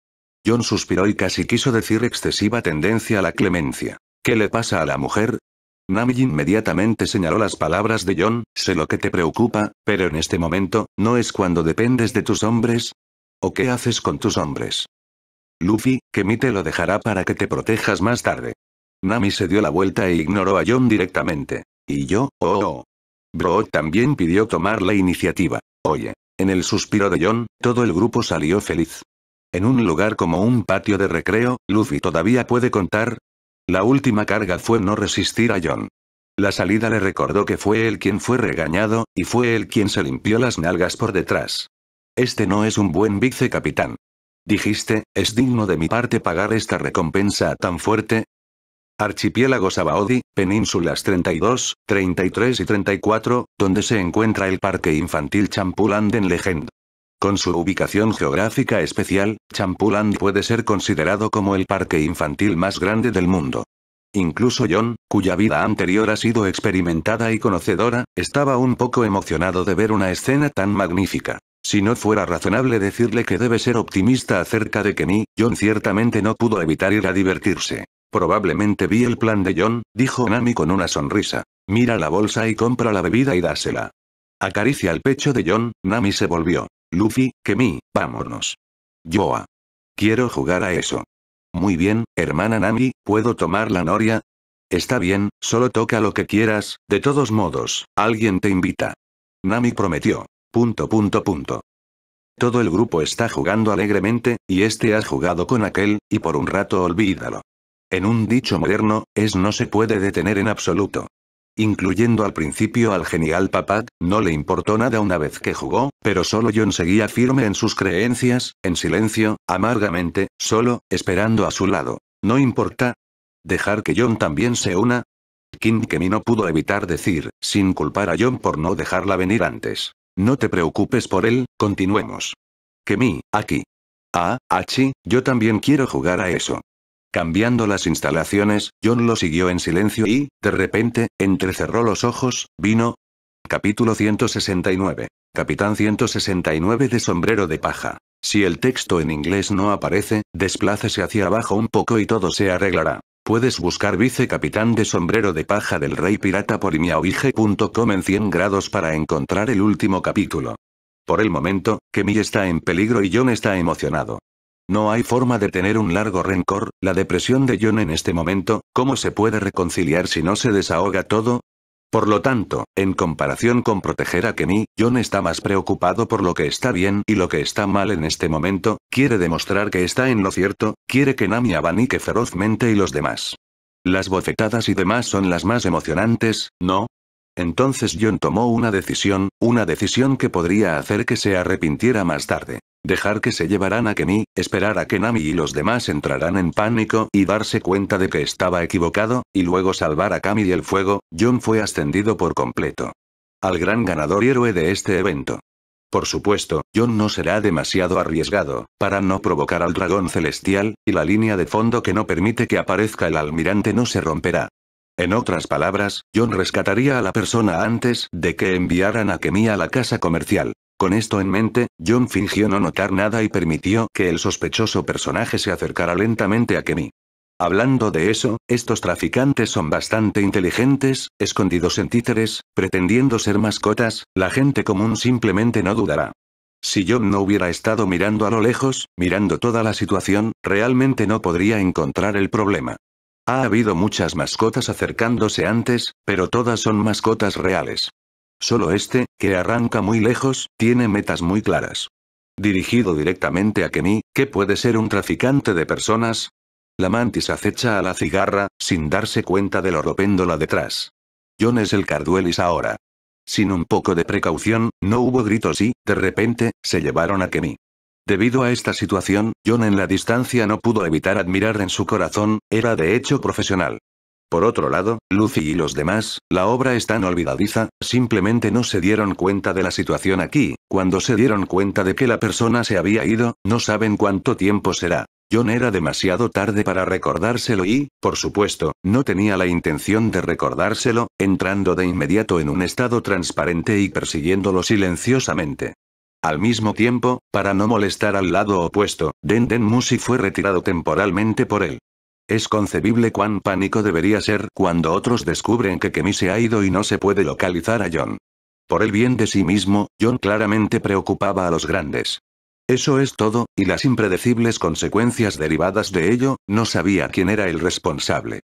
John suspiró y casi quiso decir excesiva tendencia a la clemencia. ¿Qué le pasa a la mujer? Nami inmediatamente señaló las palabras de John, sé lo que te preocupa, pero en este momento, ¿no es cuando dependes de tus hombres? ¿O qué haces con tus hombres? Luffy, que mi te lo dejará para que te protejas más tarde. Nami se dio la vuelta e ignoró a John directamente. Y yo, oh, oh, oh. también pidió tomar la iniciativa. Oye, en el suspiro de John, todo el grupo salió feliz. En un lugar como un patio de recreo, Luffy todavía puede contar, la última carga fue no resistir a John. La salida le recordó que fue él quien fue regañado, y fue él quien se limpió las nalgas por detrás. Este no es un buen vicecapitán. Dijiste, ¿es digno de mi parte pagar esta recompensa tan fuerte? Archipiélago Sabaodi, penínsulas 32, 33 y 34, donde se encuentra el Parque Infantil Champulanden Legend. Con su ubicación geográfica especial, Champuland puede ser considerado como el parque infantil más grande del mundo. Incluso John, cuya vida anterior ha sido experimentada y conocedora, estaba un poco emocionado de ver una escena tan magnífica. Si no fuera razonable decirle que debe ser optimista acerca de Kenny, John ciertamente no pudo evitar ir a divertirse. Probablemente vi el plan de John, dijo Nami con una sonrisa. Mira la bolsa y compra la bebida y dásela. Acaricia el pecho de John, Nami se volvió. Luffy, Kemi, vámonos. Yoa. Quiero jugar a eso. Muy bien, hermana Nami, ¿puedo tomar la noria? Está bien, solo toca lo que quieras, de todos modos, alguien te invita. Nami prometió. Punto punto punto. Todo el grupo está jugando alegremente, y este ha jugado con aquel, y por un rato olvídalo. En un dicho moderno, es no se puede detener en absoluto incluyendo al principio al genial papá, no le importó nada una vez que jugó, pero solo John seguía firme en sus creencias, en silencio, amargamente, solo, esperando a su lado. No importa. Dejar que John también se una. King Kemi no pudo evitar decir, sin culpar a John por no dejarla venir antes. No te preocupes por él, continuemos. Kemi, aquí. Ah, Hachi, yo también quiero jugar a eso. Cambiando las instalaciones, John lo siguió en silencio y, de repente, entrecerró los ojos, vino. Capítulo 169. Capitán 169 de sombrero de paja. Si el texto en inglés no aparece, desplácese hacia abajo un poco y todo se arreglará. Puedes buscar vicecapitán de sombrero de paja del rey pirata por imiaoige.com en 100 grados para encontrar el último capítulo. Por el momento, Kemi está en peligro y John está emocionado. No hay forma de tener un largo rencor, la depresión de John en este momento, ¿cómo se puede reconciliar si no se desahoga todo? Por lo tanto, en comparación con proteger a Kemi, John está más preocupado por lo que está bien y lo que está mal en este momento, quiere demostrar que está en lo cierto, quiere que Nami abanique ferozmente y los demás. Las bofetadas y demás son las más emocionantes, ¿no? Entonces John tomó una decisión, una decisión que podría hacer que se arrepintiera más tarde. Dejar que se llevaran a Kenny, esperar a que Nami y los demás entraran en pánico y darse cuenta de que estaba equivocado, y luego salvar a Kami el fuego, John fue ascendido por completo. Al gran ganador y héroe de este evento. Por supuesto, John no será demasiado arriesgado, para no provocar al dragón celestial, y la línea de fondo que no permite que aparezca el almirante no se romperá. En otras palabras, John rescataría a la persona antes de que enviaran a Kemi a la casa comercial. Con esto en mente, John fingió no notar nada y permitió que el sospechoso personaje se acercara lentamente a Kemi. Hablando de eso, estos traficantes son bastante inteligentes, escondidos en títeres, pretendiendo ser mascotas, la gente común simplemente no dudará. Si John no hubiera estado mirando a lo lejos, mirando toda la situación, realmente no podría encontrar el problema. Ha habido muchas mascotas acercándose antes, pero todas son mascotas reales. Solo este, que arranca muy lejos, tiene metas muy claras. Dirigido directamente a Kemi, que puede ser un traficante de personas. La mantis acecha a la cigarra, sin darse cuenta de lo ropéndola detrás. John es el Carduelis ahora. Sin un poco de precaución, no hubo gritos y, de repente, se llevaron a Kemi. Debido a esta situación, John en la distancia no pudo evitar admirar en su corazón, era de hecho profesional. Por otro lado, Lucy y los demás, la obra es tan olvidadiza, simplemente no se dieron cuenta de la situación aquí, cuando se dieron cuenta de que la persona se había ido, no saben cuánto tiempo será. John era demasiado tarde para recordárselo y, por supuesto, no tenía la intención de recordárselo, entrando de inmediato en un estado transparente y persiguiéndolo silenciosamente. Al mismo tiempo, para no molestar al lado opuesto, Denden Musi fue retirado temporalmente por él. Es concebible cuán pánico debería ser cuando otros descubren que Kemi se ha ido y no se puede localizar a John. Por el bien de sí mismo, John claramente preocupaba a los grandes. Eso es todo, y las impredecibles consecuencias derivadas de ello, no sabía quién era el responsable.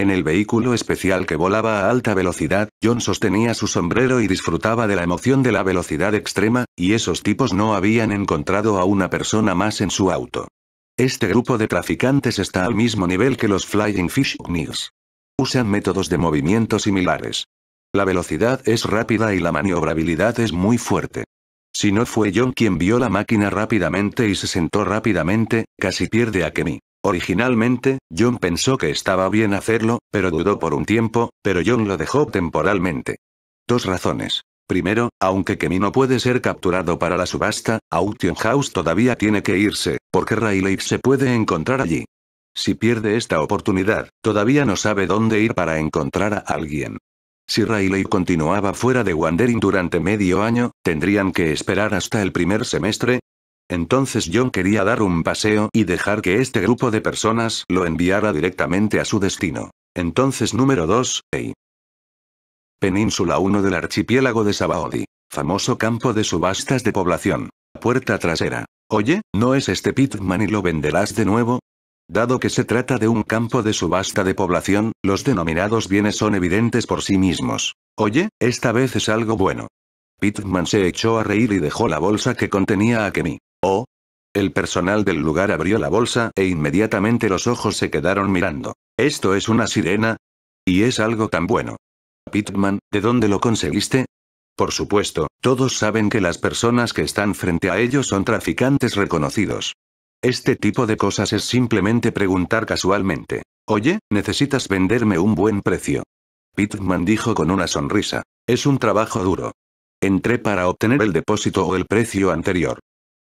En el vehículo especial que volaba a alta velocidad, John sostenía su sombrero y disfrutaba de la emoción de la velocidad extrema, y esos tipos no habían encontrado a una persona más en su auto. Este grupo de traficantes está al mismo nivel que los Flying Fish News. Usan métodos de movimiento similares. La velocidad es rápida y la maniobrabilidad es muy fuerte. Si no fue John quien vio la máquina rápidamente y se sentó rápidamente, casi pierde a Kemi. Originalmente, John pensó que estaba bien hacerlo, pero dudó por un tiempo, pero John lo dejó temporalmente. Dos razones. Primero, aunque Kemi no puede ser capturado para la subasta, Auction House todavía tiene que irse, porque Rayleigh se puede encontrar allí. Si pierde esta oportunidad, todavía no sabe dónde ir para encontrar a alguien. Si Rayleigh continuaba fuera de Wandering durante medio año, tendrían que esperar hasta el primer semestre, entonces John quería dar un paseo y dejar que este grupo de personas lo enviara directamente a su destino. Entonces número 2, hey. Península 1 del archipiélago de Sabaody. Famoso campo de subastas de población. Puerta trasera. Oye, ¿no es este Pitman y lo venderás de nuevo? Dado que se trata de un campo de subasta de población, los denominados bienes son evidentes por sí mismos. Oye, esta vez es algo bueno. Pitman se echó a reír y dejó la bolsa que contenía a Kemi. Oh. El personal del lugar abrió la bolsa e inmediatamente los ojos se quedaron mirando. ¿Esto es una sirena? Y es algo tan bueno. Pitman, ¿de dónde lo conseguiste? Por supuesto, todos saben que las personas que están frente a ellos son traficantes reconocidos. Este tipo de cosas es simplemente preguntar casualmente. Oye, necesitas venderme un buen precio. Pitman dijo con una sonrisa. Es un trabajo duro. Entré para obtener el depósito o el precio anterior.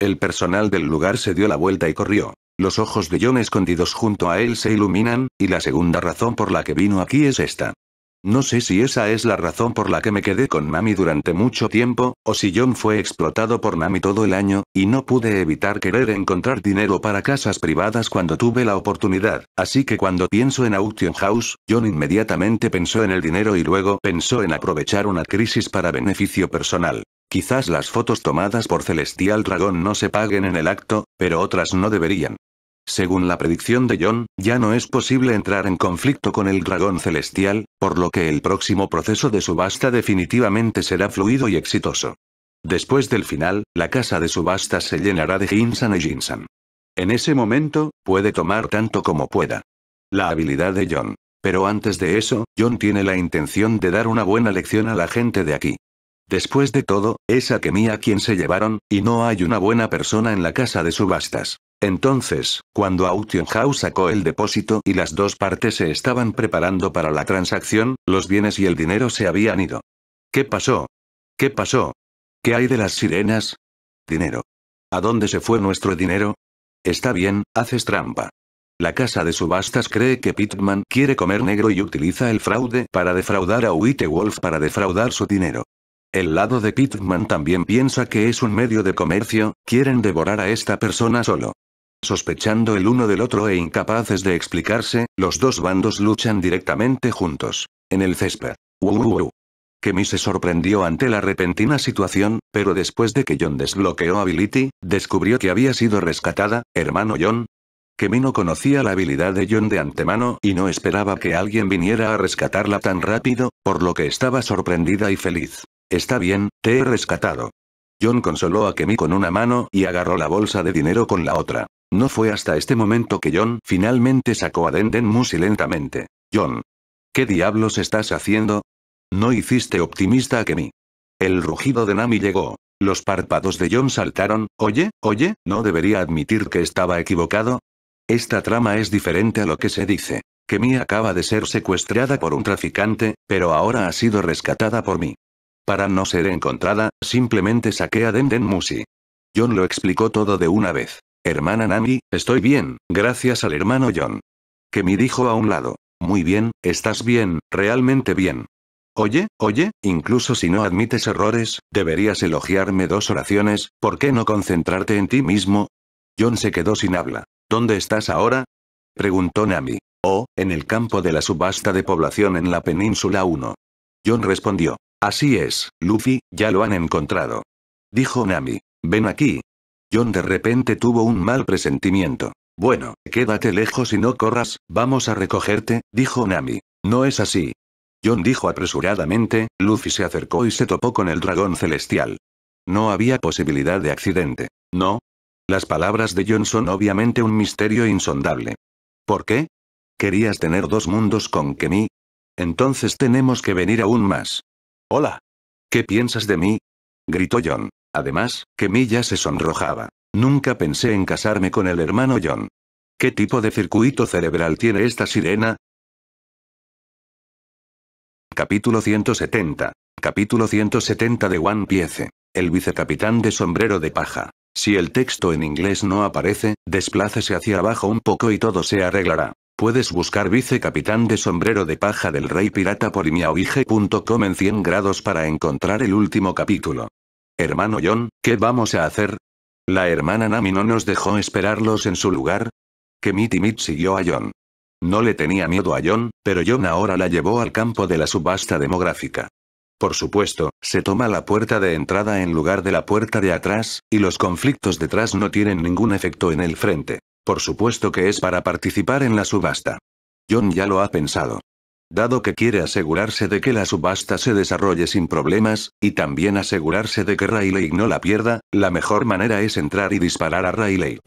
El personal del lugar se dio la vuelta y corrió. Los ojos de John escondidos junto a él se iluminan, y la segunda razón por la que vino aquí es esta. No sé si esa es la razón por la que me quedé con Mami durante mucho tiempo, o si John fue explotado por Mami todo el año, y no pude evitar querer encontrar dinero para casas privadas cuando tuve la oportunidad, así que cuando pienso en Auction House, John inmediatamente pensó en el dinero y luego pensó en aprovechar una crisis para beneficio personal. Quizás las fotos tomadas por Celestial Dragón no se paguen en el acto, pero otras no deberían. Según la predicción de John, ya no es posible entrar en conflicto con el dragón celestial, por lo que el próximo proceso de subasta definitivamente será fluido y exitoso. Después del final, la casa de subasta se llenará de Jinsan y Jinsan. En ese momento, puede tomar tanto como pueda. La habilidad de John. Pero antes de eso, John tiene la intención de dar una buena lección a la gente de aquí. Después de todo, esa que a quien se llevaron, y no hay una buena persona en la casa de subastas. Entonces, cuando Auction House sacó el depósito y las dos partes se estaban preparando para la transacción, los bienes y el dinero se habían ido. ¿Qué pasó? ¿Qué pasó? ¿Qué hay de las sirenas? Dinero. ¿A dónde se fue nuestro dinero? Está bien, haces trampa. La casa de subastas cree que Pitman quiere comer negro y utiliza el fraude para defraudar a Witte Wolf para defraudar su dinero. El lado de Pitman también piensa que es un medio de comercio, quieren devorar a esta persona solo. Sospechando el uno del otro e incapaces de explicarse, los dos bandos luchan directamente juntos. En el césped. Que Kemi se sorprendió ante la repentina situación, pero después de que John desbloqueó Ability, descubrió que había sido rescatada, hermano John. Kemi no conocía la habilidad de John de antemano y no esperaba que alguien viniera a rescatarla tan rápido, por lo que estaba sorprendida y feliz. Está bien, te he rescatado. John consoló a Kemi con una mano y agarró la bolsa de dinero con la otra. No fue hasta este momento que John finalmente sacó a Denden Musi lentamente. John. ¿Qué diablos estás haciendo? No hiciste optimista a Kemi. El rugido de Nami llegó. Los párpados de John saltaron. Oye, oye, ¿no debería admitir que estaba equivocado? Esta trama es diferente a lo que se dice. Kemi acaba de ser secuestrada por un traficante, pero ahora ha sido rescatada por mí. Para no ser encontrada, simplemente saqué a Denden Musi. John lo explicó todo de una vez. Hermana Nami, estoy bien, gracias al hermano John. Que me dijo a un lado. Muy bien, estás bien, realmente bien. Oye, oye, incluso si no admites errores, deberías elogiarme dos oraciones, ¿por qué no concentrarte en ti mismo? John se quedó sin habla. ¿Dónde estás ahora? Preguntó Nami. Oh, en el campo de la subasta de población en la península 1. John respondió. Así es, Luffy, ya lo han encontrado. Dijo Nami. Ven aquí. John de repente tuvo un mal presentimiento. Bueno, quédate lejos y no corras, vamos a recogerte, dijo Nami. No es así. John dijo apresuradamente, Luffy se acercó y se topó con el dragón celestial. No había posibilidad de accidente. ¿No? Las palabras de John son obviamente un misterio insondable. ¿Por qué? ¿Querías tener dos mundos con Kemi? Entonces tenemos que venir aún más. Hola. ¿Qué piensas de mí? gritó John. Además, que Milla se sonrojaba. Nunca pensé en casarme con el hermano John. ¿Qué tipo de circuito cerebral tiene esta sirena? Capítulo 170. Capítulo 170 de One Piece. El vicecapitán de sombrero de paja. Si el texto en inglés no aparece, desplácese hacia abajo un poco y todo se arreglará. Puedes buscar vicecapitán de sombrero de paja del rey pirata por imiaoige.com en 100 grados para encontrar el último capítulo. Hermano John, ¿qué vamos a hacer? La hermana Nami no nos dejó esperarlos en su lugar. Que Mit siguió a John. No le tenía miedo a John, pero John ahora la llevó al campo de la subasta demográfica. Por supuesto, se toma la puerta de entrada en lugar de la puerta de atrás, y los conflictos detrás no tienen ningún efecto en el frente. Por supuesto que es para participar en la subasta. John ya lo ha pensado. Dado que quiere asegurarse de que la subasta se desarrolle sin problemas, y también asegurarse de que Rayleigh no la pierda, la mejor manera es entrar y disparar a Rayleigh.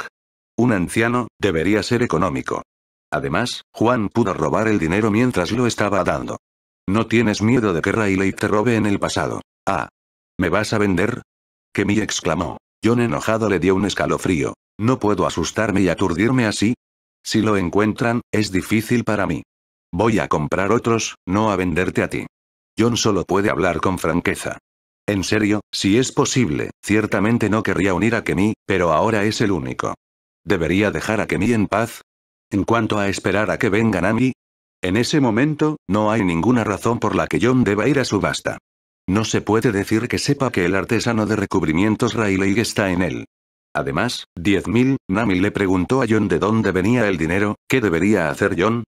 Un anciano, debería ser económico. Además, Juan pudo robar el dinero mientras lo estaba dando. No tienes miedo de que Rayleigh te robe en el pasado. Ah. ¿Me vas a vender? Kemi exclamó. John enojado le dio un escalofrío. No puedo asustarme y aturdirme así. Si lo encuentran, es difícil para mí. Voy a comprar otros, no a venderte a ti. John solo puede hablar con franqueza. En serio, si es posible, ciertamente no querría unir a Kemi, pero ahora es el único. ¿Debería dejar a Kemi en paz? En cuanto a esperar a que vengan a mí, en ese momento, no hay ninguna razón por la que John deba ir a subasta. No se puede decir que sepa que el artesano de recubrimientos Rayleigh está en él. Además, 10.000, Nami le preguntó a John de dónde venía el dinero, ¿qué debería hacer John?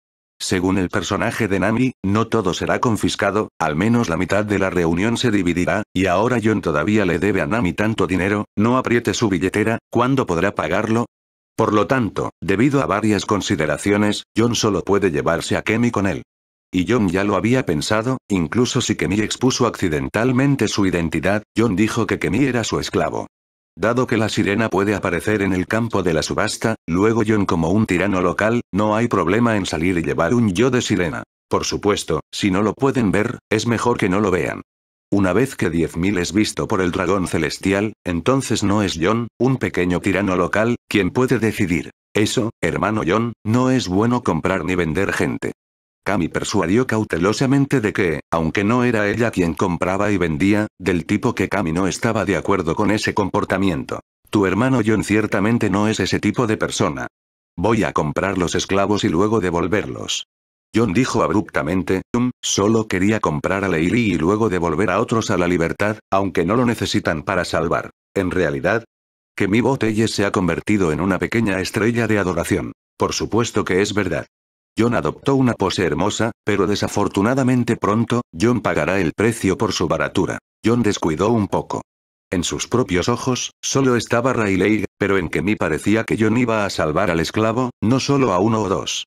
Según el personaje de Nami, no todo será confiscado, al menos la mitad de la reunión se dividirá, y ahora John todavía le debe a Nami tanto dinero, no apriete su billetera, ¿cuándo podrá pagarlo? Por lo tanto, debido a varias consideraciones, John solo puede llevarse a Kemi con él. Y John ya lo había pensado, incluso si Kemi expuso accidentalmente su identidad, John dijo que Kemi era su esclavo. Dado que la sirena puede aparecer en el campo de la subasta, luego John como un tirano local, no hay problema en salir y llevar un yo de sirena. Por supuesto, si no lo pueden ver, es mejor que no lo vean. Una vez que 10.000 es visto por el dragón celestial, entonces no es John, un pequeño tirano local, quien puede decidir. Eso, hermano John, no es bueno comprar ni vender gente. Cami persuadió cautelosamente de que, aunque no era ella quien compraba y vendía, del tipo que Kami no estaba de acuerdo con ese comportamiento. Tu hermano John ciertamente no es ese tipo de persona. Voy a comprar los esclavos y luego devolverlos. John dijo abruptamente, um, solo quería comprar a Leiri y luego devolver a otros a la libertad, aunque no lo necesitan para salvar. En realidad, que mi botella se ha convertido en una pequeña estrella de adoración. Por supuesto que es verdad. John adoptó una pose hermosa, pero desafortunadamente pronto, John pagará el precio por su baratura. John descuidó un poco. En sus propios ojos, solo estaba Rayleigh, pero en que mí parecía que John iba a salvar al esclavo, no solo a uno o dos.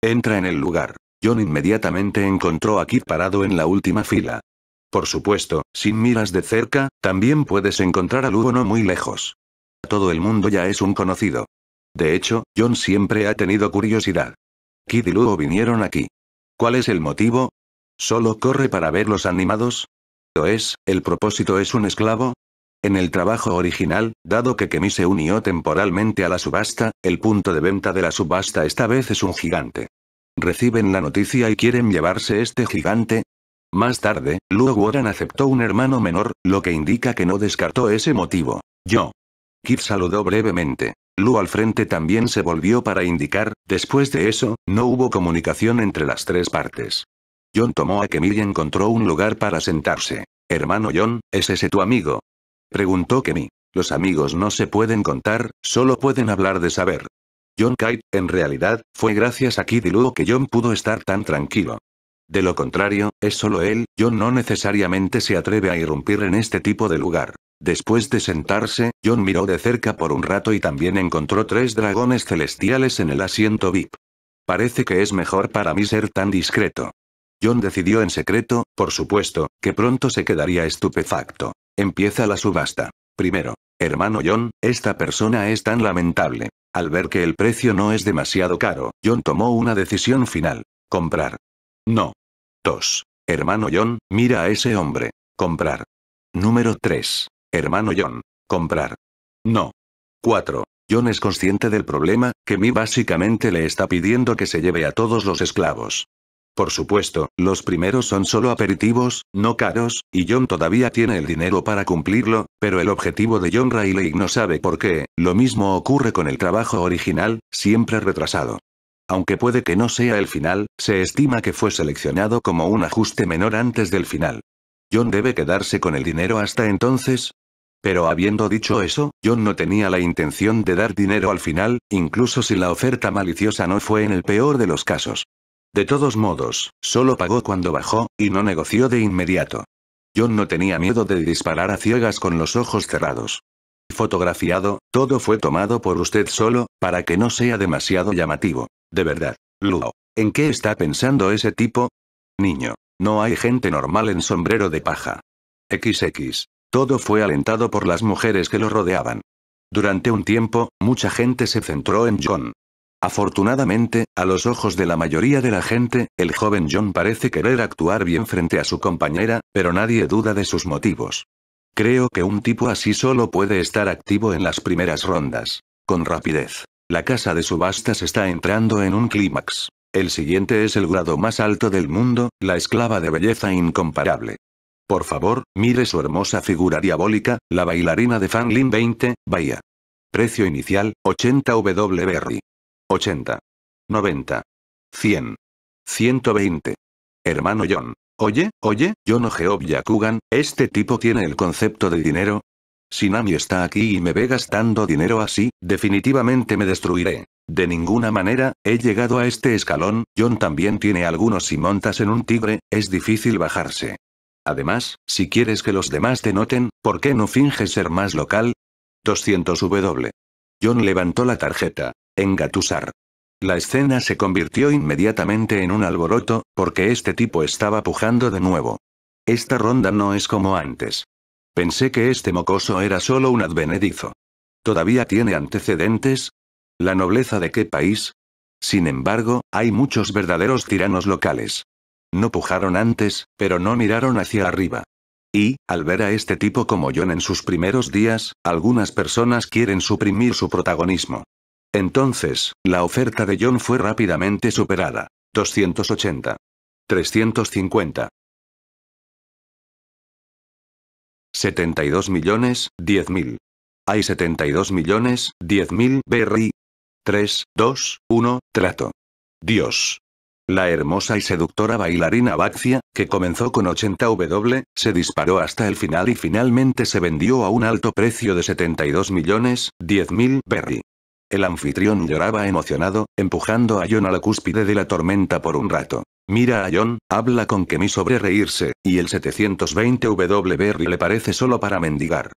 Entra en el lugar. John inmediatamente encontró a Kid parado en la última fila. Por supuesto, sin miras de cerca, también puedes encontrar a Lugo no muy lejos. Todo el mundo ya es un conocido. De hecho, John siempre ha tenido curiosidad. Kid y Luo vinieron aquí. ¿Cuál es el motivo? ¿Solo corre para ver los animados? Lo es, el propósito es un esclavo? En el trabajo original, dado que Kemi se unió temporalmente a la subasta, el punto de venta de la subasta esta vez es un gigante. Reciben la noticia y quieren llevarse este gigante, más tarde, Luo Warren aceptó un hermano menor, lo que indica que no descartó ese motivo. Yo Kid saludó brevemente. Lu al frente también se volvió para indicar, después de eso, no hubo comunicación entre las tres partes. John tomó a Kemi y encontró un lugar para sentarse. Hermano John, ¿es ese tu amigo? Preguntó Kemi. Los amigos no se pueden contar, solo pueden hablar de saber. John Kite, en realidad, fue gracias a Kid y Lu que John pudo estar tan tranquilo. De lo contrario, es solo él, John no necesariamente se atreve a irrumpir en este tipo de lugar. Después de sentarse, John miró de cerca por un rato y también encontró tres dragones celestiales en el asiento VIP. Parece que es mejor para mí ser tan discreto. John decidió en secreto, por supuesto, que pronto se quedaría estupefacto. Empieza la subasta. Primero, hermano John, esta persona es tan lamentable. Al ver que el precio no es demasiado caro, John tomó una decisión final. Comprar. No. 2. Hermano John, mira a ese hombre. Comprar. Número 3. Hermano John. Comprar. No. 4. John es consciente del problema, que Mi básicamente le está pidiendo que se lleve a todos los esclavos. Por supuesto, los primeros son solo aperitivos, no caros, y John todavía tiene el dinero para cumplirlo, pero el objetivo de John Rayleigh no sabe por qué, lo mismo ocurre con el trabajo original, siempre retrasado. Aunque puede que no sea el final, se estima que fue seleccionado como un ajuste menor antes del final. John debe quedarse con el dinero hasta entonces, pero habiendo dicho eso, John no tenía la intención de dar dinero al final, incluso si la oferta maliciosa no fue en el peor de los casos. De todos modos, solo pagó cuando bajó, y no negoció de inmediato. John no tenía miedo de disparar a ciegas con los ojos cerrados. Fotografiado, todo fue tomado por usted solo, para que no sea demasiado llamativo. De verdad. Luo. ¿En qué está pensando ese tipo? Niño. No hay gente normal en sombrero de paja. XX. Todo fue alentado por las mujeres que lo rodeaban. Durante un tiempo, mucha gente se centró en John. Afortunadamente, a los ojos de la mayoría de la gente, el joven John parece querer actuar bien frente a su compañera, pero nadie duda de sus motivos. Creo que un tipo así solo puede estar activo en las primeras rondas. Con rapidez. La casa de subastas está entrando en un clímax. El siguiente es el grado más alto del mundo, la esclava de belleza incomparable. Por favor, mire su hermosa figura diabólica, la bailarina de Fanlin 20, vaya. Precio inicial, 80 W 80. 90. 100. 120. Hermano John. Oye, oye, John Ojeob Yakugan, ¿este tipo tiene el concepto de dinero? Si Nami está aquí y me ve gastando dinero así, definitivamente me destruiré. De ninguna manera, he llegado a este escalón, John también tiene algunos y montas en un tigre, es difícil bajarse. Además, si quieres que los demás te noten, ¿por qué no finges ser más local? 200W. John levantó la tarjeta. Engatusar. La escena se convirtió inmediatamente en un alboroto, porque este tipo estaba pujando de nuevo. Esta ronda no es como antes. Pensé que este mocoso era solo un advenedizo. ¿Todavía tiene antecedentes? ¿La nobleza de qué país? Sin embargo, hay muchos verdaderos tiranos locales. No pujaron antes, pero no miraron hacia arriba. Y, al ver a este tipo como John en sus primeros días, algunas personas quieren suprimir su protagonismo. Entonces, la oferta de John fue rápidamente superada. 280. 350. 72 millones, 10 mil. Hay 72 millones, 10 mil, Berry. 3, 2, 1, trato. Dios, la hermosa y seductora bailarina Baxia, que comenzó con 80 W, se disparó hasta el final y finalmente se vendió a un alto precio de 72 millones, 10 mil berry. El anfitrión lloraba emocionado, empujando a John a la cúspide de la tormenta por un rato. Mira a John, habla con Kemi sobre reírse, y el 720 W berry le parece solo para mendigar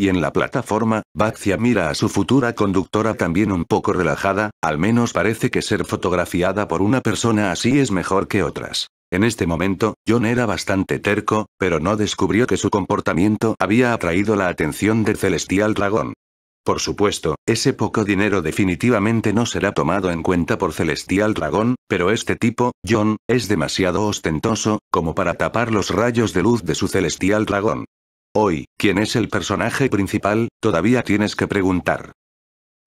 y en la plataforma, Baxia mira a su futura conductora también un poco relajada, al menos parece que ser fotografiada por una persona así es mejor que otras. En este momento, John era bastante terco, pero no descubrió que su comportamiento había atraído la atención del celestial dragón. Por supuesto, ese poco dinero definitivamente no será tomado en cuenta por Celestial Dragón, pero este tipo, John, es demasiado ostentoso, como para tapar los rayos de luz de su Celestial Dragón. Hoy, ¿quién es el personaje principal? Todavía tienes que preguntar.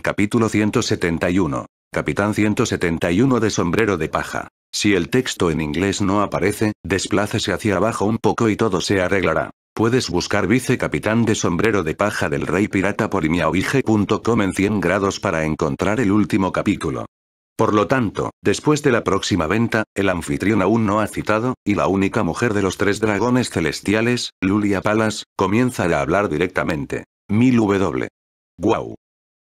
Capítulo 171. Capitán 171 de sombrero de paja. Si el texto en inglés no aparece, desplácese hacia abajo un poco y todo se arreglará. Puedes buscar vicecapitán de sombrero de paja del rey pirata por imiaoige.com en 100 grados para encontrar el último capítulo. Por lo tanto, después de la próxima venta, el anfitrión aún no ha citado, y la única mujer de los tres dragones celestiales, Lulia Palas, comienza a hablar directamente. Mil W. Guau.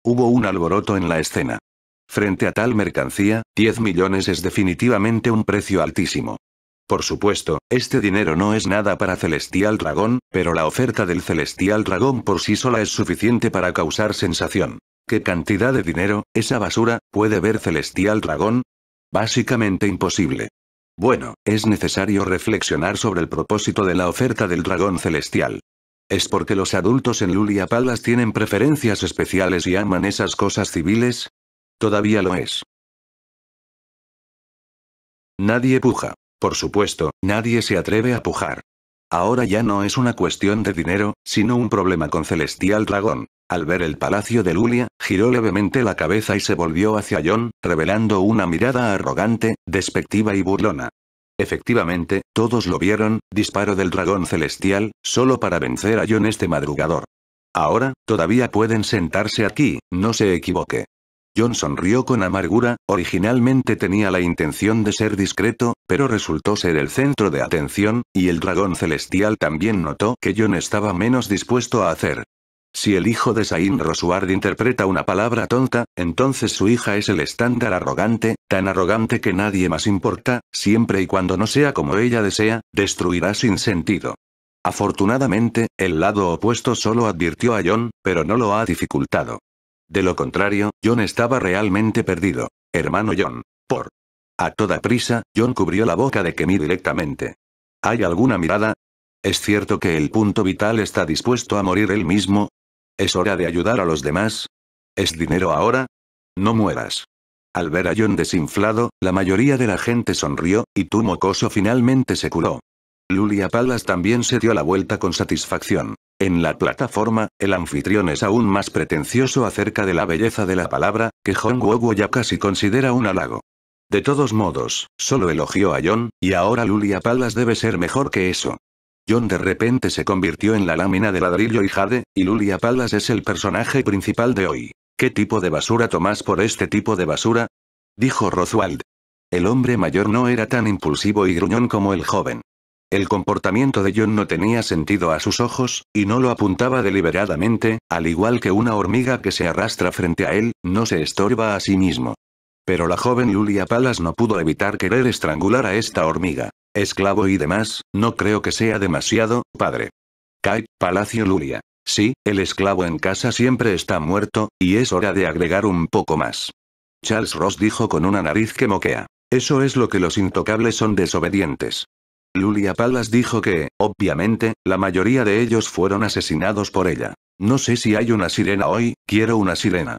Hubo un alboroto en la escena. Frente a tal mercancía, 10 millones es definitivamente un precio altísimo. Por supuesto, este dinero no es nada para Celestial Dragón, pero la oferta del Celestial Dragón por sí sola es suficiente para causar sensación. ¿Qué cantidad de dinero, esa basura, puede ver Celestial Dragón? Básicamente imposible. Bueno, es necesario reflexionar sobre el propósito de la oferta del dragón celestial. ¿Es porque los adultos en Lulia Palas tienen preferencias especiales y aman esas cosas civiles? Todavía lo es. Nadie puja. Por supuesto, nadie se atreve a pujar. Ahora ya no es una cuestión de dinero, sino un problema con Celestial Dragón. Al ver el palacio de Lulia, giró levemente la cabeza y se volvió hacia John, revelando una mirada arrogante, despectiva y burlona. Efectivamente, todos lo vieron, disparo del dragón celestial, solo para vencer a John este madrugador. Ahora, todavía pueden sentarse aquí, no se equivoque. John sonrió con amargura, originalmente tenía la intención de ser discreto, pero resultó ser el centro de atención, y el dragón celestial también notó que John estaba menos dispuesto a hacer. Si el hijo de Sain Rosuard interpreta una palabra tonta, entonces su hija es el estándar arrogante, tan arrogante que nadie más importa, siempre y cuando no sea como ella desea, destruirá sin sentido. Afortunadamente, el lado opuesto solo advirtió a John, pero no lo ha dificultado. De lo contrario, John estaba realmente perdido. Hermano John. Por. A toda prisa, John cubrió la boca de Kemi directamente. ¿Hay alguna mirada? ¿Es cierto que el punto vital está dispuesto a morir él mismo? ¿Es hora de ayudar a los demás? ¿Es dinero ahora? No mueras. Al ver a John desinflado, la mayoría de la gente sonrió, y tu mocoso finalmente se curó. Lulia Palas también se dio la vuelta con satisfacción. En la plataforma, el anfitrión es aún más pretencioso acerca de la belleza de la palabra, que John ya casi considera un halago. De todos modos, solo elogió a John, y ahora Lulia Palas debe ser mejor que eso. John de repente se convirtió en la lámina de ladrillo y jade, y Lulia Palas es el personaje principal de hoy. ¿Qué tipo de basura tomás por este tipo de basura? Dijo Roswald. El hombre mayor no era tan impulsivo y gruñón como el joven. El comportamiento de John no tenía sentido a sus ojos, y no lo apuntaba deliberadamente, al igual que una hormiga que se arrastra frente a él, no se estorba a sí mismo. Pero la joven Lulia Palas no pudo evitar querer estrangular a esta hormiga. Esclavo y demás, no creo que sea demasiado, padre. Kai, Palacio Lulia. Sí, el esclavo en casa siempre está muerto, y es hora de agregar un poco más. Charles Ross dijo con una nariz que moquea. Eso es lo que los intocables son desobedientes. Lulia Palas dijo que, obviamente, la mayoría de ellos fueron asesinados por ella. No sé si hay una sirena hoy, quiero una sirena.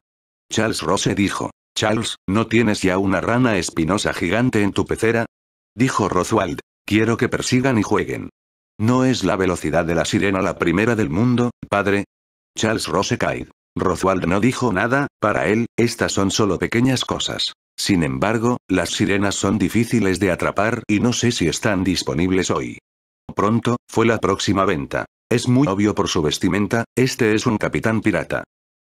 Charles Rose dijo. Charles, ¿no tienes ya una rana espinosa gigante en tu pecera? Dijo Roswald: Quiero que persigan y jueguen. ¿No es la velocidad de la sirena la primera del mundo, padre? Charles Rose cae. Roswald no dijo nada, para él, estas son solo pequeñas cosas. Sin embargo, las sirenas son difíciles de atrapar y no sé si están disponibles hoy. Pronto, fue la próxima venta. Es muy obvio por su vestimenta, este es un capitán pirata.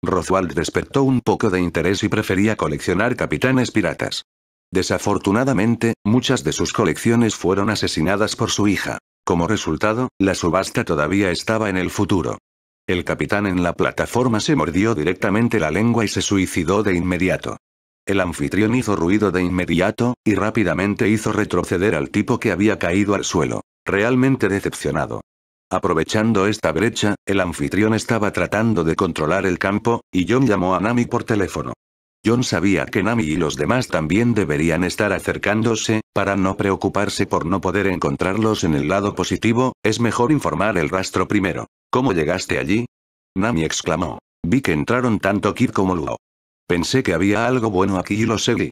Roswald despertó un poco de interés y prefería coleccionar capitanes piratas. Desafortunadamente, muchas de sus colecciones fueron asesinadas por su hija. Como resultado, la subasta todavía estaba en el futuro. El capitán en la plataforma se mordió directamente la lengua y se suicidó de inmediato. El anfitrión hizo ruido de inmediato, y rápidamente hizo retroceder al tipo que había caído al suelo, realmente decepcionado. Aprovechando esta brecha, el anfitrión estaba tratando de controlar el campo, y John llamó a Nami por teléfono. John sabía que Nami y los demás también deberían estar acercándose, para no preocuparse por no poder encontrarlos en el lado positivo, es mejor informar el rastro primero. ¿Cómo llegaste allí? Nami exclamó. Vi que entraron tanto Kid como Luo. Pensé que había algo bueno aquí y lo seguí.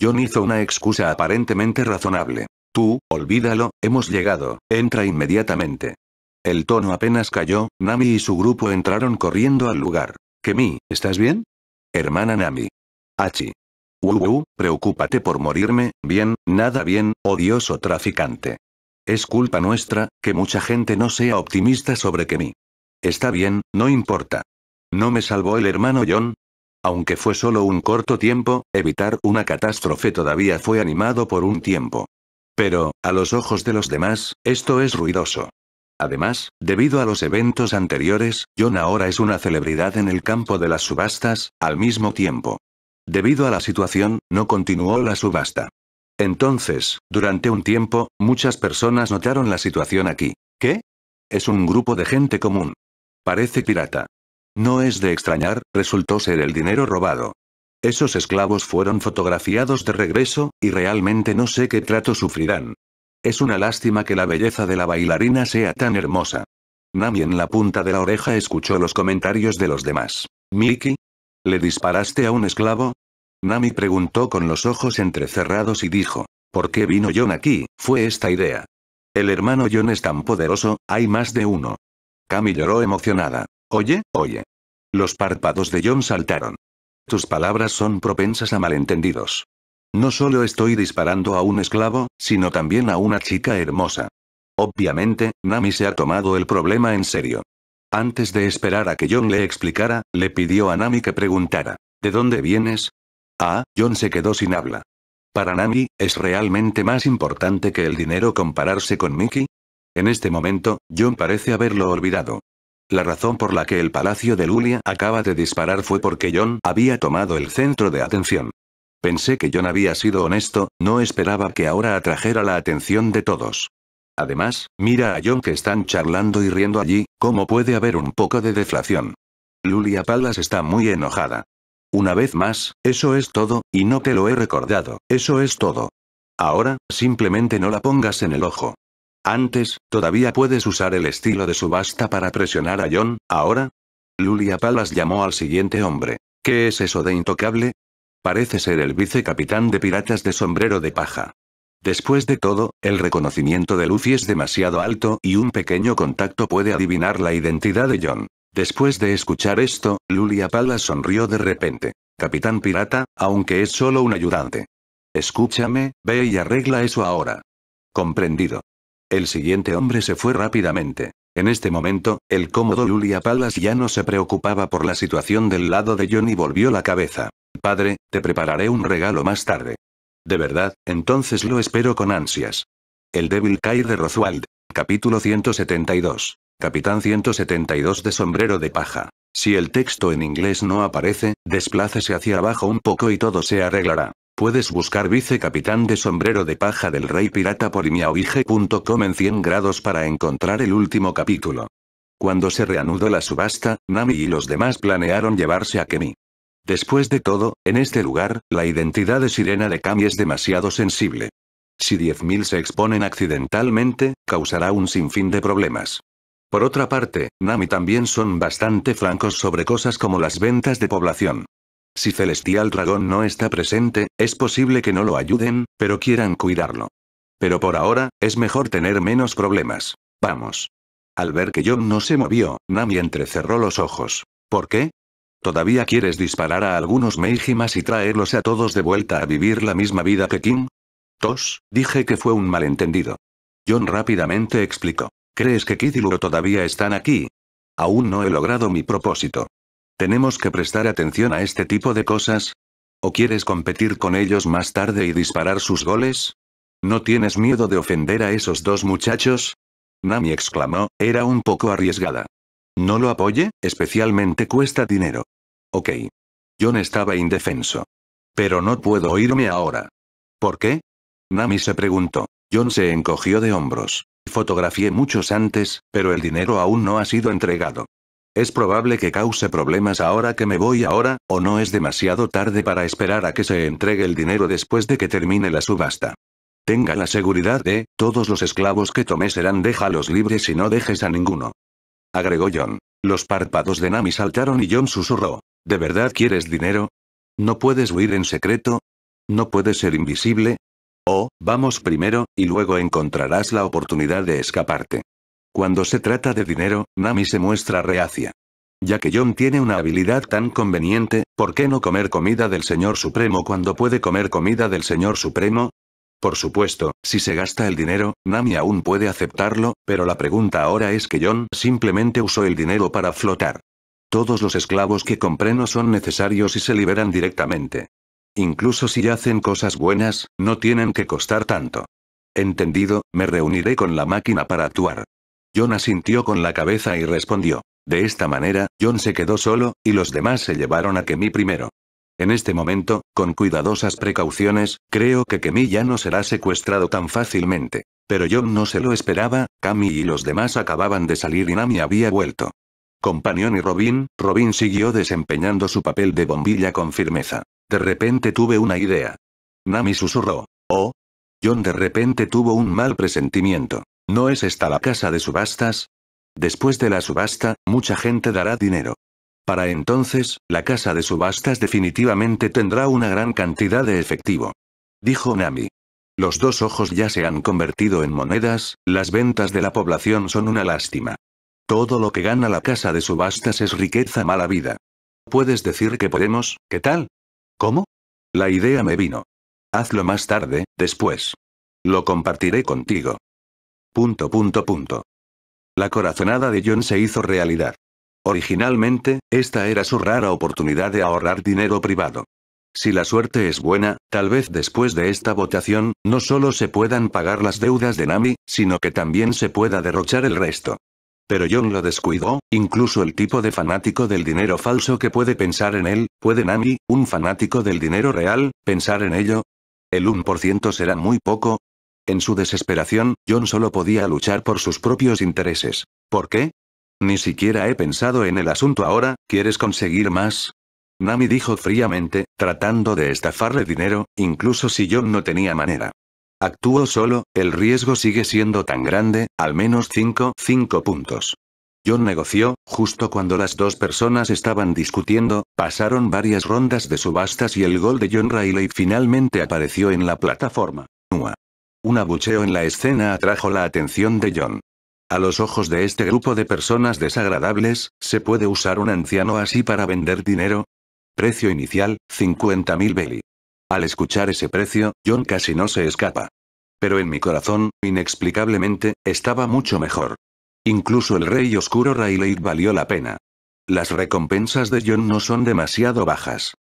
John hizo una excusa aparentemente razonable. Tú, olvídalo, hemos llegado, entra inmediatamente. El tono apenas cayó, Nami y su grupo entraron corriendo al lugar. Kemi, ¿estás bien? Hermana Nami. Hachi. Wuwu, preocúpate por morirme, bien, nada bien, odioso traficante. Es culpa nuestra, que mucha gente no sea optimista sobre Kemi. Está bien, no importa. ¿No me salvó el hermano John? Aunque fue solo un corto tiempo, evitar una catástrofe todavía fue animado por un tiempo. Pero, a los ojos de los demás, esto es ruidoso. Además, debido a los eventos anteriores, John ahora es una celebridad en el campo de las subastas, al mismo tiempo. Debido a la situación, no continuó la subasta. Entonces, durante un tiempo, muchas personas notaron la situación aquí. ¿Qué? Es un grupo de gente común. Parece pirata. No es de extrañar, resultó ser el dinero robado. Esos esclavos fueron fotografiados de regreso, y realmente no sé qué trato sufrirán. Es una lástima que la belleza de la bailarina sea tan hermosa. Nami en la punta de la oreja escuchó los comentarios de los demás. Miki, ¿le disparaste a un esclavo? Nami preguntó con los ojos entrecerrados y dijo, ¿por qué vino John aquí? Fue esta idea. El hermano John es tan poderoso, hay más de uno. Cami lloró emocionada. Oye, oye. Los párpados de John saltaron. Tus palabras son propensas a malentendidos. No solo estoy disparando a un esclavo, sino también a una chica hermosa. Obviamente, Nami se ha tomado el problema en serio. Antes de esperar a que John le explicara, le pidió a Nami que preguntara, ¿de dónde vienes? Ah, John se quedó sin habla. Para Nami, ¿es realmente más importante que el dinero compararse con Mickey? En este momento, John parece haberlo olvidado. La razón por la que el palacio de Lulia acaba de disparar fue porque John había tomado el centro de atención. Pensé que John había sido honesto, no esperaba que ahora atrajera la atención de todos. Además, mira a John que están charlando y riendo allí, ¿cómo puede haber un poco de deflación? Lulia Palas está muy enojada. Una vez más, eso es todo, y no te lo he recordado, eso es todo. Ahora, simplemente no la pongas en el ojo. Antes, todavía puedes usar el estilo de subasta para presionar a John, ahora. Lulia Palas llamó al siguiente hombre. ¿Qué es eso de intocable? Parece ser el vicecapitán de piratas de sombrero de paja. Después de todo, el reconocimiento de Lucy es demasiado alto y un pequeño contacto puede adivinar la identidad de John. Después de escuchar esto, Lulia Palas sonrió de repente. Capitán pirata, aunque es solo un ayudante. Escúchame, ve y arregla eso ahora. Comprendido. El siguiente hombre se fue rápidamente. En este momento, el cómodo Julia Palas ya no se preocupaba por la situación del lado de Johnny y volvió la cabeza. Padre, te prepararé un regalo más tarde. De verdad, entonces lo espero con ansias. El débil Kai de Roswald. Capítulo 172. Capitán 172 de sombrero de paja. Si el texto en inglés no aparece, desplácese hacia abajo un poco y todo se arreglará. Puedes buscar vicecapitán de sombrero de paja del rey pirata por imiaoige.com en 100 grados para encontrar el último capítulo. Cuando se reanudó la subasta, Nami y los demás planearon llevarse a Kemi. Después de todo, en este lugar, la identidad de Sirena de Kami es demasiado sensible. Si 10.000 se exponen accidentalmente, causará un sinfín de problemas. Por otra parte, Nami también son bastante francos sobre cosas como las ventas de población. Si Celestial Dragón no está presente, es posible que no lo ayuden, pero quieran cuidarlo. Pero por ahora, es mejor tener menos problemas. Vamos. Al ver que John no se movió, Nami entrecerró los ojos. ¿Por qué? ¿Todavía quieres disparar a algunos Meijimas y traerlos a todos de vuelta a vivir la misma vida que Kim? Tos, dije que fue un malentendido. John rápidamente explicó. ¿Crees que Kid todavía están aquí? Aún no he logrado mi propósito. Tenemos que prestar atención a este tipo de cosas. ¿O quieres competir con ellos más tarde y disparar sus goles? ¿No tienes miedo de ofender a esos dos muchachos? Nami exclamó, era un poco arriesgada. No lo apoye, especialmente cuesta dinero. Ok. John estaba indefenso. Pero no puedo irme ahora. ¿Por qué? Nami se preguntó. John se encogió de hombros. Fotografié muchos antes, pero el dinero aún no ha sido entregado. Es probable que cause problemas ahora que me voy ahora, o no es demasiado tarde para esperar a que se entregue el dinero después de que termine la subasta. Tenga la seguridad de, todos los esclavos que tomé serán déjalos libres y no dejes a ninguno. Agregó John. Los párpados de Nami saltaron y John susurró. ¿De verdad quieres dinero? ¿No puedes huir en secreto? ¿No puedes ser invisible? Oh, vamos primero, y luego encontrarás la oportunidad de escaparte. Cuando se trata de dinero, Nami se muestra reacia. Ya que John tiene una habilidad tan conveniente, ¿por qué no comer comida del Señor Supremo cuando puede comer comida del Señor Supremo? Por supuesto, si se gasta el dinero, Nami aún puede aceptarlo, pero la pregunta ahora es que John simplemente usó el dinero para flotar. Todos los esclavos que compré no son necesarios y se liberan directamente. Incluso si hacen cosas buenas, no tienen que costar tanto. Entendido, me reuniré con la máquina para actuar. John asintió con la cabeza y respondió. De esta manera, John se quedó solo, y los demás se llevaron a Kemi primero. En este momento, con cuidadosas precauciones, creo que Kemi ya no será secuestrado tan fácilmente. Pero John no se lo esperaba, Kami y los demás acababan de salir y Nami había vuelto. Compañón y Robin, Robin siguió desempeñando su papel de bombilla con firmeza. De repente tuve una idea. Nami susurró. Oh. John de repente tuvo un mal presentimiento. ¿No es esta la casa de subastas? Después de la subasta, mucha gente dará dinero. Para entonces, la casa de subastas definitivamente tendrá una gran cantidad de efectivo. Dijo Nami. Los dos ojos ya se han convertido en monedas, las ventas de la población son una lástima. Todo lo que gana la casa de subastas es riqueza mala vida. ¿Puedes decir que podemos, qué tal? ¿Cómo? La idea me vino. Hazlo más tarde, después. Lo compartiré contigo. Punto punto punto. La corazonada de John se hizo realidad. Originalmente, esta era su rara oportunidad de ahorrar dinero privado. Si la suerte es buena, tal vez después de esta votación, no solo se puedan pagar las deudas de Nami, sino que también se pueda derrochar el resto. Pero John lo descuidó, incluso el tipo de fanático del dinero falso que puede pensar en él, ¿puede Nami, un fanático del dinero real, pensar en ello? El 1% será muy poco, en su desesperación, John solo podía luchar por sus propios intereses. ¿Por qué? Ni siquiera he pensado en el asunto ahora, ¿quieres conseguir más? Nami dijo fríamente, tratando de estafarle dinero, incluso si John no tenía manera. Actuó solo, el riesgo sigue siendo tan grande, al menos 5 5 puntos. John negoció, justo cuando las dos personas estaban discutiendo, pasaron varias rondas de subastas y el gol de John Riley finalmente apareció en la plataforma. Nua. Un abucheo en la escena atrajo la atención de John. A los ojos de este grupo de personas desagradables, ¿se puede usar un anciano así para vender dinero? Precio inicial, 50.000 Belly. Al escuchar ese precio, John casi no se escapa. Pero en mi corazón, inexplicablemente, estaba mucho mejor. Incluso el rey oscuro Rayleigh valió la pena. Las recompensas de John no son demasiado bajas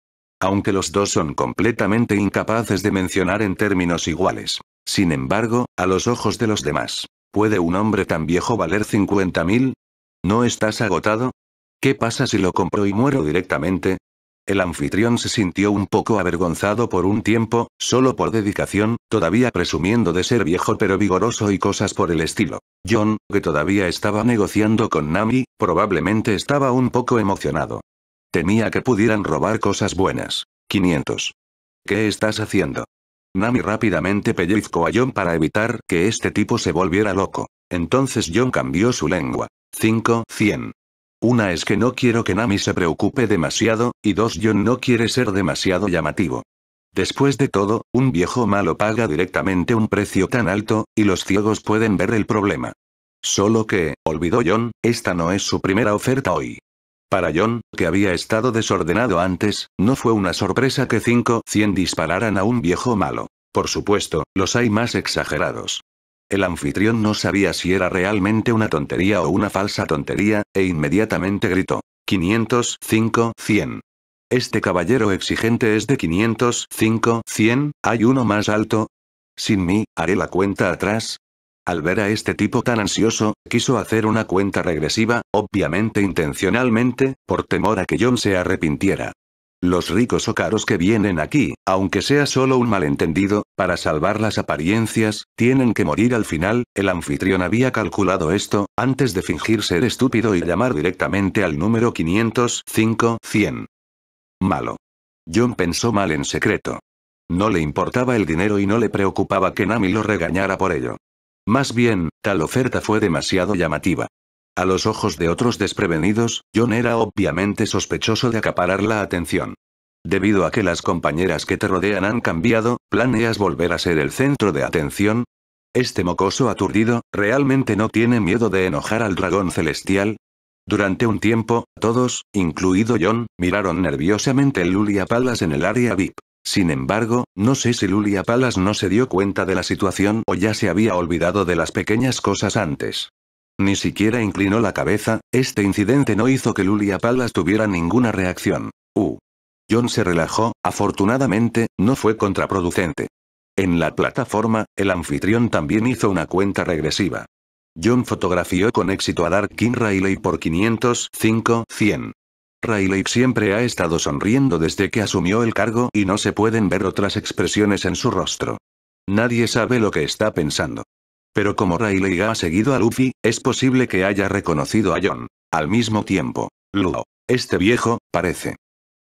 aunque los dos son completamente incapaces de mencionar en términos iguales. Sin embargo, a los ojos de los demás, ¿puede un hombre tan viejo valer 50.000? ¿No estás agotado? ¿Qué pasa si lo compro y muero directamente? El anfitrión se sintió un poco avergonzado por un tiempo, solo por dedicación, todavía presumiendo de ser viejo pero vigoroso y cosas por el estilo. John, que todavía estaba negociando con Nami, probablemente estaba un poco emocionado. Temía que pudieran robar cosas buenas. 500. ¿Qué estás haciendo? Nami rápidamente pellizcó a John para evitar que este tipo se volviera loco. Entonces John cambió su lengua. 5. 100. Una es que no quiero que Nami se preocupe demasiado, y dos John no quiere ser demasiado llamativo. Después de todo, un viejo malo paga directamente un precio tan alto, y los ciegos pueden ver el problema. Solo que, olvidó John, esta no es su primera oferta hoy. Para John, que había estado desordenado antes, no fue una sorpresa que 5-100 dispararan a un viejo malo. Por supuesto, los hay más exagerados. El anfitrión no sabía si era realmente una tontería o una falsa tontería, e inmediatamente gritó. 5 100. Este caballero exigente es de 500-5-100, 100, ¿hay uno más alto? Sin mí, haré la cuenta atrás, al ver a este tipo tan ansioso, quiso hacer una cuenta regresiva, obviamente intencionalmente, por temor a que John se arrepintiera. Los ricos o caros que vienen aquí, aunque sea solo un malentendido, para salvar las apariencias, tienen que morir al final, el anfitrión había calculado esto, antes de fingir ser estúpido y llamar directamente al número 505-100. Malo. John pensó mal en secreto. No le importaba el dinero y no le preocupaba que Nami lo regañara por ello. Más bien, tal oferta fue demasiado llamativa. A los ojos de otros desprevenidos, John era obviamente sospechoso de acaparar la atención. Debido a que las compañeras que te rodean han cambiado, ¿planeas volver a ser el centro de atención? Este mocoso aturdido, realmente no tiene miedo de enojar al dragón celestial, durante un tiempo, todos, incluido John, miraron nerviosamente el Lulia palas en el área VIP. Sin embargo, no sé si Lulia Palas no se dio cuenta de la situación o ya se había olvidado de las pequeñas cosas antes. Ni siquiera inclinó la cabeza, este incidente no hizo que Lulia Palas tuviera ninguna reacción. U. Uh. John se relajó, afortunadamente, no fue contraproducente. En la plataforma, el anfitrión también hizo una cuenta regresiva. John fotografió con éxito a Dark King Riley por 505-100. Rayleigh siempre ha estado sonriendo desde que asumió el cargo y no se pueden ver otras expresiones en su rostro. Nadie sabe lo que está pensando. Pero como Rayleigh ha seguido a Luffy, es posible que haya reconocido a John. Al mismo tiempo, Luo, este viejo, parece.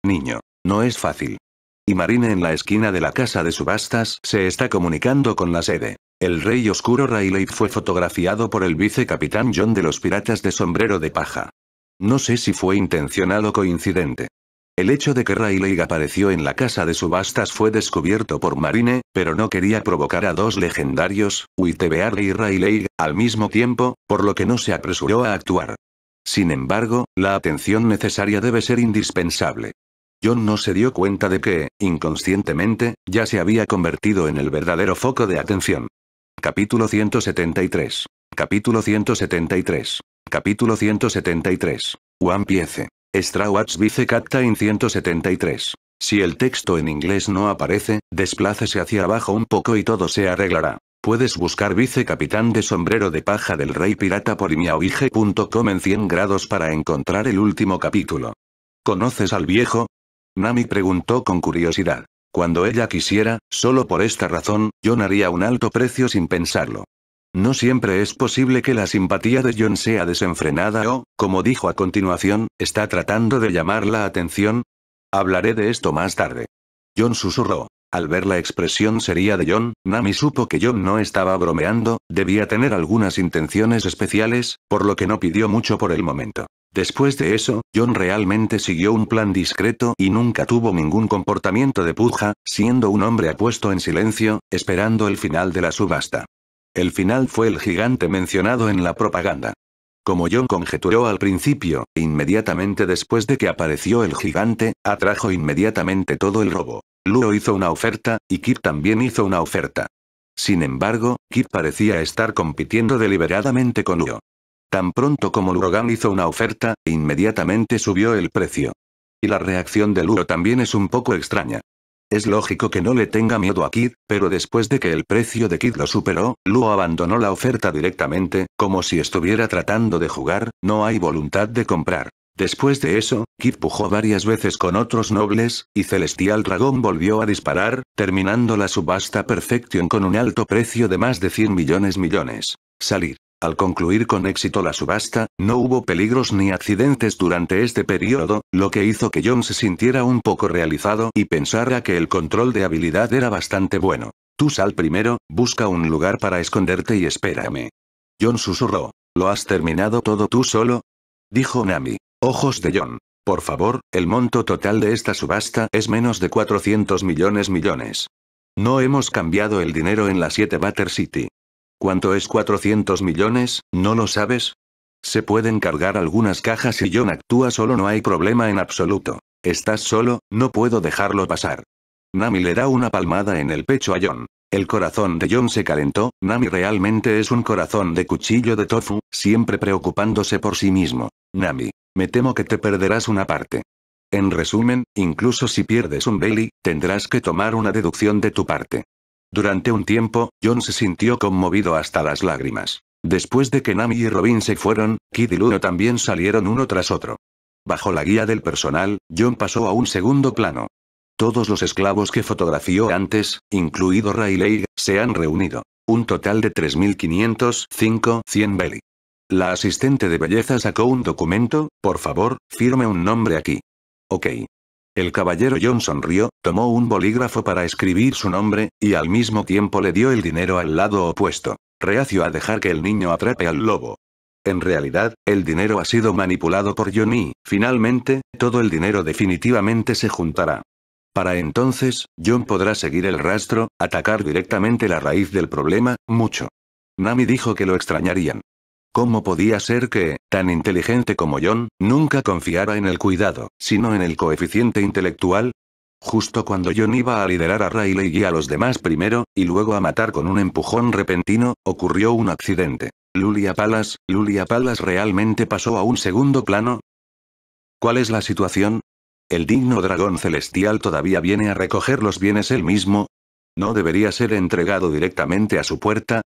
Niño, no es fácil. Y Marine en la esquina de la casa de subastas se está comunicando con la sede. El rey oscuro Rayleigh fue fotografiado por el vicecapitán John de los piratas de sombrero de paja. No sé si fue intencional o coincidente. El hecho de que Rayleigh apareció en la casa de subastas fue descubierto por Marine, pero no quería provocar a dos legendarios, Whitebeard y Rayleigh, al mismo tiempo, por lo que no se apresuró a actuar. Sin embargo, la atención necesaria debe ser indispensable. John no se dio cuenta de que, inconscientemente, ya se había convertido en el verdadero foco de atención. Capítulo 173. Capítulo 173. Capítulo 173. One Piece. Hats Vice Captain 173. Si el texto en inglés no aparece, desplácese hacia abajo un poco y todo se arreglará. Puedes buscar Vice Capitán de sombrero de paja del rey pirata por imiaoige.com en 100 grados para encontrar el último capítulo. ¿Conoces al viejo? Nami preguntó con curiosidad. Cuando ella quisiera, solo por esta razón, yo haría un alto precio sin pensarlo. No siempre es posible que la simpatía de John sea desenfrenada o, como dijo a continuación, está tratando de llamar la atención. Hablaré de esto más tarde. John susurró. Al ver la expresión seria de John, Nami supo que John no estaba bromeando, debía tener algunas intenciones especiales, por lo que no pidió mucho por el momento. Después de eso, John realmente siguió un plan discreto y nunca tuvo ningún comportamiento de puja, siendo un hombre apuesto en silencio, esperando el final de la subasta. El final fue el gigante mencionado en la propaganda. Como John conjeturó al principio, inmediatamente después de que apareció el gigante, atrajo inmediatamente todo el robo. Luo hizo una oferta, y Kip también hizo una oferta. Sin embargo, Kip parecía estar compitiendo deliberadamente con Luo. Tan pronto como Lurogan hizo una oferta, inmediatamente subió el precio. Y la reacción de Luo también es un poco extraña. Es lógico que no le tenga miedo a Kid, pero después de que el precio de Kid lo superó, Luo abandonó la oferta directamente, como si estuviera tratando de jugar, no hay voluntad de comprar. Después de eso, Kid pujó varias veces con otros nobles, y Celestial Dragón volvió a disparar, terminando la subasta Perfection con un alto precio de más de 100 millones millones. Salir. Al concluir con éxito la subasta, no hubo peligros ni accidentes durante este periodo, lo que hizo que John se sintiera un poco realizado y pensara que el control de habilidad era bastante bueno. Tú sal primero, busca un lugar para esconderte y espérame. John susurró. ¿Lo has terminado todo tú solo? Dijo Nami. Ojos de John. Por favor, el monto total de esta subasta es menos de 400 millones millones. No hemos cambiado el dinero en la 7 Butter City. ¿Cuánto es 400 millones, no lo sabes? Se pueden cargar algunas cajas y John actúa solo, no hay problema en absoluto. Estás solo, no puedo dejarlo pasar. Nami le da una palmada en el pecho a John. El corazón de John se calentó, Nami realmente es un corazón de cuchillo de tofu, siempre preocupándose por sí mismo. Nami, me temo que te perderás una parte. En resumen, incluso si pierdes un belly, tendrás que tomar una deducción de tu parte. Durante un tiempo, John se sintió conmovido hasta las lágrimas. Después de que Nami y Robin se fueron, Kid y Luno también salieron uno tras otro. Bajo la guía del personal, John pasó a un segundo plano. Todos los esclavos que fotografió antes, incluido Rayleigh, se han reunido. Un total de 3.505, 100 Belly. La asistente de belleza sacó un documento, por favor, firme un nombre aquí. Ok, el caballero John sonrió, tomó un bolígrafo para escribir su nombre, y al mismo tiempo le dio el dinero al lado opuesto, reacio a dejar que el niño atrape al lobo. En realidad, el dinero ha sido manipulado por Johnny, finalmente, todo el dinero definitivamente se juntará. Para entonces, John podrá seguir el rastro, atacar directamente la raíz del problema, mucho. Nami dijo que lo extrañarían. ¿Cómo podía ser que, tan inteligente como John, nunca confiara en el cuidado, sino en el coeficiente intelectual? Justo cuando John iba a liderar a Riley y a los demás primero, y luego a matar con un empujón repentino, ocurrió un accidente. Lulia Palas, Lulia Palas realmente pasó a un segundo plano. ¿Cuál es la situación? ¿El digno dragón celestial todavía viene a recoger los bienes él mismo? ¿No debería ser entregado directamente a su puerta?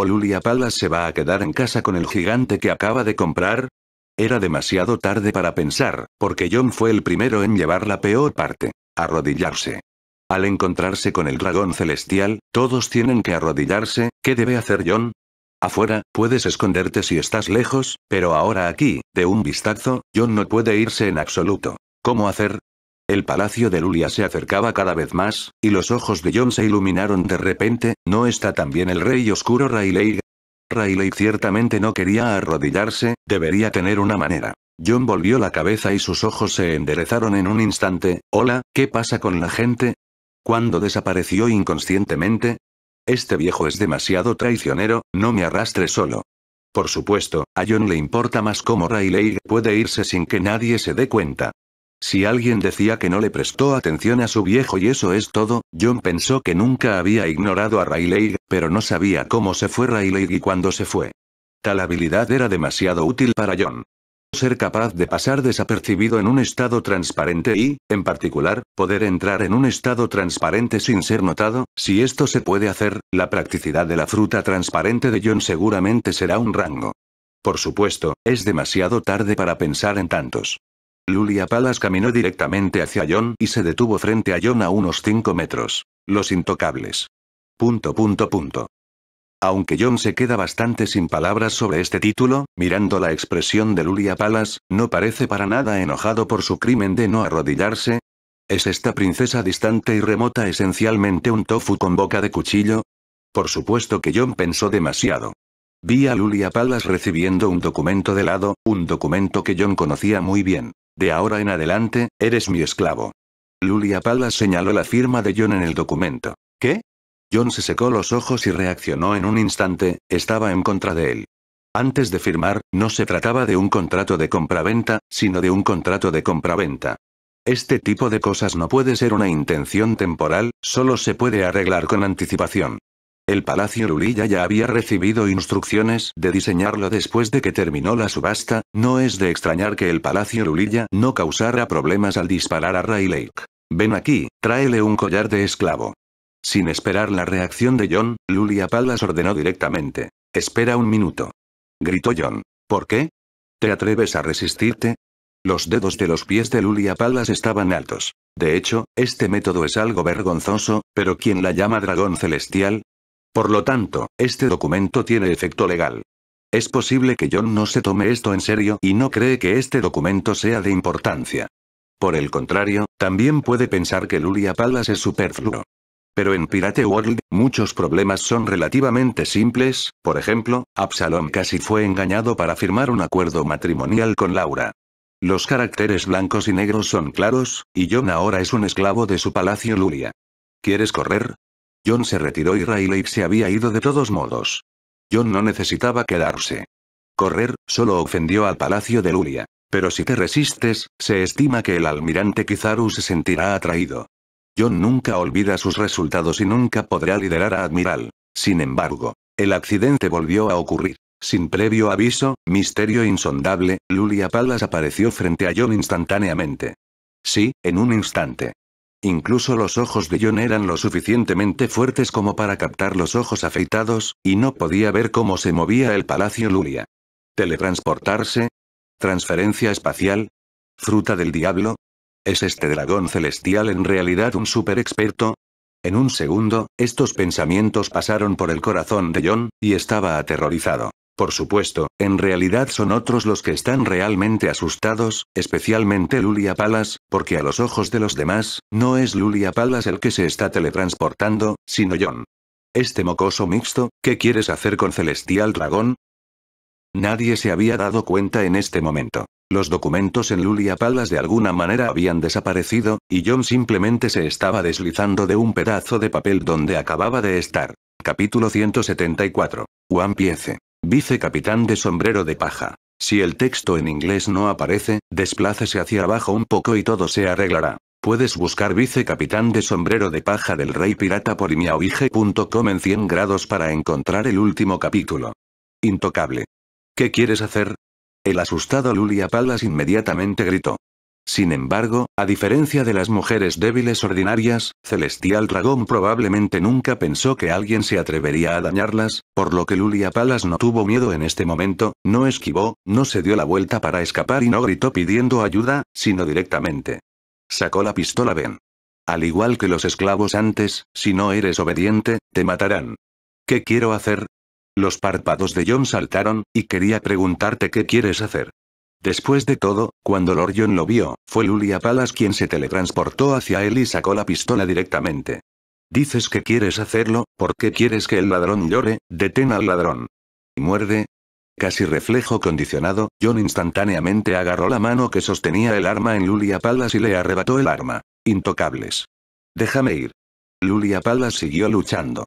Lulia Palas se va a quedar en casa con el gigante que acaba de comprar? Era demasiado tarde para pensar, porque John fue el primero en llevar la peor parte, arrodillarse. Al encontrarse con el dragón celestial, todos tienen que arrodillarse, ¿qué debe hacer John? Afuera, puedes esconderte si estás lejos, pero ahora aquí, de un vistazo, John no puede irse en absoluto. ¿Cómo hacer? El palacio de Lulia se acercaba cada vez más, y los ojos de John se iluminaron de repente, ¿no está también el rey oscuro Rayleigh? Rayleigh ciertamente no quería arrodillarse, debería tener una manera. John volvió la cabeza y sus ojos se enderezaron en un instante, hola, ¿qué pasa con la gente? ¿Cuándo desapareció inconscientemente? Este viejo es demasiado traicionero, no me arrastre solo. Por supuesto, a John le importa más cómo Rayleigh puede irse sin que nadie se dé cuenta. Si alguien decía que no le prestó atención a su viejo y eso es todo, John pensó que nunca había ignorado a Rayleigh, pero no sabía cómo se fue Rayleigh y cuándo se fue. Tal habilidad era demasiado útil para John. Ser capaz de pasar desapercibido en un estado transparente y, en particular, poder entrar en un estado transparente sin ser notado, si esto se puede hacer, la practicidad de la fruta transparente de John seguramente será un rango. Por supuesto, es demasiado tarde para pensar en tantos. Lulia Palas caminó directamente hacia John y se detuvo frente a John a unos 5 metros. Los intocables. Punto punto punto. Aunque John se queda bastante sin palabras sobre este título, mirando la expresión de Lulia Palas, no parece para nada enojado por su crimen de no arrodillarse. ¿Es esta princesa distante y remota esencialmente un tofu con boca de cuchillo? Por supuesto que John pensó demasiado. Vi a Lulia Palas recibiendo un documento de lado, un documento que John conocía muy bien. De ahora en adelante, eres mi esclavo. Lulia Palas señaló la firma de John en el documento. ¿Qué? John se secó los ojos y reaccionó en un instante, estaba en contra de él. Antes de firmar, no se trataba de un contrato de compraventa, sino de un contrato de compraventa. Este tipo de cosas no puede ser una intención temporal, solo se puede arreglar con anticipación. El Palacio Lulilla ya había recibido instrucciones de diseñarlo después de que terminó la subasta, no es de extrañar que el Palacio Lulilla no causara problemas al disparar a Lake. Ven aquí, tráele un collar de esclavo. Sin esperar la reacción de John, Lulia Palas ordenó directamente. Espera un minuto. Gritó John. ¿Por qué? ¿Te atreves a resistirte? Los dedos de los pies de Lulia Palas estaban altos. De hecho, este método es algo vergonzoso, pero quien la llama dragón celestial, por lo tanto, este documento tiene efecto legal. Es posible que John no se tome esto en serio y no cree que este documento sea de importancia. Por el contrario, también puede pensar que Lulia Palace es superfluo. Pero en Pirate World, muchos problemas son relativamente simples, por ejemplo, Absalom casi fue engañado para firmar un acuerdo matrimonial con Laura. Los caracteres blancos y negros son claros, y John ahora es un esclavo de su palacio Lulia. ¿Quieres correr? John se retiró y Rayleigh se había ido de todos modos. John no necesitaba quedarse. Correr, solo ofendió al palacio de Lulia. Pero si te resistes, se estima que el almirante Kizaru se sentirá atraído. John nunca olvida sus resultados y nunca podrá liderar a Admiral. Sin embargo, el accidente volvió a ocurrir. Sin previo aviso, misterio insondable, Lulia Palas apareció frente a John instantáneamente. Sí, en un instante. Incluso los ojos de John eran lo suficientemente fuertes como para captar los ojos afeitados, y no podía ver cómo se movía el palacio Lulia. ¿Teletransportarse? ¿Transferencia espacial? ¿Fruta del diablo? ¿Es este dragón celestial en realidad un super experto? En un segundo, estos pensamientos pasaron por el corazón de John, y estaba aterrorizado. Por supuesto, en realidad son otros los que están realmente asustados, especialmente Lulia Palas, porque a los ojos de los demás, no es Lulia Palas el que se está teletransportando, sino John. Este mocoso mixto, ¿qué quieres hacer con Celestial Dragón? Nadie se había dado cuenta en este momento. Los documentos en Lulia Palas de alguna manera habían desaparecido, y John simplemente se estaba deslizando de un pedazo de papel donde acababa de estar. Capítulo 174. One Piece. Vicecapitán de sombrero de paja. Si el texto en inglés no aparece, desplácese hacia abajo un poco y todo se arreglará. Puedes buscar vicecapitán de sombrero de paja del rey pirata por imiauige.com en 100 grados para encontrar el último capítulo. Intocable. ¿Qué quieres hacer? El asustado Lulia Palas inmediatamente gritó. Sin embargo, a diferencia de las mujeres débiles ordinarias, Celestial Dragón probablemente nunca pensó que alguien se atrevería a dañarlas, por lo que Lulia Palas no tuvo miedo en este momento, no esquivó, no se dio la vuelta para escapar y no gritó pidiendo ayuda, sino directamente. Sacó la pistola Ben. Al igual que los esclavos antes, si no eres obediente, te matarán. ¿Qué quiero hacer? Los párpados de John saltaron, y quería preguntarte qué quieres hacer. Después de todo, cuando Lord John lo vio, fue Lulia Palas quien se teletransportó hacia él y sacó la pistola directamente. Dices que quieres hacerlo, ¿por qué quieres que el ladrón llore? Detén al ladrón. ¿Y Muerde. Casi reflejo condicionado, John instantáneamente agarró la mano que sostenía el arma en Lulia Palas y le arrebató el arma. Intocables. Déjame ir. Lulia Palas siguió luchando.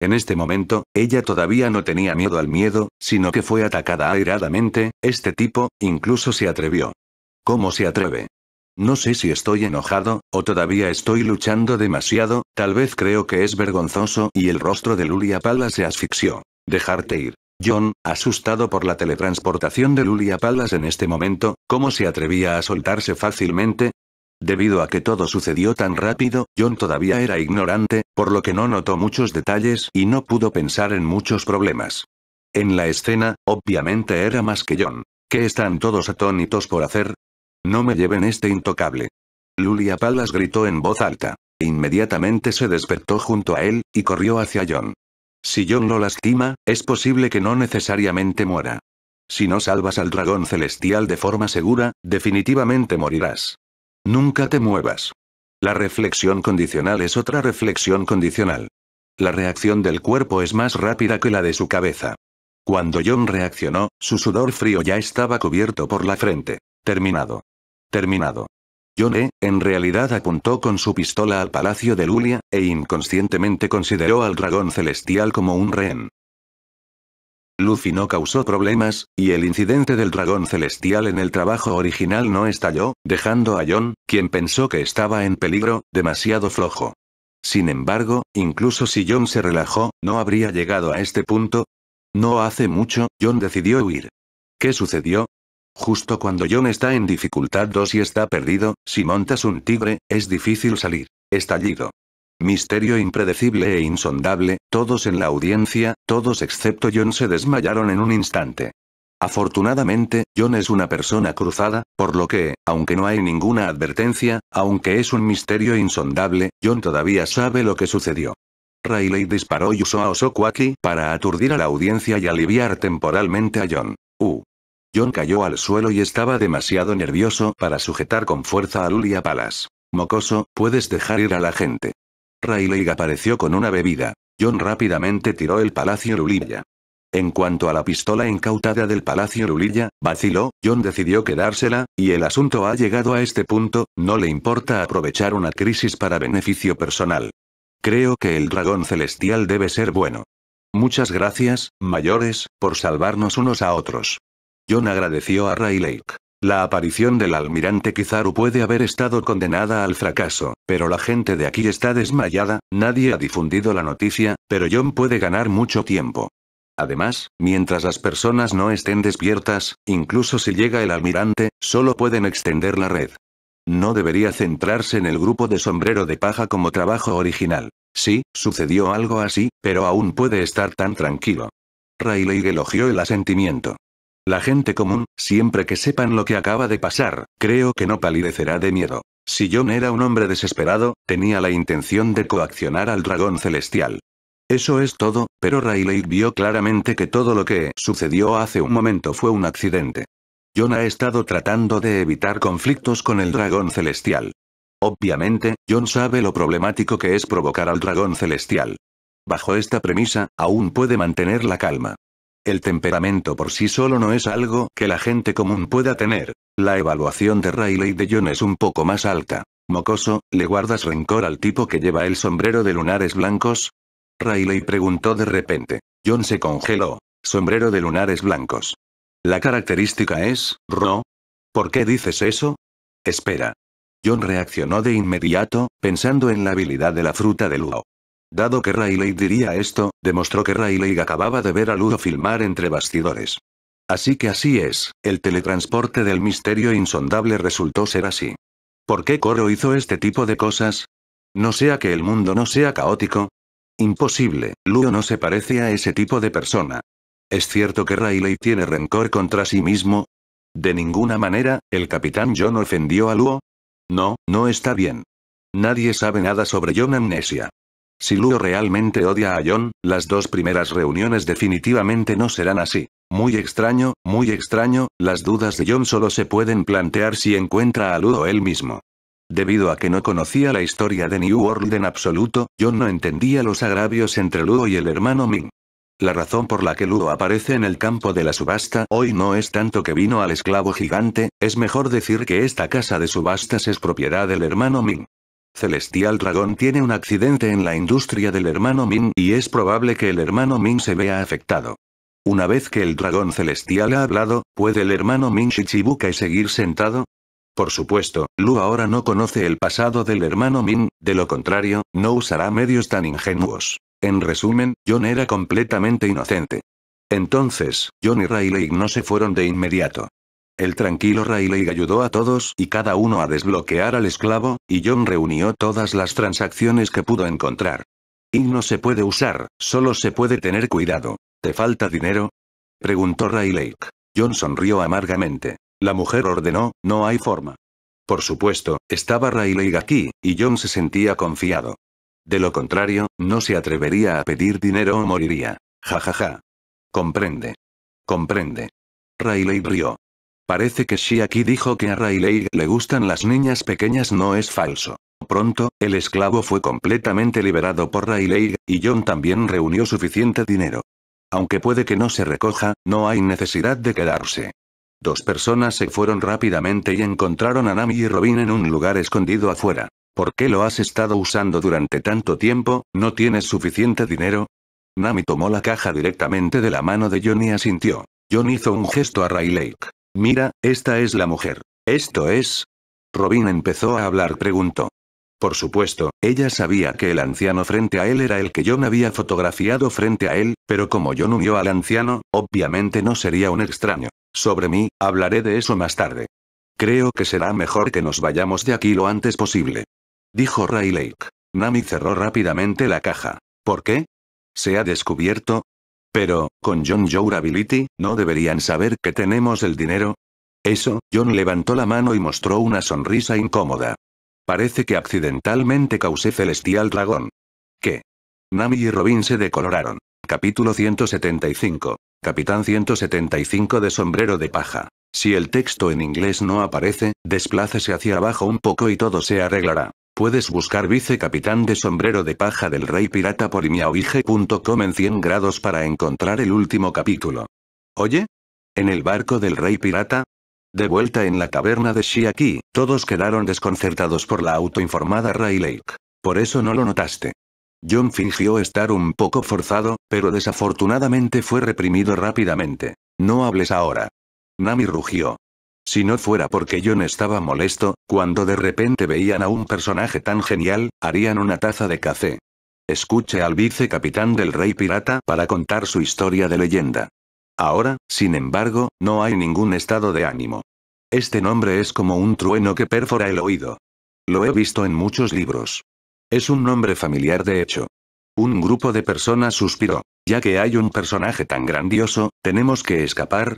En este momento, ella todavía no tenía miedo al miedo, sino que fue atacada airadamente, este tipo, incluso se atrevió. ¿Cómo se atreve? No sé si estoy enojado, o todavía estoy luchando demasiado, tal vez creo que es vergonzoso y el rostro de Lulia Palas se asfixió. Dejarte ir. John, asustado por la teletransportación de Lulia Palas en este momento, ¿cómo se atrevía a soltarse fácilmente? Debido a que todo sucedió tan rápido, John todavía era ignorante, por lo que no notó muchos detalles y no pudo pensar en muchos problemas. En la escena, obviamente era más que John. ¿Qué están todos atónitos por hacer? No me lleven este intocable. Lulia Palas gritó en voz alta. Inmediatamente se despertó junto a él, y corrió hacia John. Si John lo lastima, es posible que no necesariamente muera. Si no salvas al dragón celestial de forma segura, definitivamente morirás. Nunca te muevas. La reflexión condicional es otra reflexión condicional. La reacción del cuerpo es más rápida que la de su cabeza. Cuando John reaccionó, su sudor frío ya estaba cubierto por la frente. Terminado. Terminado. John E., en realidad apuntó con su pistola al palacio de Lulia, e inconscientemente consideró al dragón celestial como un rehén. Luffy no causó problemas, y el incidente del dragón celestial en el trabajo original no estalló, dejando a John, quien pensó que estaba en peligro, demasiado flojo. Sin embargo, incluso si John se relajó, no habría llegado a este punto. No hace mucho, John decidió huir. ¿Qué sucedió? Justo cuando John está en dificultad 2 y está perdido, si montas un tigre, es difícil salir. Estallido. Misterio impredecible e insondable, todos en la audiencia, todos excepto John se desmayaron en un instante. Afortunadamente, John es una persona cruzada, por lo que, aunque no hay ninguna advertencia, aunque es un misterio insondable, John todavía sabe lo que sucedió. Riley disparó y usó a Osokuaki para aturdir a la audiencia y aliviar temporalmente a John. Uh. John cayó al suelo y estaba demasiado nervioso para sujetar con fuerza a Lulia Palas. Mocoso, puedes dejar ir a la gente. Rayleigh apareció con una bebida. John rápidamente tiró el Palacio Lulilla. En cuanto a la pistola incautada del Palacio Lulilla, vaciló, John decidió quedársela, y el asunto ha llegado a este punto, no le importa aprovechar una crisis para beneficio personal. Creo que el dragón celestial debe ser bueno. Muchas gracias, mayores, por salvarnos unos a otros. John agradeció a Rayleigh. La aparición del almirante Kizaru puede haber estado condenada al fracaso, pero la gente de aquí está desmayada, nadie ha difundido la noticia, pero John puede ganar mucho tiempo. Además, mientras las personas no estén despiertas, incluso si llega el almirante, solo pueden extender la red. No debería centrarse en el grupo de sombrero de paja como trabajo original. Sí, sucedió algo así, pero aún puede estar tan tranquilo. Rayleigh elogió el asentimiento. La gente común, siempre que sepan lo que acaba de pasar, creo que no palidecerá de miedo. Si John era un hombre desesperado, tenía la intención de coaccionar al dragón celestial. Eso es todo, pero Rayleigh vio claramente que todo lo que sucedió hace un momento fue un accidente. John ha estado tratando de evitar conflictos con el dragón celestial. Obviamente, John sabe lo problemático que es provocar al dragón celestial. Bajo esta premisa, aún puede mantener la calma. El temperamento por sí solo no es algo que la gente común pueda tener. La evaluación de Riley de John es un poco más alta. Mocoso, ¿le guardas rencor al tipo que lleva el sombrero de lunares blancos? Riley preguntó de repente. John se congeló. Sombrero de lunares blancos. La característica es, Ro. ¿Por qué dices eso? Espera. John reaccionó de inmediato, pensando en la habilidad de la fruta del Luo. Dado que Rayleigh diría esto, demostró que Rayleigh acababa de ver a Ludo filmar entre bastidores. Así que así es, el teletransporte del misterio insondable resultó ser así. ¿Por qué Coro hizo este tipo de cosas? ¿No sea que el mundo no sea caótico? Imposible, Luo no se parece a ese tipo de persona. ¿Es cierto que Rayleigh tiene rencor contra sí mismo? De ninguna manera, el capitán John ofendió a Luo. No, no está bien. Nadie sabe nada sobre John Amnesia. Si Ludo realmente odia a John, las dos primeras reuniones definitivamente no serán así. Muy extraño, muy extraño, las dudas de John solo se pueden plantear si encuentra a Ludo él mismo. Debido a que no conocía la historia de New World en absoluto, John no entendía los agravios entre Ludo y el hermano Ming. La razón por la que Ludo aparece en el campo de la subasta hoy no es tanto que vino al esclavo gigante, es mejor decir que esta casa de subastas es propiedad del hermano Ming. Celestial Dragón tiene un accidente en la industria del hermano Min y es probable que el hermano Min se vea afectado. Una vez que el dragón celestial ha hablado, ¿puede el hermano Min y seguir sentado? Por supuesto, Lu ahora no conoce el pasado del hermano Min, de lo contrario, no usará medios tan ingenuos. En resumen, John era completamente inocente. Entonces, John y Riley no se fueron de inmediato. El tranquilo Rayleigh ayudó a todos y cada uno a desbloquear al esclavo, y John reunió todas las transacciones que pudo encontrar. Y no se puede usar, solo se puede tener cuidado. ¿Te falta dinero? Preguntó Rayleigh. John sonrió amargamente. La mujer ordenó, no hay forma. Por supuesto, estaba Rayleigh aquí, y John se sentía confiado. De lo contrario, no se atrevería a pedir dinero o moriría. Ja ja ja. Comprende. Comprende. Rayleigh rió. Parece que si aquí dijo que a Rayleigh le gustan las niñas pequeñas no es falso. Pronto, el esclavo fue completamente liberado por Rayleigh, y John también reunió suficiente dinero. Aunque puede que no se recoja, no hay necesidad de quedarse. Dos personas se fueron rápidamente y encontraron a Nami y Robin en un lugar escondido afuera. ¿Por qué lo has estado usando durante tanto tiempo? ¿No tienes suficiente dinero? Nami tomó la caja directamente de la mano de John y asintió. John hizo un gesto a Rayleigh. Mira, esta es la mujer. Esto es... Robin empezó a hablar, preguntó. Por supuesto, ella sabía que el anciano frente a él era el que yo me había fotografiado frente a él, pero como yo no unió al anciano, obviamente no sería un extraño. Sobre mí, hablaré de eso más tarde. Creo que será mejor que nos vayamos de aquí lo antes posible. Dijo Ray Lake. Nami cerró rápidamente la caja. ¿Por qué? ¿Se ha descubierto? Pero, con John Jourability, ¿no deberían saber que tenemos el dinero? Eso, John levantó la mano y mostró una sonrisa incómoda. Parece que accidentalmente causé celestial dragón. ¿Qué? Nami y Robin se decoloraron. Capítulo 175. Capitán 175 de sombrero de paja. Si el texto en inglés no aparece, desplácese hacia abajo un poco y todo se arreglará. Puedes buscar vicecapitán de sombrero de paja del rey pirata por imiaoige.com en 100 grados para encontrar el último capítulo. Oye? ¿En el barco del rey pirata? De vuelta en la caverna de Shiaki, todos quedaron desconcertados por la autoinformada Ray Lake. Por eso no lo notaste. John fingió estar un poco forzado, pero desafortunadamente fue reprimido rápidamente. No hables ahora. Nami rugió. Si no fuera porque John estaba molesto, cuando de repente veían a un personaje tan genial, harían una taza de café. Escuche al vicecapitán del Rey Pirata para contar su historia de leyenda. Ahora, sin embargo, no hay ningún estado de ánimo. Este nombre es como un trueno que perfora el oído. Lo he visto en muchos libros. Es un nombre familiar de hecho. Un grupo de personas suspiró. Ya que hay un personaje tan grandioso, tenemos que escapar.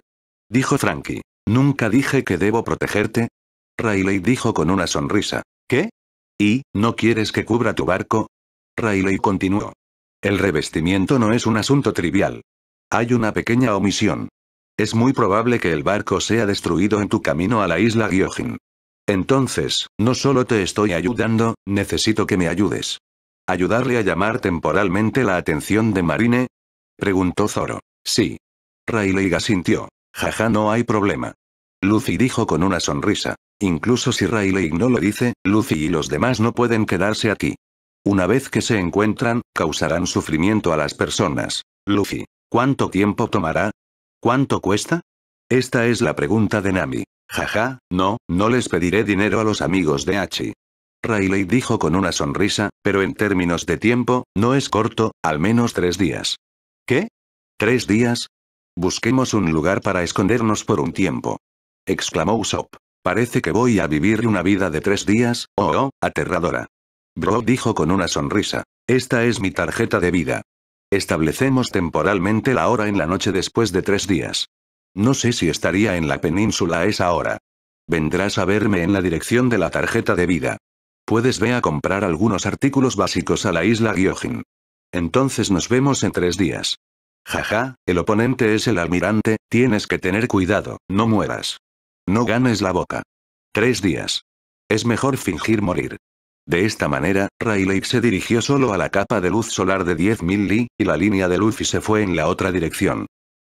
Dijo Frankie. Nunca dije que debo protegerte. Rayleigh dijo con una sonrisa. ¿Qué? ¿Y, no quieres que cubra tu barco? Rayleigh continuó. El revestimiento no es un asunto trivial. Hay una pequeña omisión. Es muy probable que el barco sea destruido en tu camino a la isla Gyojin. Entonces, no solo te estoy ayudando, necesito que me ayudes. ¿Ayudarle a llamar temporalmente la atención de Marine? Preguntó Zoro. Sí. Rayleigh asintió. Jaja, no hay problema. Lucy dijo con una sonrisa. Incluso si Riley no lo dice, Lucy y los demás no pueden quedarse aquí. Una vez que se encuentran, causarán sufrimiento a las personas. Lucy, ¿cuánto tiempo tomará? ¿Cuánto cuesta? Esta es la pregunta de Nami. Jaja, no, no les pediré dinero a los amigos de Hachi. Riley dijo con una sonrisa, pero en términos de tiempo, no es corto, al menos tres días. ¿Qué? ¿Tres días? Busquemos un lugar para escondernos por un tiempo. Exclamó Usopp. Parece que voy a vivir una vida de tres días, oh oh, aterradora. Bro dijo con una sonrisa. Esta es mi tarjeta de vida. Establecemos temporalmente la hora en la noche después de tres días. No sé si estaría en la península a esa hora. Vendrás a verme en la dirección de la tarjeta de vida. Puedes ver a comprar algunos artículos básicos a la isla Gyojin. Entonces nos vemos en tres días. Jaja, el oponente es el almirante, tienes que tener cuidado, no mueras. No ganes la boca. Tres días. Es mejor fingir morir. De esta manera, Rayleigh se dirigió solo a la capa de luz solar de 10.000 li, y la línea de y se fue en la otra dirección.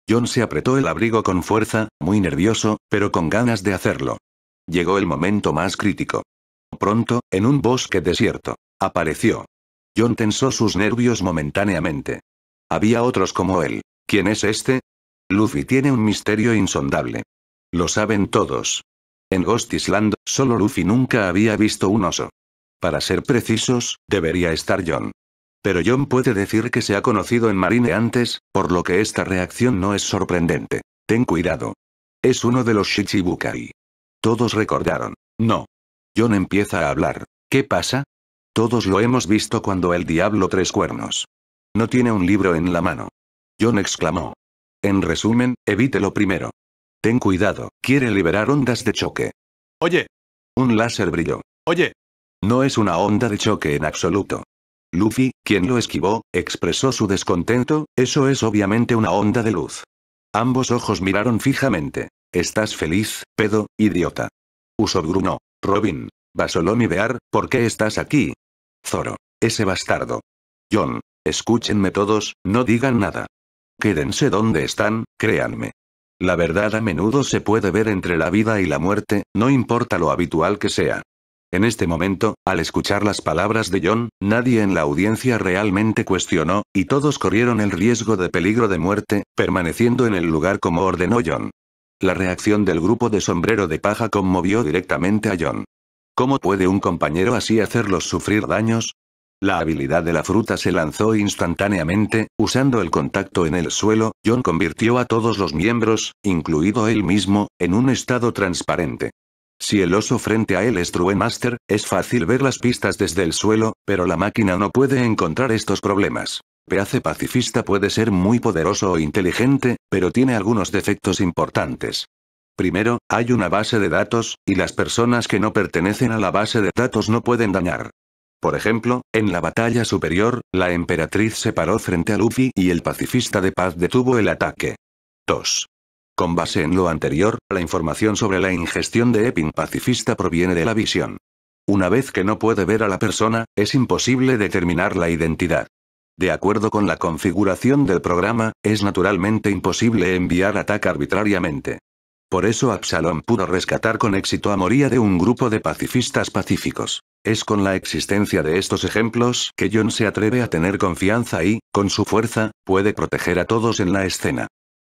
John se apretó el abrigo con fuerza, muy nervioso, pero con ganas de hacerlo. Llegó el momento más crítico. Pronto, en un bosque desierto, apareció. John tensó sus nervios momentáneamente. Había otros como él. ¿Quién es este? Luffy tiene un misterio insondable. Lo saben todos. En Ghost Island, solo Luffy nunca había visto un oso. Para ser precisos, debería estar John. Pero John puede decir que se ha conocido en Marine antes, por lo que esta reacción no es sorprendente. Ten cuidado. Es uno de los Shichibukai. Todos recordaron. No. John empieza a hablar. ¿Qué pasa? Todos lo hemos visto cuando el diablo tres cuernos. No tiene un libro en la mano. John exclamó. En resumen, evítelo primero. Ten cuidado, quiere liberar ondas de choque. Oye. Un láser brilló. Oye. No es una onda de choque en absoluto. Luffy, quien lo esquivó, expresó su descontento, eso es obviamente una onda de luz. Ambos ojos miraron fijamente. Estás feliz, pedo, idiota. Usopp grunó. Robin. Basolomi Bear, ¿por qué estás aquí? Zoro. Ese bastardo. John. Escúchenme todos, no digan nada. Quédense donde están, créanme. La verdad a menudo se puede ver entre la vida y la muerte, no importa lo habitual que sea. En este momento, al escuchar las palabras de John, nadie en la audiencia realmente cuestionó, y todos corrieron el riesgo de peligro de muerte, permaneciendo en el lugar como ordenó John. La reacción del grupo de sombrero de paja conmovió directamente a John. ¿Cómo puede un compañero así hacerlos sufrir daños? La habilidad de la fruta se lanzó instantáneamente, usando el contacto en el suelo, John convirtió a todos los miembros, incluido él mismo, en un estado transparente. Si el oso frente a él es True Master, es fácil ver las pistas desde el suelo, pero la máquina no puede encontrar estos problemas. Peace pacifista puede ser muy poderoso o inteligente, pero tiene algunos defectos importantes. Primero, hay una base de datos, y las personas que no pertenecen a la base de datos no pueden dañar. Por ejemplo, en la batalla superior, la emperatriz se paró frente a Luffy y el pacifista de paz detuvo el ataque. 2. Con base en lo anterior, la información sobre la ingestión de Epin pacifista proviene de la visión. Una vez que no puede ver a la persona, es imposible determinar la identidad. De acuerdo con la configuración del programa, es naturalmente imposible enviar ataque arbitrariamente. Por eso Absalom pudo rescatar con éxito a Moria de un grupo de pacifistas pacíficos. Es con la existencia de estos ejemplos que John se atreve a tener confianza y, con su fuerza, puede proteger a todos en la escena.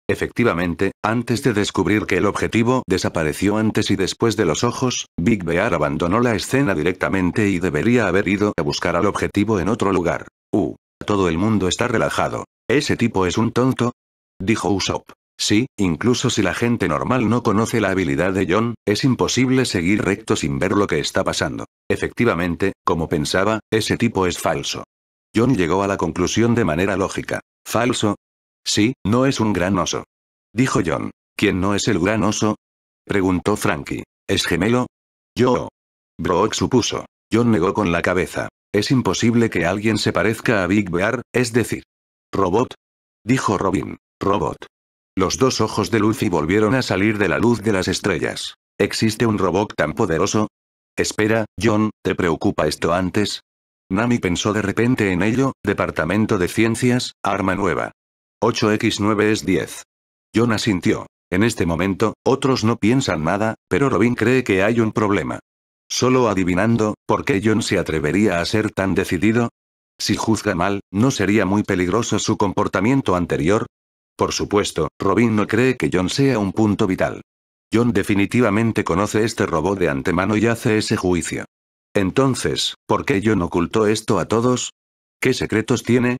Efectivamente, antes de descubrir que el objetivo desapareció antes y después de los ojos, Big Bear abandonó la escena directamente y debería haber ido a buscar al objetivo en otro lugar. Uh, todo el mundo está relajado. Ese tipo es un tonto, dijo Usopp. Sí, incluso si la gente normal no conoce la habilidad de John, es imposible seguir recto sin ver lo que está pasando. Efectivamente, como pensaba, ese tipo es falso. John llegó a la conclusión de manera lógica. ¿Falso? Sí, no es un gran oso. Dijo John. ¿Quién no es el gran oso? Preguntó Frankie. ¿Es gemelo? Yo. Brock supuso. John negó con la cabeza. Es imposible que alguien se parezca a Big Bear, es decir. ¿Robot? Dijo Robin. Robot. Los dos ojos de Lucy volvieron a salir de la luz de las estrellas. ¿Existe un robot tan poderoso? Espera, John, ¿te preocupa esto antes? Nami pensó de repente en ello, Departamento de Ciencias, arma nueva. 8x9 es 10. John asintió. En este momento, otros no piensan nada, pero Robin cree que hay un problema. Solo adivinando, ¿por qué John se atrevería a ser tan decidido? Si juzga mal, ¿no sería muy peligroso su comportamiento anterior? Por supuesto, Robin no cree que John sea un punto vital. John definitivamente conoce este robot de antemano y hace ese juicio. Entonces, ¿por qué John ocultó esto a todos? ¿Qué secretos tiene?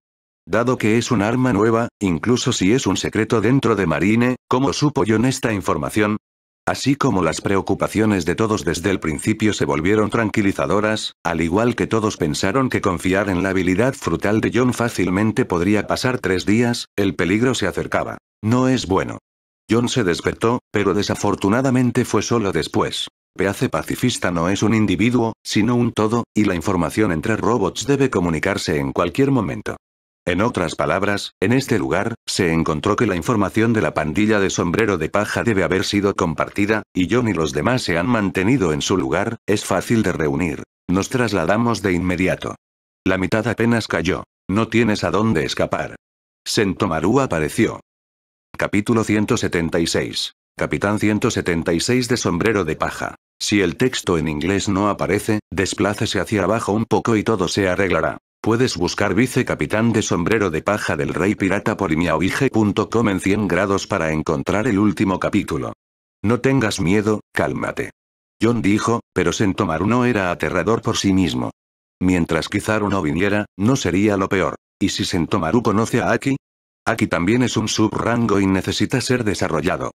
Dado que es un arma nueva, incluso si es un secreto dentro de Marine, ¿cómo supo John esta información? Así como las preocupaciones de todos desde el principio se volvieron tranquilizadoras, al igual que todos pensaron que confiar en la habilidad frutal de John fácilmente podría pasar tres días, el peligro se acercaba. No es bueno. John se despertó, pero desafortunadamente fue solo después. Peace pacifista no es un individuo, sino un todo, y la información entre robots debe comunicarse en cualquier momento. En otras palabras, en este lugar, se encontró que la información de la pandilla de sombrero de paja debe haber sido compartida, y John y los demás se han mantenido en su lugar, es fácil de reunir. Nos trasladamos de inmediato. La mitad apenas cayó. No tienes a dónde escapar. Sentomaru apareció. Capítulo 176. Capitán 176 de sombrero de paja. Si el texto en inglés no aparece, desplácese hacia abajo un poco y todo se arreglará. Puedes buscar vicecapitán de sombrero de paja del rey pirata por imiaoige.com en 100 grados para encontrar el último capítulo. No tengas miedo, cálmate. John dijo, pero Sentomaru no era aterrador por sí mismo. Mientras Kizaru no viniera, no sería lo peor. ¿Y si Sentomaru conoce a Aki? Aki también es un subrango y necesita ser desarrollado.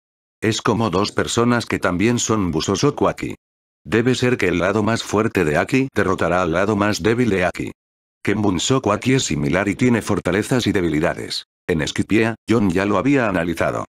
Es como dos personas que también son Busosoku Aki. Debe ser que el lado más fuerte de Aki derrotará al lado más débil de Aki. Kenbun aquí es similar y tiene fortalezas y debilidades. En Skipia, John ya lo había analizado.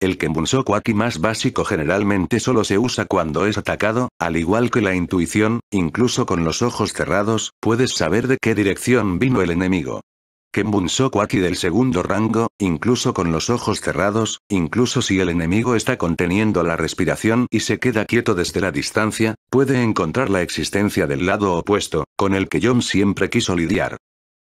El Kenbun Sokwaki más básico generalmente solo se usa cuando es atacado, al igual que la intuición, incluso con los ojos cerrados, puedes saber de qué dirección vino el enemigo. Kenbun Kwaki del segundo rango, incluso con los ojos cerrados, incluso si el enemigo está conteniendo la respiración y se queda quieto desde la distancia, puede encontrar la existencia del lado opuesto, con el que John siempre quiso lidiar.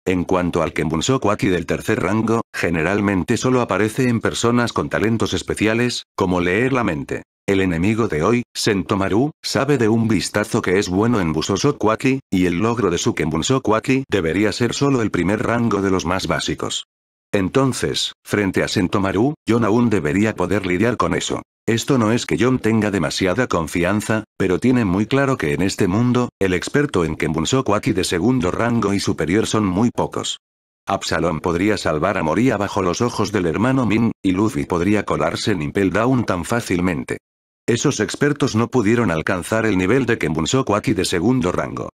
En cuanto al kwaki del tercer rango, generalmente solo aparece en personas con talentos especiales, como leer la mente. El enemigo de hoy, Sentomaru, sabe de un vistazo que es bueno en Busosokwaki, y el logro de su Kwaki debería ser solo el primer rango de los más básicos. Entonces, frente a Sentomaru, John aún debería poder lidiar con eso. Esto no es que John tenga demasiada confianza, pero tiene muy claro que en este mundo, el experto en Kenbunsokuaki de segundo rango y superior son muy pocos. Absalom podría salvar a Moria bajo los ojos del hermano Min, y Luffy podría colarse en Impel Down tan fácilmente. Esos expertos no pudieron alcanzar el nivel de Kenbunsokuaki de segundo rango.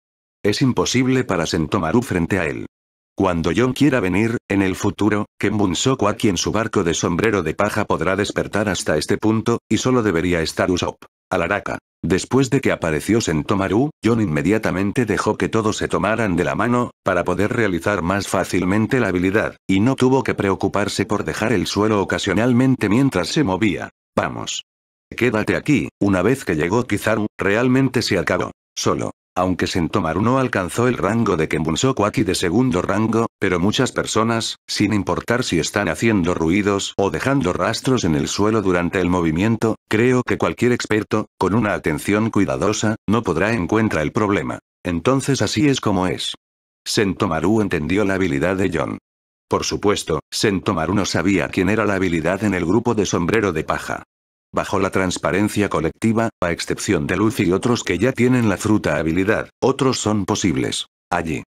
Es imposible para Sentomaru frente a él. Cuando John quiera venir, en el futuro, Kenbun Soku aquí en su barco de sombrero de paja podrá despertar hasta este punto, y solo debería estar Usopp. Alaraka. Después de que apareció Sentomaru, John inmediatamente dejó que todos se tomaran de la mano, para poder realizar más fácilmente la habilidad, y no tuvo que preocuparse por dejar el suelo ocasionalmente mientras se movía. Vamos. Quédate aquí, una vez que llegó Kizaru, realmente se acabó. Solo, aunque Sentomaru no alcanzó el rango de Kwaki de segundo rango, pero muchas personas, sin importar si están haciendo ruidos o dejando rastros en el suelo durante el movimiento, creo que cualquier experto, con una atención cuidadosa, no podrá encontrar el problema. Entonces así es como es. Sentomaru entendió la habilidad de John. Por supuesto, Sentomaru no sabía quién era la habilidad en el grupo de sombrero de paja bajo la transparencia colectiva, a excepción de Luz y otros que ya tienen la fruta habilidad, otros son posibles. Allí.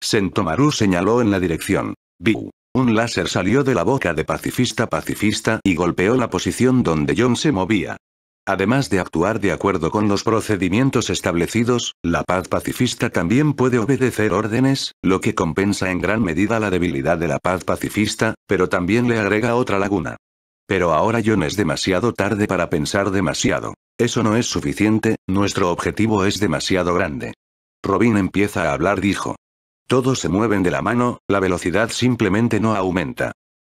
Sentomaru señaló en la dirección. Biu. Un láser salió de la boca de pacifista pacifista y golpeó la posición donde John se movía. Además de actuar de acuerdo con los procedimientos establecidos, la paz pacifista también puede obedecer órdenes, lo que compensa en gran medida la debilidad de la paz pacifista, pero también le agrega otra laguna. Pero ahora John es demasiado tarde para pensar demasiado. Eso no es suficiente, nuestro objetivo es demasiado grande. Robin empieza a hablar dijo. Todos se mueven de la mano, la velocidad simplemente no aumenta.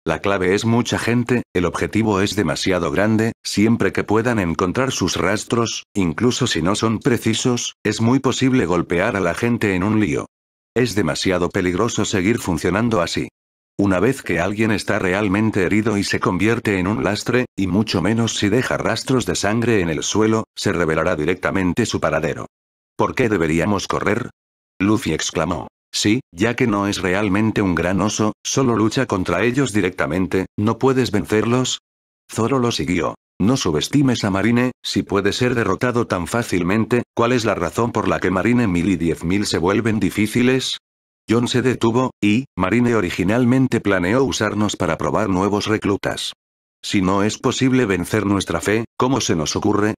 La clave es mucha gente, el objetivo es demasiado grande, siempre que puedan encontrar sus rastros, incluso si no son precisos, es muy posible golpear a la gente en un lío. Es demasiado peligroso seguir funcionando así. Una vez que alguien está realmente herido y se convierte en un lastre, y mucho menos si deja rastros de sangre en el suelo, se revelará directamente su paradero. ¿Por qué deberíamos correr? Luffy exclamó. Sí, ya que no es realmente un gran oso, solo lucha contra ellos directamente, ¿no puedes vencerlos? Zoro lo siguió. No subestimes a Marine, si puede ser derrotado tan fácilmente, ¿cuál es la razón por la que Marine Mil y Diez Mil se vuelven difíciles? John se detuvo, y, Marine originalmente planeó usarnos para probar nuevos reclutas. Si no es posible vencer nuestra fe, ¿cómo se nos ocurre?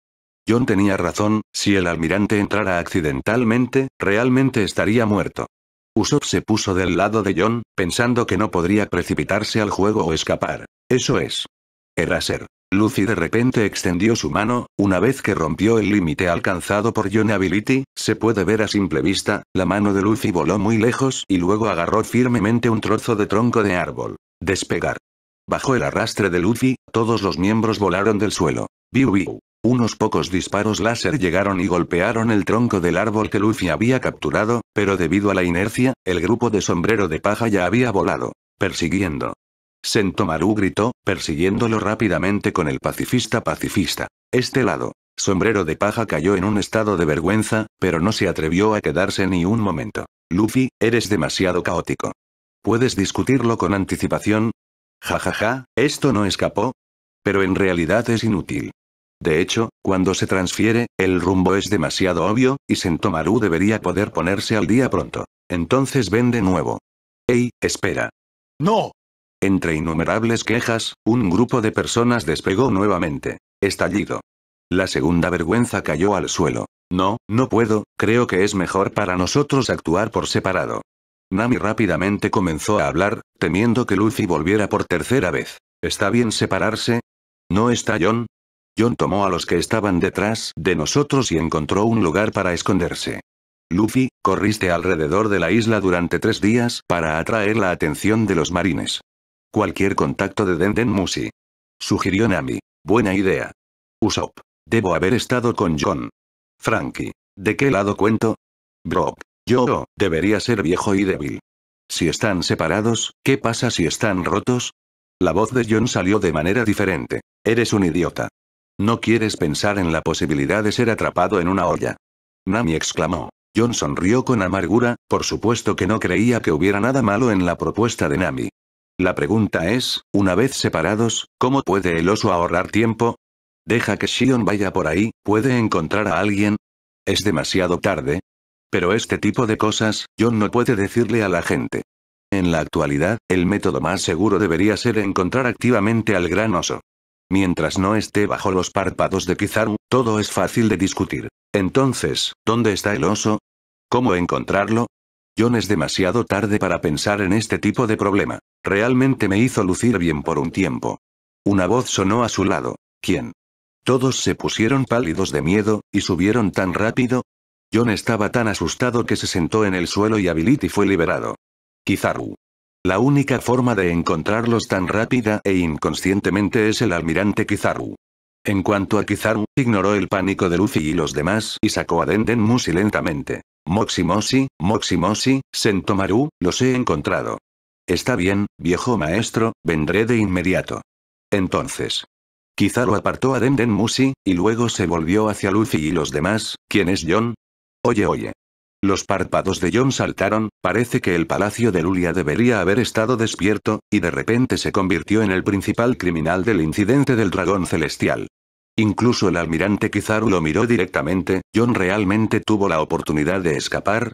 John tenía razón, si el almirante entrara accidentalmente, realmente estaría muerto. Usopp se puso del lado de John, pensando que no podría precipitarse al juego o escapar. Eso es. Eraser. Lucy de repente extendió su mano, una vez que rompió el límite alcanzado por John Ability, se puede ver a simple vista, la mano de Lucy voló muy lejos y luego agarró firmemente un trozo de tronco de árbol. Despegar. Bajo el arrastre de Lucy, todos los miembros volaron del suelo. Biu biu. Unos pocos disparos láser llegaron y golpearon el tronco del árbol que Lucy había capturado, pero debido a la inercia, el grupo de sombrero de paja ya había volado. Persiguiendo. Sentomaru gritó, persiguiéndolo rápidamente con el pacifista pacifista. Este lado. Sombrero de paja cayó en un estado de vergüenza, pero no se atrevió a quedarse ni un momento. Luffy, eres demasiado caótico. ¿Puedes discutirlo con anticipación? Ja ja, ja, esto no escapó. Pero en realidad es inútil. De hecho, cuando se transfiere, el rumbo es demasiado obvio, y Sentomaru debería poder ponerse al día pronto. Entonces ven de nuevo. Ey, espera. ¡No! Entre innumerables quejas, un grupo de personas despegó nuevamente. Estallido. La segunda vergüenza cayó al suelo. No, no puedo, creo que es mejor para nosotros actuar por separado. Nami rápidamente comenzó a hablar, temiendo que Luffy volviera por tercera vez. ¿Está bien separarse? ¿No está John? John tomó a los que estaban detrás de nosotros y encontró un lugar para esconderse. Luffy, corriste alrededor de la isla durante tres días para atraer la atención de los marines. Cualquier contacto de Denden Musi. Sugirió Nami. Buena idea. Usopp. Debo haber estado con John. Frankie. ¿De qué lado cuento? Brock. Yo, debería ser viejo y débil. Si están separados, ¿qué pasa si están rotos? La voz de John salió de manera diferente. Eres un idiota. No quieres pensar en la posibilidad de ser atrapado en una olla. Nami exclamó. John sonrió con amargura, por supuesto que no creía que hubiera nada malo en la propuesta de Nami. La pregunta es, una vez separados, ¿cómo puede el oso ahorrar tiempo? Deja que Shion vaya por ahí, ¿puede encontrar a alguien? Es demasiado tarde. Pero este tipo de cosas, John no puede decirle a la gente. En la actualidad, el método más seguro debería ser encontrar activamente al gran oso. Mientras no esté bajo los párpados de Kizaru, todo es fácil de discutir. Entonces, ¿dónde está el oso? ¿Cómo encontrarlo? John es demasiado tarde para pensar en este tipo de problema. Realmente me hizo lucir bien por un tiempo. Una voz sonó a su lado. ¿Quién? Todos se pusieron pálidos de miedo, y subieron tan rápido. John estaba tan asustado que se sentó en el suelo y Ability fue liberado. Kizaru. La única forma de encontrarlos tan rápida e inconscientemente es el almirante Kizaru. En cuanto a Kizaru, ignoró el pánico de Luffy y los demás y sacó a Denden Musi lentamente. Moximosi, Moximosi, Sentomaru, los he encontrado. Está bien, viejo maestro, vendré de inmediato. Entonces. Quizá lo apartó a Denden Musi, y luego se volvió hacia Luffy y los demás, ¿quién es John? Oye, oye. Los párpados de John saltaron, parece que el palacio de Lulia debería haber estado despierto, y de repente se convirtió en el principal criminal del incidente del dragón celestial. Incluso el almirante Kizaru lo miró directamente, John realmente tuvo la oportunidad de escapar.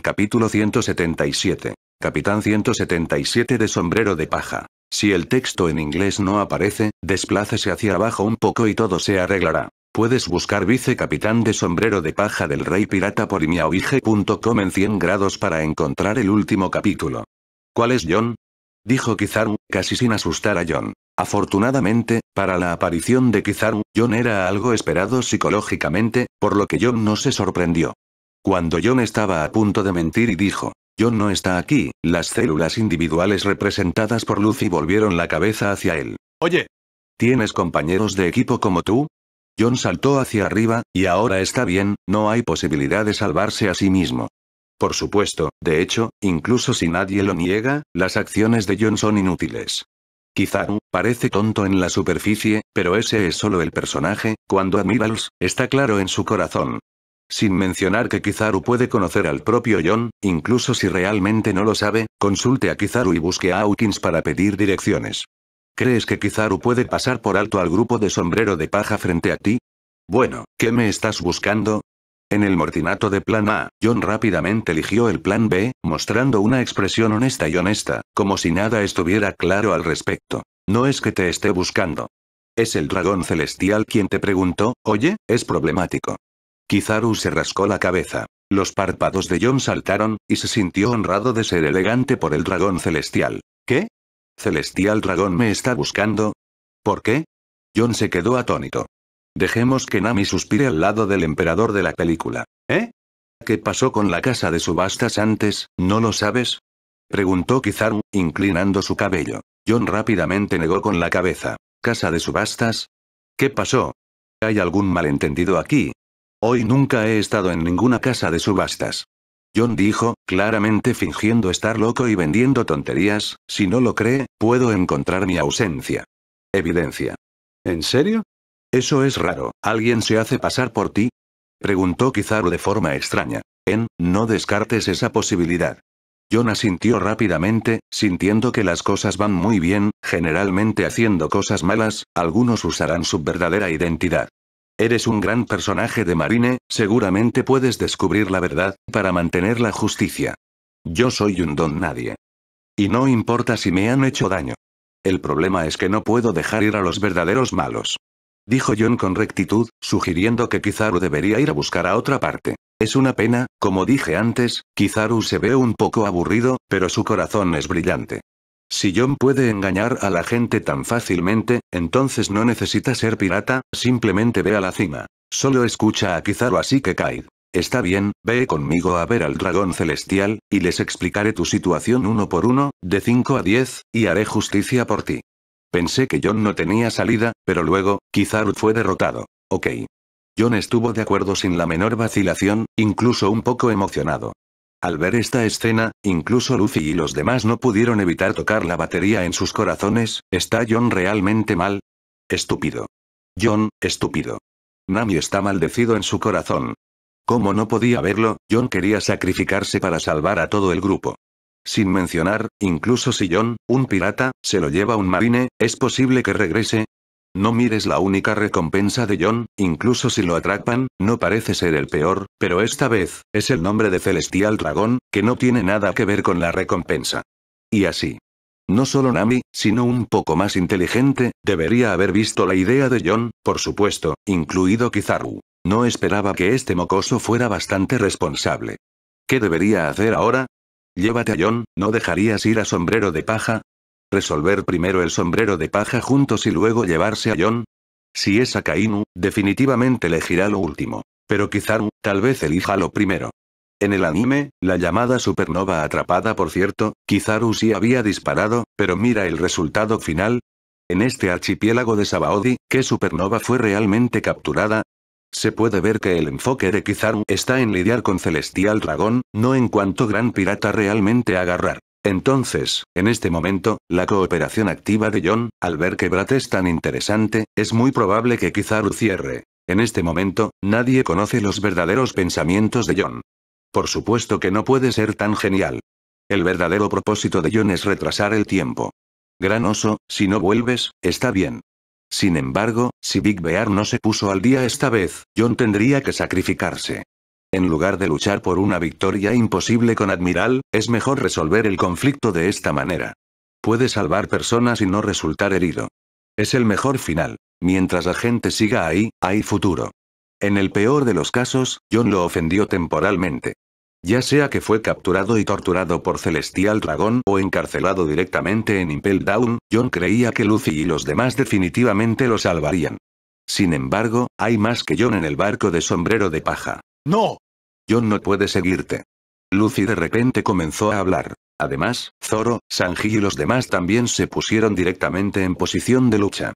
Capítulo 177. Capitán 177 de sombrero de paja. Si el texto en inglés no aparece, desplácese hacia abajo un poco y todo se arreglará. Puedes buscar vicecapitán de sombrero de paja del rey pirata por imiaoige.com en 100 grados para encontrar el último capítulo. ¿Cuál es John? Dijo Kizaru, casi sin asustar a John. Afortunadamente, para la aparición de Kizaru, John era algo esperado psicológicamente, por lo que John no se sorprendió. Cuando John estaba a punto de mentir y dijo, John no está aquí, las células individuales representadas por Lucy volvieron la cabeza hacia él. Oye. ¿Tienes compañeros de equipo como tú? John saltó hacia arriba, y ahora está bien, no hay posibilidad de salvarse a sí mismo. Por supuesto, de hecho, incluso si nadie lo niega, las acciones de John son inútiles. Kizaru, parece tonto en la superficie, pero ese es solo el personaje, cuando Admirals, está claro en su corazón. Sin mencionar que Kizaru puede conocer al propio John, incluso si realmente no lo sabe, consulte a Kizaru y busque a Hawkins para pedir direcciones. ¿Crees que Kizaru puede pasar por alto al grupo de sombrero de paja frente a ti? Bueno, ¿qué me estás buscando? En el mortinato de Plan A, John rápidamente eligió el Plan B, mostrando una expresión honesta y honesta, como si nada estuviera claro al respecto. No es que te esté buscando. Es el dragón celestial quien te preguntó, oye, es problemático. Kizaru se rascó la cabeza. Los párpados de John saltaron, y se sintió honrado de ser elegante por el dragón celestial. ¿Qué? ¿Celestial dragón me está buscando? ¿Por qué? John se quedó atónito. Dejemos que Nami suspire al lado del emperador de la película. ¿Eh? ¿Qué pasó con la casa de subastas antes, no lo sabes? Preguntó Kizaru, inclinando su cabello. John rápidamente negó con la cabeza. ¿Casa de subastas? ¿Qué pasó? ¿Hay algún malentendido aquí? Hoy nunca he estado en ninguna casa de subastas. John dijo, claramente fingiendo estar loco y vendiendo tonterías, si no lo cree, puedo encontrar mi ausencia. Evidencia. ¿En serio? Eso es raro. ¿Alguien se hace pasar por ti? Preguntó Kizaru de forma extraña. En, no descartes esa posibilidad. Jonas sintió rápidamente, sintiendo que las cosas van muy bien, generalmente haciendo cosas malas, algunos usarán su verdadera identidad. Eres un gran personaje de Marine, seguramente puedes descubrir la verdad, para mantener la justicia. Yo soy un don nadie. Y no importa si me han hecho daño. El problema es que no puedo dejar ir a los verdaderos malos dijo John con rectitud, sugiriendo que Kizaru debería ir a buscar a otra parte. Es una pena, como dije antes, Kizaru se ve un poco aburrido, pero su corazón es brillante. Si John puede engañar a la gente tan fácilmente, entonces no necesita ser pirata, simplemente ve a la cima. Solo escucha a Kizaru así que cae. Está bien, ve conmigo a ver al dragón celestial, y les explicaré tu situación uno por uno, de 5 a 10, y haré justicia por ti. Pensé que John no tenía salida, pero luego, quizá fue derrotado. Ok. John estuvo de acuerdo sin la menor vacilación, incluso un poco emocionado. Al ver esta escena, incluso Lucy y los demás no pudieron evitar tocar la batería en sus corazones, ¿está John realmente mal? Estúpido. John, estúpido. Nami está maldecido en su corazón. Como no podía verlo, John quería sacrificarse para salvar a todo el grupo. Sin mencionar, incluso si John, un pirata, se lo lleva un marine, ¿es posible que regrese? No mires la única recompensa de John, incluso si lo atrapan, no parece ser el peor, pero esta vez, es el nombre de Celestial Dragón, que no tiene nada que ver con la recompensa. Y así. No solo Nami, sino un poco más inteligente, debería haber visto la idea de John, por supuesto, incluido Kizaru. No esperaba que este mocoso fuera bastante responsable. ¿Qué debería hacer ahora? Llévate a John, ¿no dejarías ir a sombrero de paja? ¿Resolver primero el sombrero de paja juntos y luego llevarse a John? Si es a Kainu, definitivamente elegirá lo último. Pero Kizaru, tal vez elija lo primero. En el anime, la llamada supernova atrapada por cierto, Kizaru sí había disparado, pero mira el resultado final. En este archipiélago de Sabaody, ¿qué supernova fue realmente capturada? Se puede ver que el enfoque de Kizaru está en lidiar con Celestial Dragón, no en cuanto Gran Pirata realmente agarrar. Entonces, en este momento, la cooperación activa de John, al ver que Brat es tan interesante, es muy probable que Kizaru cierre. En este momento, nadie conoce los verdaderos pensamientos de John. Por supuesto que no puede ser tan genial. El verdadero propósito de John es retrasar el tiempo. Gran oso, si no vuelves, está bien. Sin embargo, si Big Bear no se puso al día esta vez, John tendría que sacrificarse. En lugar de luchar por una victoria imposible con Admiral, es mejor resolver el conflicto de esta manera. Puede salvar personas y no resultar herido. Es el mejor final. Mientras la gente siga ahí, hay futuro. En el peor de los casos, John lo ofendió temporalmente. Ya sea que fue capturado y torturado por Celestial Dragón o encarcelado directamente en Impel Down, John creía que Lucy y los demás definitivamente lo salvarían. Sin embargo, hay más que John en el barco de sombrero de paja. ¡No! John no puede seguirte. Lucy de repente comenzó a hablar. Además, Zoro, Sanji y los demás también se pusieron directamente en posición de lucha.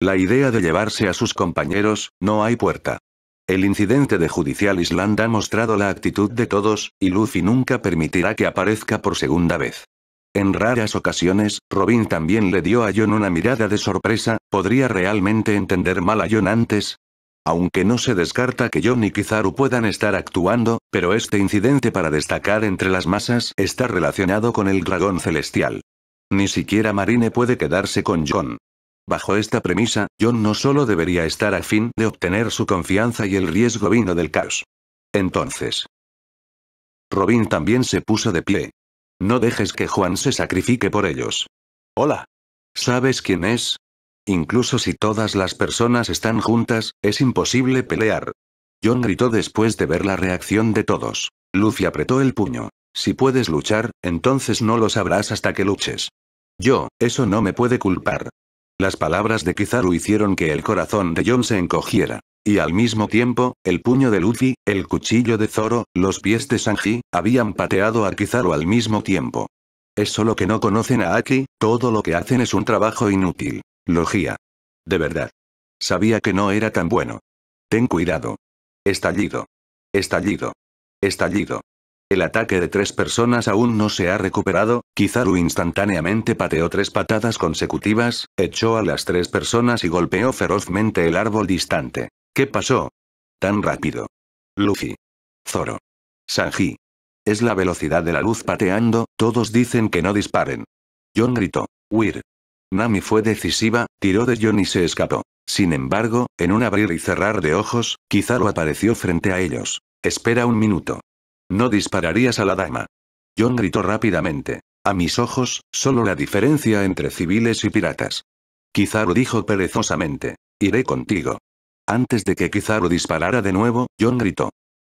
La idea de llevarse a sus compañeros, no hay puerta. El incidente de Judicial Island ha mostrado la actitud de todos, y Luffy nunca permitirá que aparezca por segunda vez. En raras ocasiones, Robin también le dio a John una mirada de sorpresa, ¿podría realmente entender mal a John antes? Aunque no se descarta que John y Kizaru puedan estar actuando, pero este incidente para destacar entre las masas está relacionado con el dragón celestial. Ni siquiera Marine puede quedarse con John. Bajo esta premisa, John no solo debería estar a fin de obtener su confianza y el riesgo vino del caos. Entonces. Robin también se puso de pie. No dejes que Juan se sacrifique por ellos. Hola. ¿Sabes quién es? Incluso si todas las personas están juntas, es imposible pelear. John gritó después de ver la reacción de todos. Lucy apretó el puño. Si puedes luchar, entonces no lo sabrás hasta que luches. Yo, eso no me puede culpar. Las palabras de Kizaru hicieron que el corazón de John se encogiera. Y al mismo tiempo, el puño de Luffy, el cuchillo de Zoro, los pies de Sanji, habían pateado a Kizaru al mismo tiempo. Es solo que no conocen a Aki, todo lo que hacen es un trabajo inútil. Logía. De verdad. Sabía que no era tan bueno. Ten cuidado. Estallido. Estallido. Estallido. El ataque de tres personas aún no se ha recuperado, Kizaru instantáneamente pateó tres patadas consecutivas, echó a las tres personas y golpeó ferozmente el árbol distante. ¿Qué pasó? Tan rápido. Luffy. Zoro. Sanji. Es la velocidad de la luz pateando, todos dicen que no disparen. John gritó. Weir. Nami fue decisiva, tiró de John y se escapó. Sin embargo, en un abrir y cerrar de ojos, Kizaru apareció frente a ellos. Espera un minuto. No dispararías a la dama. John gritó rápidamente. A mis ojos, solo la diferencia entre civiles y piratas. Kizaru dijo perezosamente. Iré contigo. Antes de que Kizaru disparara de nuevo, John gritó.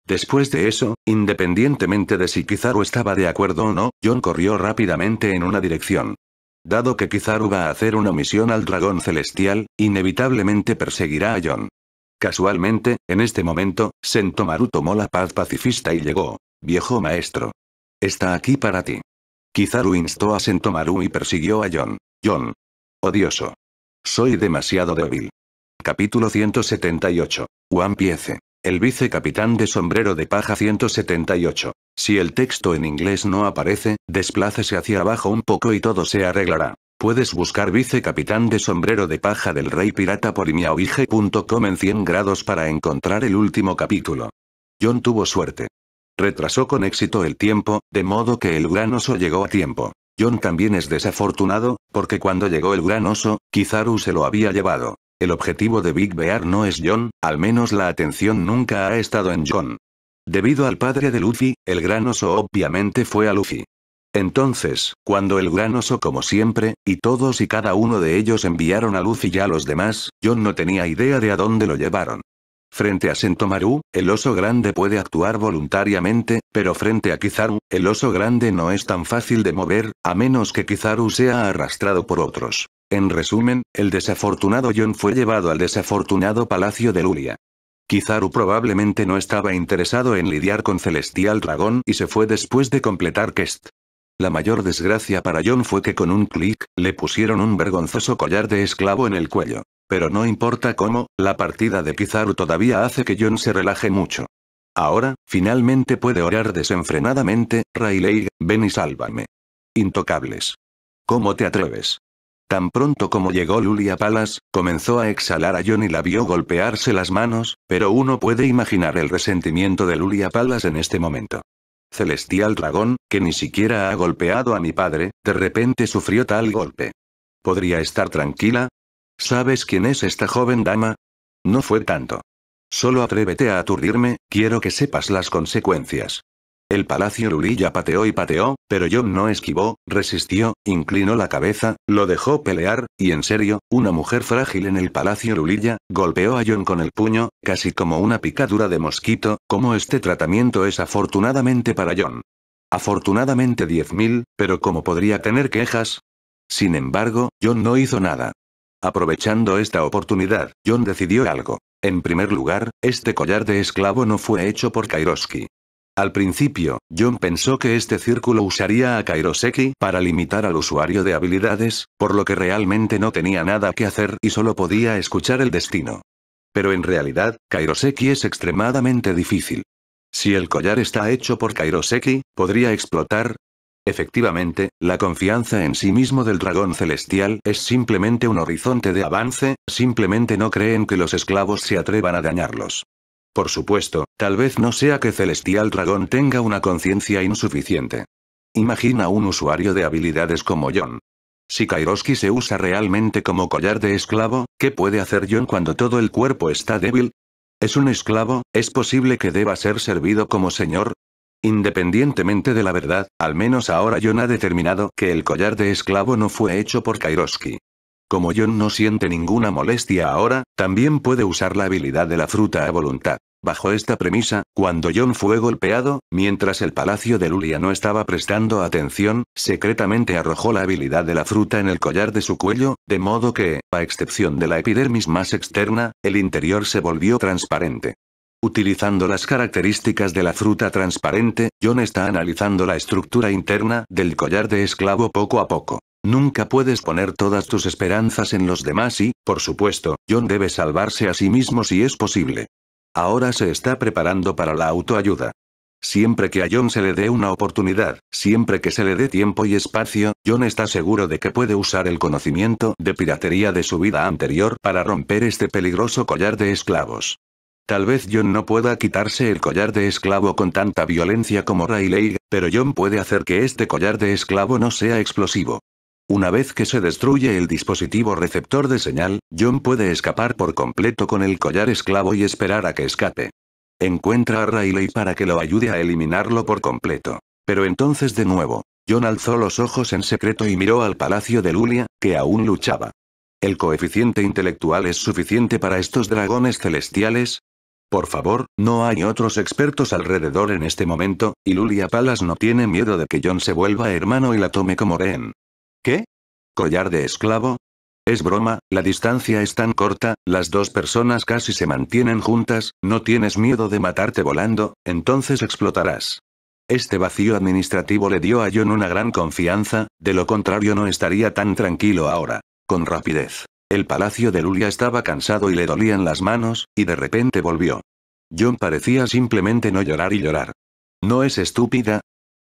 Después de eso, independientemente de si Kizaru estaba de acuerdo o no, John corrió rápidamente en una dirección. Dado que Kizaru va a hacer una misión al dragón celestial, inevitablemente perseguirá a John. Casualmente, en este momento, Sentomaru tomó la paz pacifista y llegó. Viejo maestro. Está aquí para ti. Kizaru instó a Sentomaru y persiguió a John. John. Odioso. Soy demasiado débil. Capítulo 178. One Piece. El vicecapitán de sombrero de paja 178. Si el texto en inglés no aparece, desplácese hacia abajo un poco y todo se arreglará. Puedes buscar vicecapitán de sombrero de paja del rey pirata por imiaoige.com en 100 grados para encontrar el último capítulo. John tuvo suerte. Retrasó con éxito el tiempo, de modo que el gran oso llegó a tiempo. John también es desafortunado, porque cuando llegó el gran oso, Kizaru se lo había llevado. El objetivo de Big Bear no es John, al menos la atención nunca ha estado en John. Debido al padre de Luffy, el gran oso obviamente fue a Luffy. Entonces, cuando el gran oso como siempre, y todos y cada uno de ellos enviaron a Luffy y a los demás, John no tenía idea de a dónde lo llevaron. Frente a Sentomaru, el oso grande puede actuar voluntariamente, pero frente a Kizaru, el oso grande no es tan fácil de mover, a menos que Kizaru sea arrastrado por otros. En resumen, el desafortunado John fue llevado al desafortunado palacio de Lulia. Kizaru probablemente no estaba interesado en lidiar con Celestial Dragón y se fue después de completar Quest. La mayor desgracia para John fue que con un clic, le pusieron un vergonzoso collar de esclavo en el cuello. Pero no importa cómo, la partida de Kizaru todavía hace que John se relaje mucho. Ahora, finalmente puede orar desenfrenadamente, Rayleigh, ven y sálvame. Intocables. ¿Cómo te atreves? Tan pronto como llegó Lulia Palas, comenzó a exhalar a John y la vio golpearse las manos, pero uno puede imaginar el resentimiento de Lulia Palas en este momento. Celestial dragón, que ni siquiera ha golpeado a mi padre, de repente sufrió tal golpe. ¿Podría estar tranquila? ¿Sabes quién es esta joven dama? No fue tanto. Solo atrévete a aturdirme, quiero que sepas las consecuencias. El palacio Lulilla pateó y pateó, pero John no esquivó, resistió, inclinó la cabeza, lo dejó pelear, y en serio, una mujer frágil en el palacio Lulilla, golpeó a John con el puño, casi como una picadura de mosquito, como este tratamiento es afortunadamente para John. Afortunadamente 10.000, pero ¿cómo podría tener quejas? Sin embargo, John no hizo nada. Aprovechando esta oportunidad, John decidió algo. En primer lugar, este collar de esclavo no fue hecho por Kairoski. Al principio, John pensó que este círculo usaría a Kairoseki para limitar al usuario de habilidades, por lo que realmente no tenía nada que hacer y solo podía escuchar el destino. Pero en realidad, Kairoseki es extremadamente difícil. Si el collar está hecho por Kairoseki, podría explotar, Efectivamente, la confianza en sí mismo del dragón celestial es simplemente un horizonte de avance, simplemente no creen que los esclavos se atrevan a dañarlos. Por supuesto, tal vez no sea que Celestial Dragón tenga una conciencia insuficiente. Imagina un usuario de habilidades como John. Si Kairoski se usa realmente como collar de esclavo, ¿qué puede hacer John cuando todo el cuerpo está débil? Es un esclavo, es posible que deba ser servido como señor, Independientemente de la verdad, al menos ahora John ha determinado que el collar de esclavo no fue hecho por Kairoski. Como John no siente ninguna molestia ahora, también puede usar la habilidad de la fruta a voluntad. Bajo esta premisa, cuando John fue golpeado, mientras el palacio de Lulia no estaba prestando atención, secretamente arrojó la habilidad de la fruta en el collar de su cuello, de modo que, a excepción de la epidermis más externa, el interior se volvió transparente. Utilizando las características de la fruta transparente, John está analizando la estructura interna del collar de esclavo poco a poco. Nunca puedes poner todas tus esperanzas en los demás y, por supuesto, John debe salvarse a sí mismo si es posible. Ahora se está preparando para la autoayuda. Siempre que a John se le dé una oportunidad, siempre que se le dé tiempo y espacio, John está seguro de que puede usar el conocimiento de piratería de su vida anterior para romper este peligroso collar de esclavos. Tal vez John no pueda quitarse el collar de esclavo con tanta violencia como Rayleigh, pero John puede hacer que este collar de esclavo no sea explosivo. Una vez que se destruye el dispositivo receptor de señal, John puede escapar por completo con el collar esclavo y esperar a que escape. Encuentra a Rayleigh para que lo ayude a eliminarlo por completo. Pero entonces de nuevo, John alzó los ojos en secreto y miró al palacio de Lulia, que aún luchaba. El coeficiente intelectual es suficiente para estos dragones celestiales, por favor, no hay otros expertos alrededor en este momento, y Lulia Palas no tiene miedo de que John se vuelva hermano y la tome como rehén. ¿Qué? ¿Collar de esclavo? Es broma, la distancia es tan corta, las dos personas casi se mantienen juntas, no tienes miedo de matarte volando, entonces explotarás. Este vacío administrativo le dio a John una gran confianza, de lo contrario no estaría tan tranquilo ahora. Con rapidez. El palacio de Lulia estaba cansado y le dolían las manos, y de repente volvió. John parecía simplemente no llorar y llorar. ¿No es estúpida?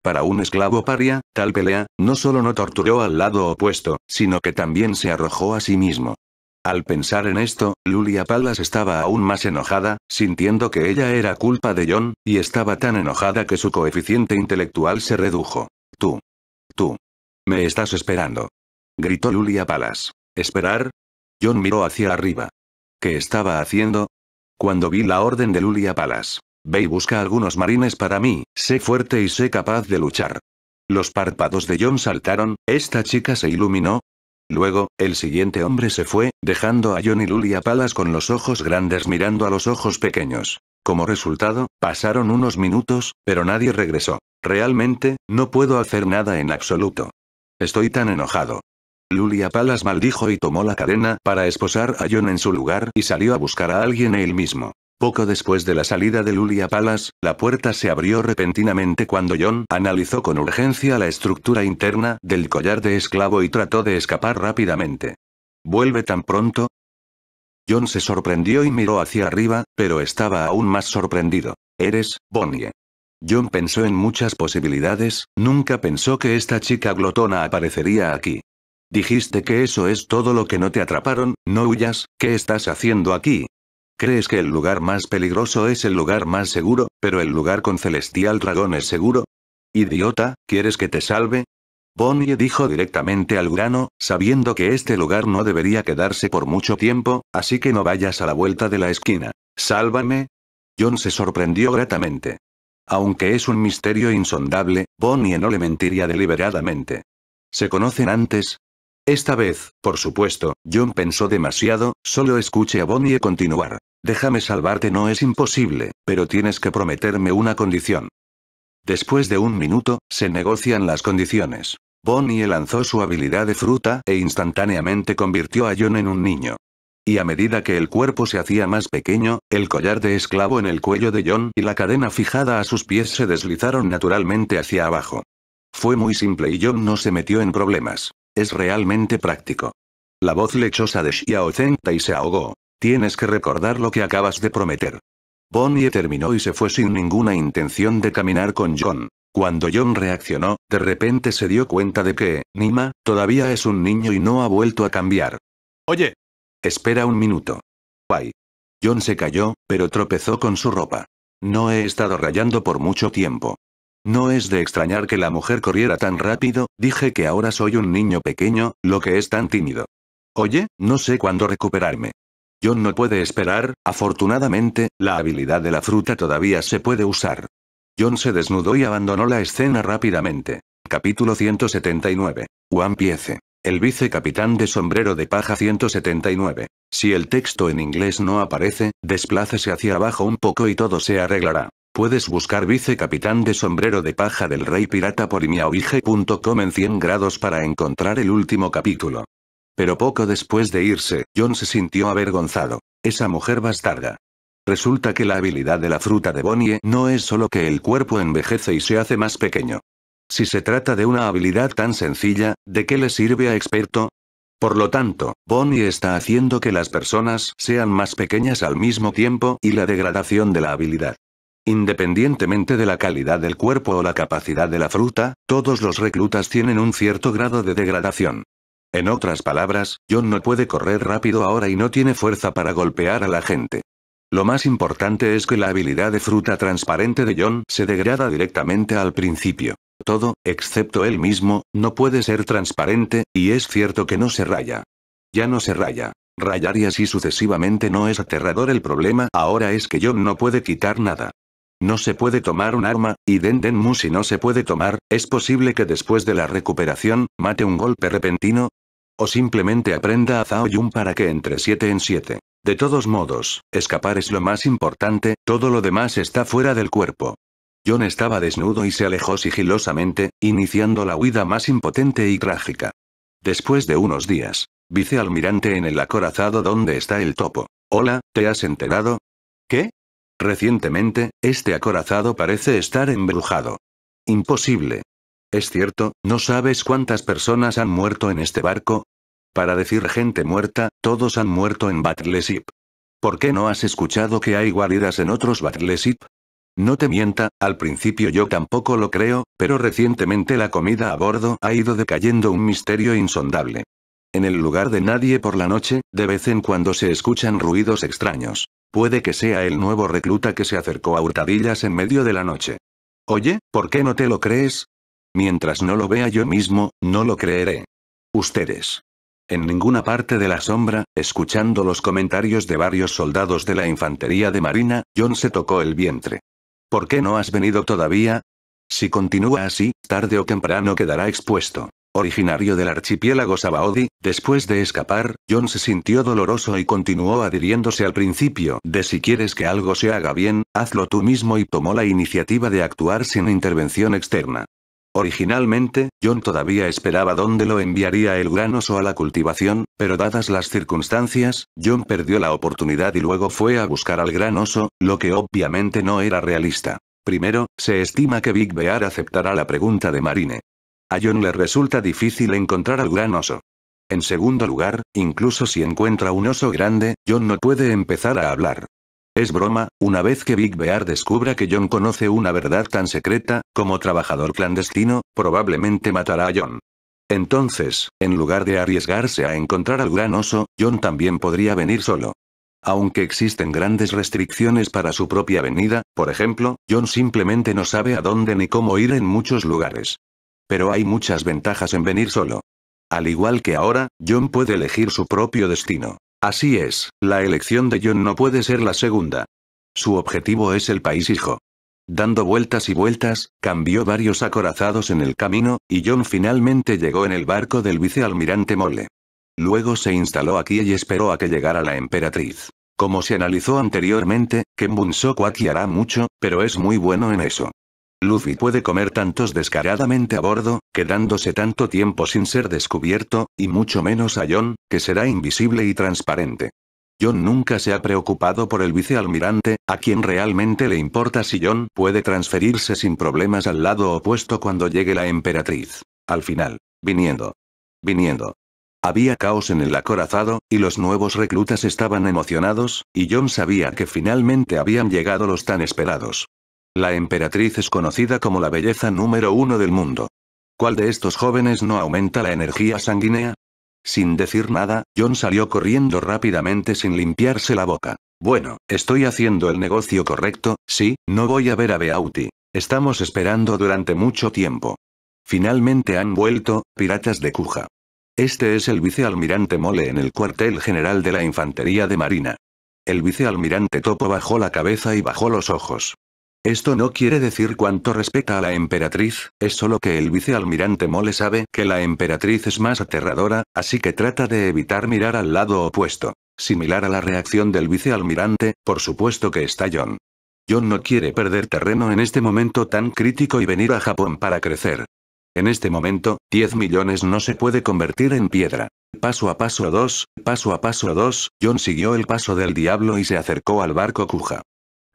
Para un esclavo paria, tal pelea, no solo no torturó al lado opuesto, sino que también se arrojó a sí mismo. Al pensar en esto, Lulia Palas estaba aún más enojada, sintiendo que ella era culpa de John, y estaba tan enojada que su coeficiente intelectual se redujo. Tú. Tú. Me estás esperando. Gritó Lulia Palas. ¿Esperar? John miró hacia arriba. ¿Qué estaba haciendo? Cuando vi la orden de Lulia Palas. Ve y busca algunos marines para mí, sé fuerte y sé capaz de luchar. Los párpados de John saltaron, esta chica se iluminó. Luego, el siguiente hombre se fue, dejando a John y Lulia Palas con los ojos grandes mirando a los ojos pequeños. Como resultado, pasaron unos minutos, pero nadie regresó. Realmente, no puedo hacer nada en absoluto. Estoy tan enojado. Lulia Palas maldijo y tomó la cadena para esposar a John en su lugar y salió a buscar a alguien él mismo. Poco después de la salida de Lulia Palas, la puerta se abrió repentinamente cuando John analizó con urgencia la estructura interna del collar de esclavo y trató de escapar rápidamente. ¿Vuelve tan pronto? John se sorprendió y miró hacia arriba, pero estaba aún más sorprendido. Eres, Bonnie. John pensó en muchas posibilidades, nunca pensó que esta chica glotona aparecería aquí. Dijiste que eso es todo lo que no te atraparon, no huyas, ¿qué estás haciendo aquí? Crees que el lugar más peligroso es el lugar más seguro, pero el lugar con celestial dragón es seguro? Idiota, ¿quieres que te salve? Bonnie dijo directamente al grano, sabiendo que este lugar no debería quedarse por mucho tiempo, así que no vayas a la vuelta de la esquina. Sálvame. John se sorprendió gratamente. Aunque es un misterio insondable, Bonnie no le mentiría deliberadamente. Se conocen antes, esta vez, por supuesto, John pensó demasiado, solo escuche a Bonnie continuar. Déjame salvarte no es imposible, pero tienes que prometerme una condición. Después de un minuto, se negocian las condiciones. Bonnie lanzó su habilidad de fruta e instantáneamente convirtió a John en un niño. Y a medida que el cuerpo se hacía más pequeño, el collar de esclavo en el cuello de John y la cadena fijada a sus pies se deslizaron naturalmente hacia abajo. Fue muy simple y John no se metió en problemas. Es realmente práctico. La voz lechosa de Zenta y se ahogó. Tienes que recordar lo que acabas de prometer. Bonnie terminó y se fue sin ninguna intención de caminar con John. Cuando John reaccionó, de repente se dio cuenta de que, Nima, todavía es un niño y no ha vuelto a cambiar. Oye. Espera un minuto. Bye. John se cayó, pero tropezó con su ropa. No he estado rayando por mucho tiempo. No es de extrañar que la mujer corriera tan rápido, dije que ahora soy un niño pequeño, lo que es tan tímido. Oye, no sé cuándo recuperarme. John no puede esperar, afortunadamente, la habilidad de la fruta todavía se puede usar. John se desnudó y abandonó la escena rápidamente. Capítulo 179. One Piece. El vicecapitán de sombrero de paja 179. Si el texto en inglés no aparece, desplácese hacia abajo un poco y todo se arreglará. Puedes buscar vicecapitán de sombrero de paja del rey pirata por imiawige.com en 100 grados para encontrar el último capítulo. Pero poco después de irse, John se sintió avergonzado. Esa mujer bastarda. Resulta que la habilidad de la fruta de Bonnie no es solo que el cuerpo envejece y se hace más pequeño. Si se trata de una habilidad tan sencilla, ¿de qué le sirve a experto? Por lo tanto, Bonnie está haciendo que las personas sean más pequeñas al mismo tiempo y la degradación de la habilidad Independientemente de la calidad del cuerpo o la capacidad de la fruta, todos los reclutas tienen un cierto grado de degradación. En otras palabras, John no puede correr rápido ahora y no tiene fuerza para golpear a la gente. Lo más importante es que la habilidad de fruta transparente de John se degrada directamente al principio. Todo, excepto él mismo, no puede ser transparente, y es cierto que no se raya. Ya no se raya. Rayar y así sucesivamente no es aterrador el problema ahora es que John no puede quitar nada. No se puede tomar un arma, y Den Mu si no se puede tomar, ¿es posible que después de la recuperación, mate un golpe repentino? O simplemente aprenda a Zhao Yun para que entre 7 en 7. De todos modos, escapar es lo más importante, todo lo demás está fuera del cuerpo. John estaba desnudo y se alejó sigilosamente, iniciando la huida más impotente y trágica. Después de unos días, vicealmirante en el acorazado donde está el topo. Hola, ¿te has enterado? ¿Qué? Recientemente, este acorazado parece estar embrujado. Imposible. Es cierto, no sabes cuántas personas han muerto en este barco. Para decir gente muerta, todos han muerto en Battleship. ¿Por qué no has escuchado que hay guaridas en otros Battleship? No te mienta, al principio yo tampoco lo creo, pero recientemente la comida a bordo ha ido decayendo un misterio insondable. En el lugar de nadie por la noche, de vez en cuando se escuchan ruidos extraños. Puede que sea el nuevo recluta que se acercó a hurtadillas en medio de la noche. Oye, ¿por qué no te lo crees? Mientras no lo vea yo mismo, no lo creeré. Ustedes. En ninguna parte de la sombra, escuchando los comentarios de varios soldados de la infantería de marina, John se tocó el vientre. ¿Por qué no has venido todavía? Si continúa así, tarde o temprano quedará expuesto originario del archipiélago Sabaody, después de escapar, John se sintió doloroso y continuó adhiriéndose al principio de si quieres que algo se haga bien, hazlo tú mismo y tomó la iniciativa de actuar sin intervención externa. Originalmente, John todavía esperaba dónde lo enviaría el gran oso a la cultivación, pero dadas las circunstancias, John perdió la oportunidad y luego fue a buscar al gran oso, lo que obviamente no era realista. Primero, se estima que Big Bear aceptará la pregunta de Marine. A John le resulta difícil encontrar al gran oso. En segundo lugar, incluso si encuentra un oso grande, John no puede empezar a hablar. Es broma, una vez que Big Bear descubra que John conoce una verdad tan secreta, como trabajador clandestino, probablemente matará a John. Entonces, en lugar de arriesgarse a encontrar al gran oso, John también podría venir solo. Aunque existen grandes restricciones para su propia venida, por ejemplo, John simplemente no sabe a dónde ni cómo ir en muchos lugares. Pero hay muchas ventajas en venir solo. Al igual que ahora, John puede elegir su propio destino. Así es, la elección de John no puede ser la segunda. Su objetivo es el país hijo. Dando vueltas y vueltas, cambió varios acorazados en el camino, y John finalmente llegó en el barco del vicealmirante Mole. Luego se instaló aquí y esperó a que llegara la emperatriz. Como se analizó anteriormente, Kembun aquí hará mucho, pero es muy bueno en eso. Luffy puede comer tantos descaradamente a bordo, quedándose tanto tiempo sin ser descubierto, y mucho menos a John, que será invisible y transparente. John nunca se ha preocupado por el vicealmirante, a quien realmente le importa si John puede transferirse sin problemas al lado opuesto cuando llegue la emperatriz. Al final. Viniendo. Viniendo. Había caos en el acorazado, y los nuevos reclutas estaban emocionados, y John sabía que finalmente habían llegado los tan esperados. La emperatriz es conocida como la belleza número uno del mundo. ¿Cuál de estos jóvenes no aumenta la energía sanguínea? Sin decir nada, John salió corriendo rápidamente sin limpiarse la boca. Bueno, estoy haciendo el negocio correcto, sí, no voy a ver a Beauty. Estamos esperando durante mucho tiempo. Finalmente han vuelto, piratas de Cuja. Este es el vicealmirante Mole en el cuartel general de la Infantería de Marina. El vicealmirante Topo bajó la cabeza y bajó los ojos. Esto no quiere decir cuánto respeta a la emperatriz, es solo que el vicealmirante Mole sabe que la emperatriz es más aterradora, así que trata de evitar mirar al lado opuesto. Similar a la reacción del vicealmirante, por supuesto que está John. John no quiere perder terreno en este momento tan crítico y venir a Japón para crecer. En este momento, 10 millones no se puede convertir en piedra. Paso a paso 2, paso a paso 2, John siguió el paso del diablo y se acercó al barco Kuja.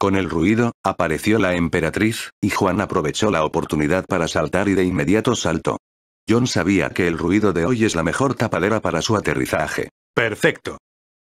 Con el ruido, apareció la emperatriz, y Juan aprovechó la oportunidad para saltar y de inmediato saltó. John sabía que el ruido de hoy es la mejor tapadera para su aterrizaje. Perfecto.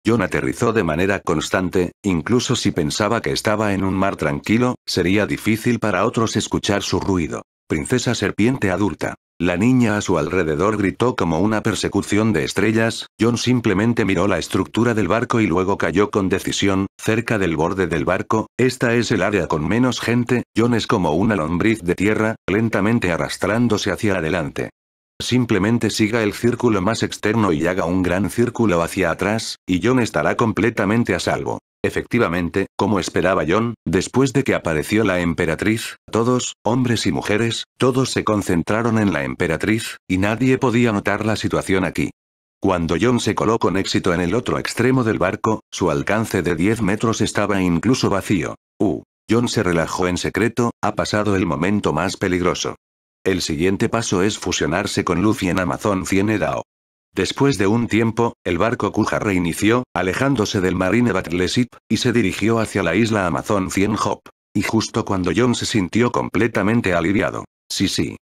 John aterrizó de manera constante, incluso si pensaba que estaba en un mar tranquilo, sería difícil para otros escuchar su ruido. Princesa serpiente adulta. La niña a su alrededor gritó como una persecución de estrellas, John simplemente miró la estructura del barco y luego cayó con decisión, cerca del borde del barco, esta es el área con menos gente, John es como una lombriz de tierra, lentamente arrastrándose hacia adelante. Simplemente siga el círculo más externo y haga un gran círculo hacia atrás, y John estará completamente a salvo. Efectivamente, como esperaba John, después de que apareció la emperatriz, todos, hombres y mujeres, todos se concentraron en la emperatriz, y nadie podía notar la situación aquí. Cuando John se coló con éxito en el otro extremo del barco, su alcance de 10 metros estaba incluso vacío. Uh. John se relajó en secreto, ha pasado el momento más peligroso. El siguiente paso es fusionarse con Luffy en Amazon 100 Después de un tiempo, el barco Kuja reinició, alejándose del Marine Battleship, y se dirigió hacia la isla Amazon 100 Hop. Y justo cuando John se sintió completamente aliviado. Sí, sí.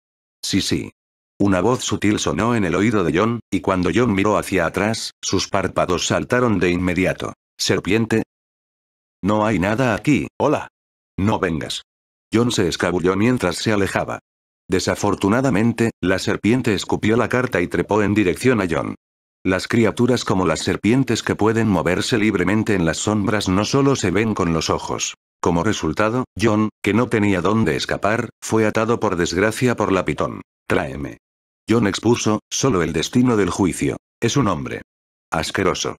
Sí, sí. Una voz sutil sonó en el oído de John, y cuando John miró hacia atrás, sus párpados saltaron de inmediato. ¿Serpiente? No hay nada aquí, hola. No vengas. John se escabulló mientras se alejaba. Desafortunadamente, la serpiente escupió la carta y trepó en dirección a John. Las criaturas como las serpientes que pueden moverse libremente en las sombras no solo se ven con los ojos. Como resultado, John, que no tenía dónde escapar, fue atado por desgracia por la pitón. Tráeme. John expuso, solo el destino del juicio. Es un hombre. Asqueroso.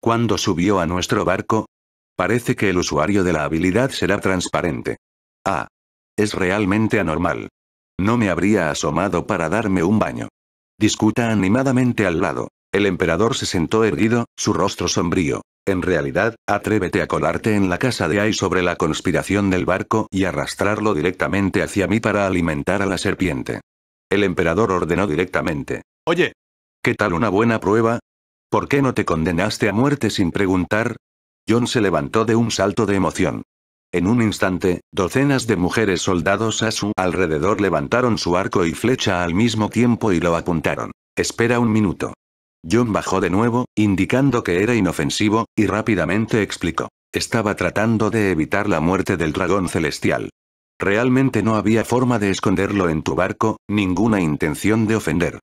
¿Cuándo subió a nuestro barco? Parece que el usuario de la habilidad será transparente. Ah. Es realmente anormal. No me habría asomado para darme un baño. Discuta animadamente al lado. El emperador se sentó erguido, su rostro sombrío. En realidad, atrévete a colarte en la casa de Ai sobre la conspiración del barco y arrastrarlo directamente hacia mí para alimentar a la serpiente. El emperador ordenó directamente. Oye. ¿Qué tal una buena prueba? ¿Por qué no te condenaste a muerte sin preguntar? John se levantó de un salto de emoción. En un instante, docenas de mujeres soldados a su alrededor levantaron su arco y flecha al mismo tiempo y lo apuntaron. Espera un minuto. John bajó de nuevo, indicando que era inofensivo, y rápidamente explicó. Estaba tratando de evitar la muerte del dragón celestial. Realmente no había forma de esconderlo en tu barco, ninguna intención de ofender.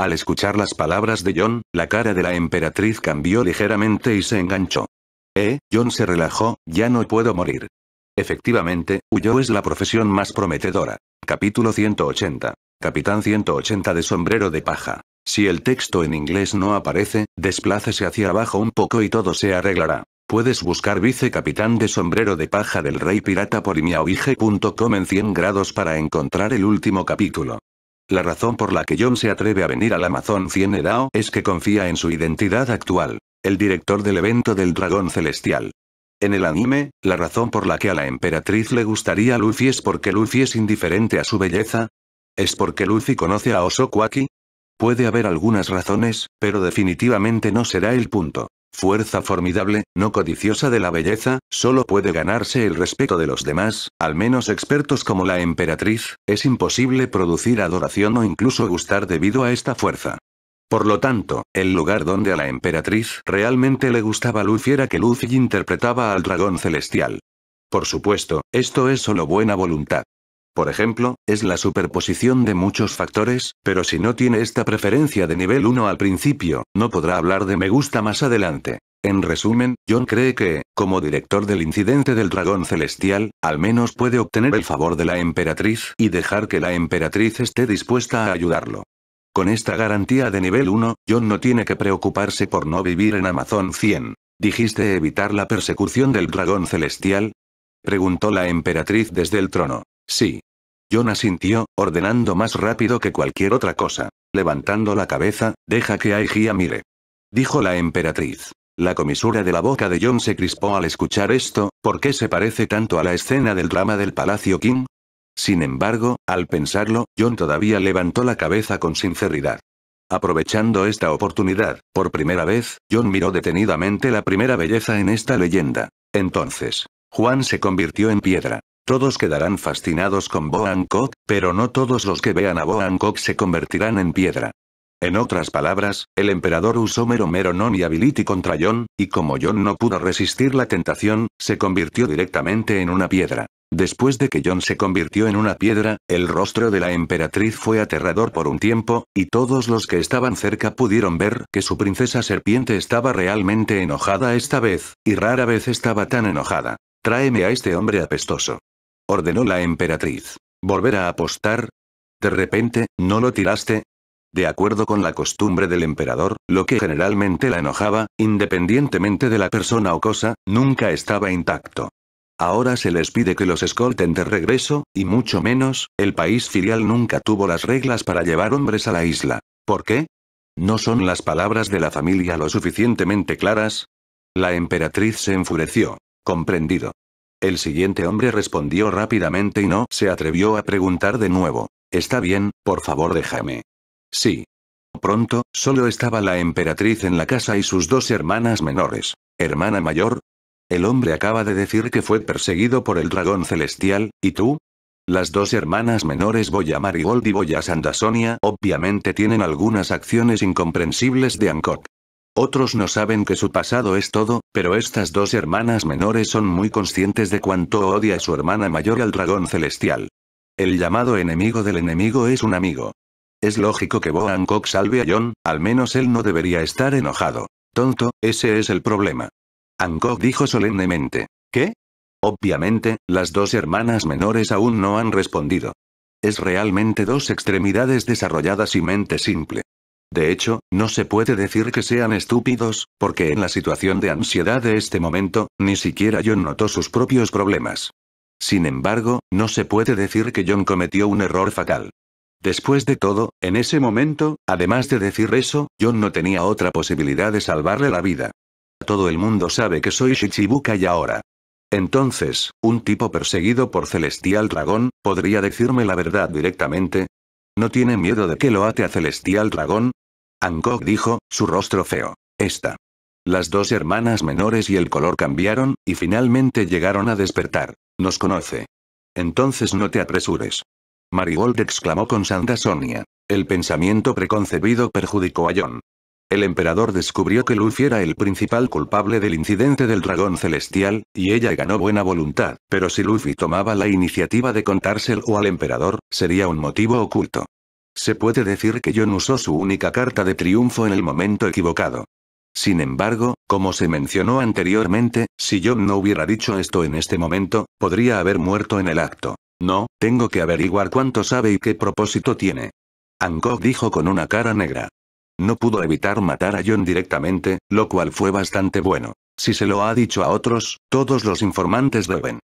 Al escuchar las palabras de John, la cara de la emperatriz cambió ligeramente y se enganchó. Eh, John se relajó, ya no puedo morir. Efectivamente, Huyo es la profesión más prometedora. Capítulo 180. Capitán 180 de sombrero de paja. Si el texto en inglés no aparece, desplácese hacia abajo un poco y todo se arreglará. Puedes buscar Vice vicecapitán de sombrero de paja del rey pirata por imiaoige.com en 100 grados para encontrar el último capítulo. La razón por la que John se atreve a venir al Amazon 100 Edao es que confía en su identidad actual. El director del evento del dragón celestial. En el anime, la razón por la que a la emperatriz le gustaría Lucy es porque Luffy es indiferente a su belleza. ¿Es porque Luffy conoce a Osokuaki? Puede haber algunas razones, pero definitivamente no será el punto. Fuerza formidable, no codiciosa de la belleza, solo puede ganarse el respeto de los demás, al menos expertos como la emperatriz, es imposible producir adoración o incluso gustar debido a esta fuerza. Por lo tanto, el lugar donde a la emperatriz realmente le gustaba Luffy era que Luffy interpretaba al dragón celestial. Por supuesto, esto es solo buena voluntad. Por ejemplo, es la superposición de muchos factores, pero si no tiene esta preferencia de nivel 1 al principio, no podrá hablar de me gusta más adelante. En resumen, John cree que, como director del incidente del dragón celestial, al menos puede obtener el favor de la emperatriz y dejar que la emperatriz esté dispuesta a ayudarlo. Con esta garantía de nivel 1, John no tiene que preocuparse por no vivir en Amazon 100. ¿Dijiste evitar la persecución del dragón celestial? Preguntó la emperatriz desde el trono. Sí. John asintió, ordenando más rápido que cualquier otra cosa. Levantando la cabeza, deja que Aegia mire. Dijo la emperatriz. La comisura de la boca de John se crispó al escuchar esto, ¿por qué se parece tanto a la escena del drama del Palacio King? Sin embargo, al pensarlo, John todavía levantó la cabeza con sinceridad. Aprovechando esta oportunidad, por primera vez, John miró detenidamente la primera belleza en esta leyenda. Entonces, Juan se convirtió en piedra. Todos quedarán fascinados con Boan Kok, pero no todos los que vean a Boan Kok se convertirán en piedra. En otras palabras, el emperador usó mero mero non y ability contra John, y como John no pudo resistir la tentación, se convirtió directamente en una piedra. Después de que John se convirtió en una piedra, el rostro de la emperatriz fue aterrador por un tiempo, y todos los que estaban cerca pudieron ver que su princesa serpiente estaba realmente enojada esta vez, y rara vez estaba tan enojada. Tráeme a este hombre apestoso. Ordenó la emperatriz. ¿Volver a apostar? De repente, ¿no lo tiraste? De acuerdo con la costumbre del emperador, lo que generalmente la enojaba, independientemente de la persona o cosa, nunca estaba intacto. Ahora se les pide que los escolten de regreso, y mucho menos, el país filial nunca tuvo las reglas para llevar hombres a la isla. ¿Por qué? ¿No son las palabras de la familia lo suficientemente claras? La emperatriz se enfureció. Comprendido. El siguiente hombre respondió rápidamente y no se atrevió a preguntar de nuevo. Está bien, por favor déjame. Sí. Pronto, solo estaba la emperatriz en la casa y sus dos hermanas menores. Hermana mayor, el hombre acaba de decir que fue perseguido por el dragón celestial, ¿y tú? Las dos hermanas menores Boya Marigold y Boya Sandasonia obviamente tienen algunas acciones incomprensibles de Angkor. Otros no saben que su pasado es todo, pero estas dos hermanas menores son muy conscientes de cuánto odia a su hermana mayor al dragón celestial. El llamado enemigo del enemigo es un amigo. Es lógico que Bo Hancock salve a John, al menos él no debería estar enojado. Tonto, ese es el problema. Hancock dijo solemnemente. ¿Qué? Obviamente, las dos hermanas menores aún no han respondido. Es realmente dos extremidades desarrolladas y mente simple. De hecho, no se puede decir que sean estúpidos, porque en la situación de ansiedad de este momento, ni siquiera John notó sus propios problemas. Sin embargo, no se puede decir que John cometió un error fatal. Después de todo, en ese momento, además de decir eso, John no tenía otra posibilidad de salvarle la vida. Todo el mundo sabe que soy Shichibukai y ahora. Entonces, ¿un tipo perseguido por Celestial Dragón, podría decirme la verdad directamente? ¿No tiene miedo de que lo ate a Celestial Dragón? Angok dijo, su rostro feo. Esta. Las dos hermanas menores y el color cambiaron, y finalmente llegaron a despertar. Nos conoce. Entonces no te apresures. Marigold exclamó con Santa Sonia. El pensamiento preconcebido perjudicó a John. El emperador descubrió que Luffy era el principal culpable del incidente del dragón celestial, y ella ganó buena voluntad, pero si Luffy tomaba la iniciativa de contárselo al emperador, sería un motivo oculto. Se puede decir que Jon usó su única carta de triunfo en el momento equivocado. Sin embargo, como se mencionó anteriormente, si Jon no hubiera dicho esto en este momento, podría haber muerto en el acto. No, tengo que averiguar cuánto sabe y qué propósito tiene. Angkor dijo con una cara negra. No pudo evitar matar a John directamente, lo cual fue bastante bueno. Si se lo ha dicho a otros, todos los informantes deben.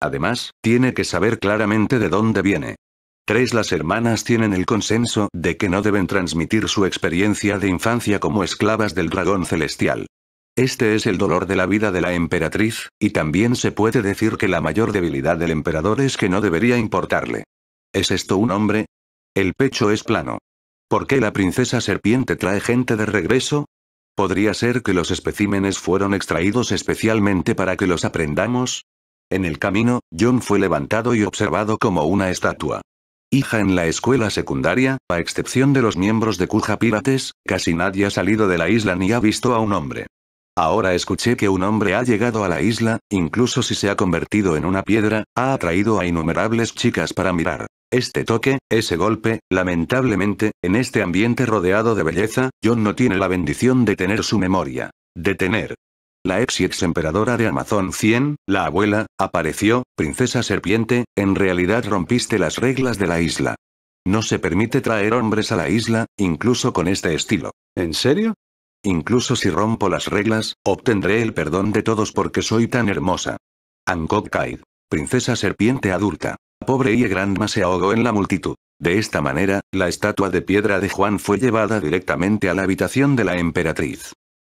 Además, tiene que saber claramente de dónde viene. Tres Las hermanas tienen el consenso de que no deben transmitir su experiencia de infancia como esclavas del dragón celestial. Este es el dolor de la vida de la emperatriz, y también se puede decir que la mayor debilidad del emperador es que no debería importarle. ¿Es esto un hombre? El pecho es plano. ¿Por qué la princesa serpiente trae gente de regreso? ¿Podría ser que los especímenes fueron extraídos especialmente para que los aprendamos? En el camino, John fue levantado y observado como una estatua. Hija en la escuela secundaria, a excepción de los miembros de Kuja Pirates, casi nadie ha salido de la isla ni ha visto a un hombre. Ahora escuché que un hombre ha llegado a la isla, incluso si se ha convertido en una piedra, ha atraído a innumerables chicas para mirar. Este toque, ese golpe, lamentablemente, en este ambiente rodeado de belleza, John no tiene la bendición de tener su memoria. De tener. La ex y ex emperadora de Amazon 100, la abuela, apareció, princesa serpiente, en realidad rompiste las reglas de la isla. No se permite traer hombres a la isla, incluso con este estilo. ¿En serio? Incluso si rompo las reglas, obtendré el perdón de todos porque soy tan hermosa. Angok Kai, Princesa serpiente adulta pobre y grandma se ahogó en la multitud. De esta manera, la estatua de piedra de Juan fue llevada directamente a la habitación de la emperatriz.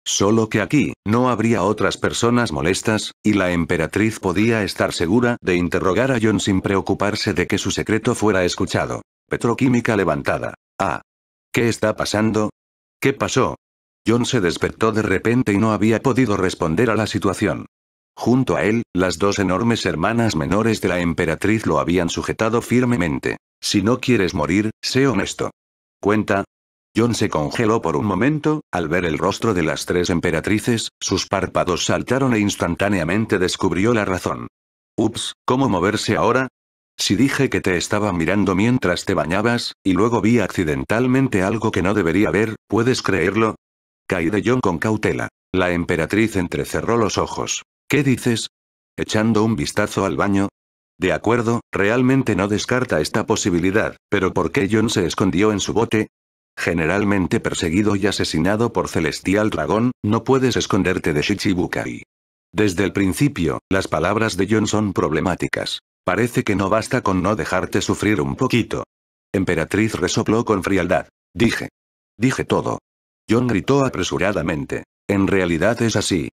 Solo que aquí, no habría otras personas molestas, y la emperatriz podía estar segura de interrogar a John sin preocuparse de que su secreto fuera escuchado. Petroquímica levantada. Ah. ¿Qué está pasando? ¿Qué pasó? John se despertó de repente y no había podido responder a la situación. Junto a él, las dos enormes hermanas menores de la emperatriz lo habían sujetado firmemente. Si no quieres morir, sé honesto. Cuenta. John se congeló por un momento, al ver el rostro de las tres emperatrices, sus párpados saltaron e instantáneamente descubrió la razón. Ups, ¿cómo moverse ahora? Si dije que te estaba mirando mientras te bañabas, y luego vi accidentalmente algo que no debería ver, ¿puedes creerlo? Caí de John con cautela. La emperatriz entrecerró los ojos. ¿Qué dices? Echando un vistazo al baño. De acuerdo, realmente no descarta esta posibilidad, pero ¿por qué John se escondió en su bote? Generalmente perseguido y asesinado por Celestial Dragón, no puedes esconderte de Shichibukai. Desde el principio, las palabras de John son problemáticas. Parece que no basta con no dejarte sufrir un poquito. Emperatriz resopló con frialdad. Dije. Dije todo. John gritó apresuradamente. En realidad es así,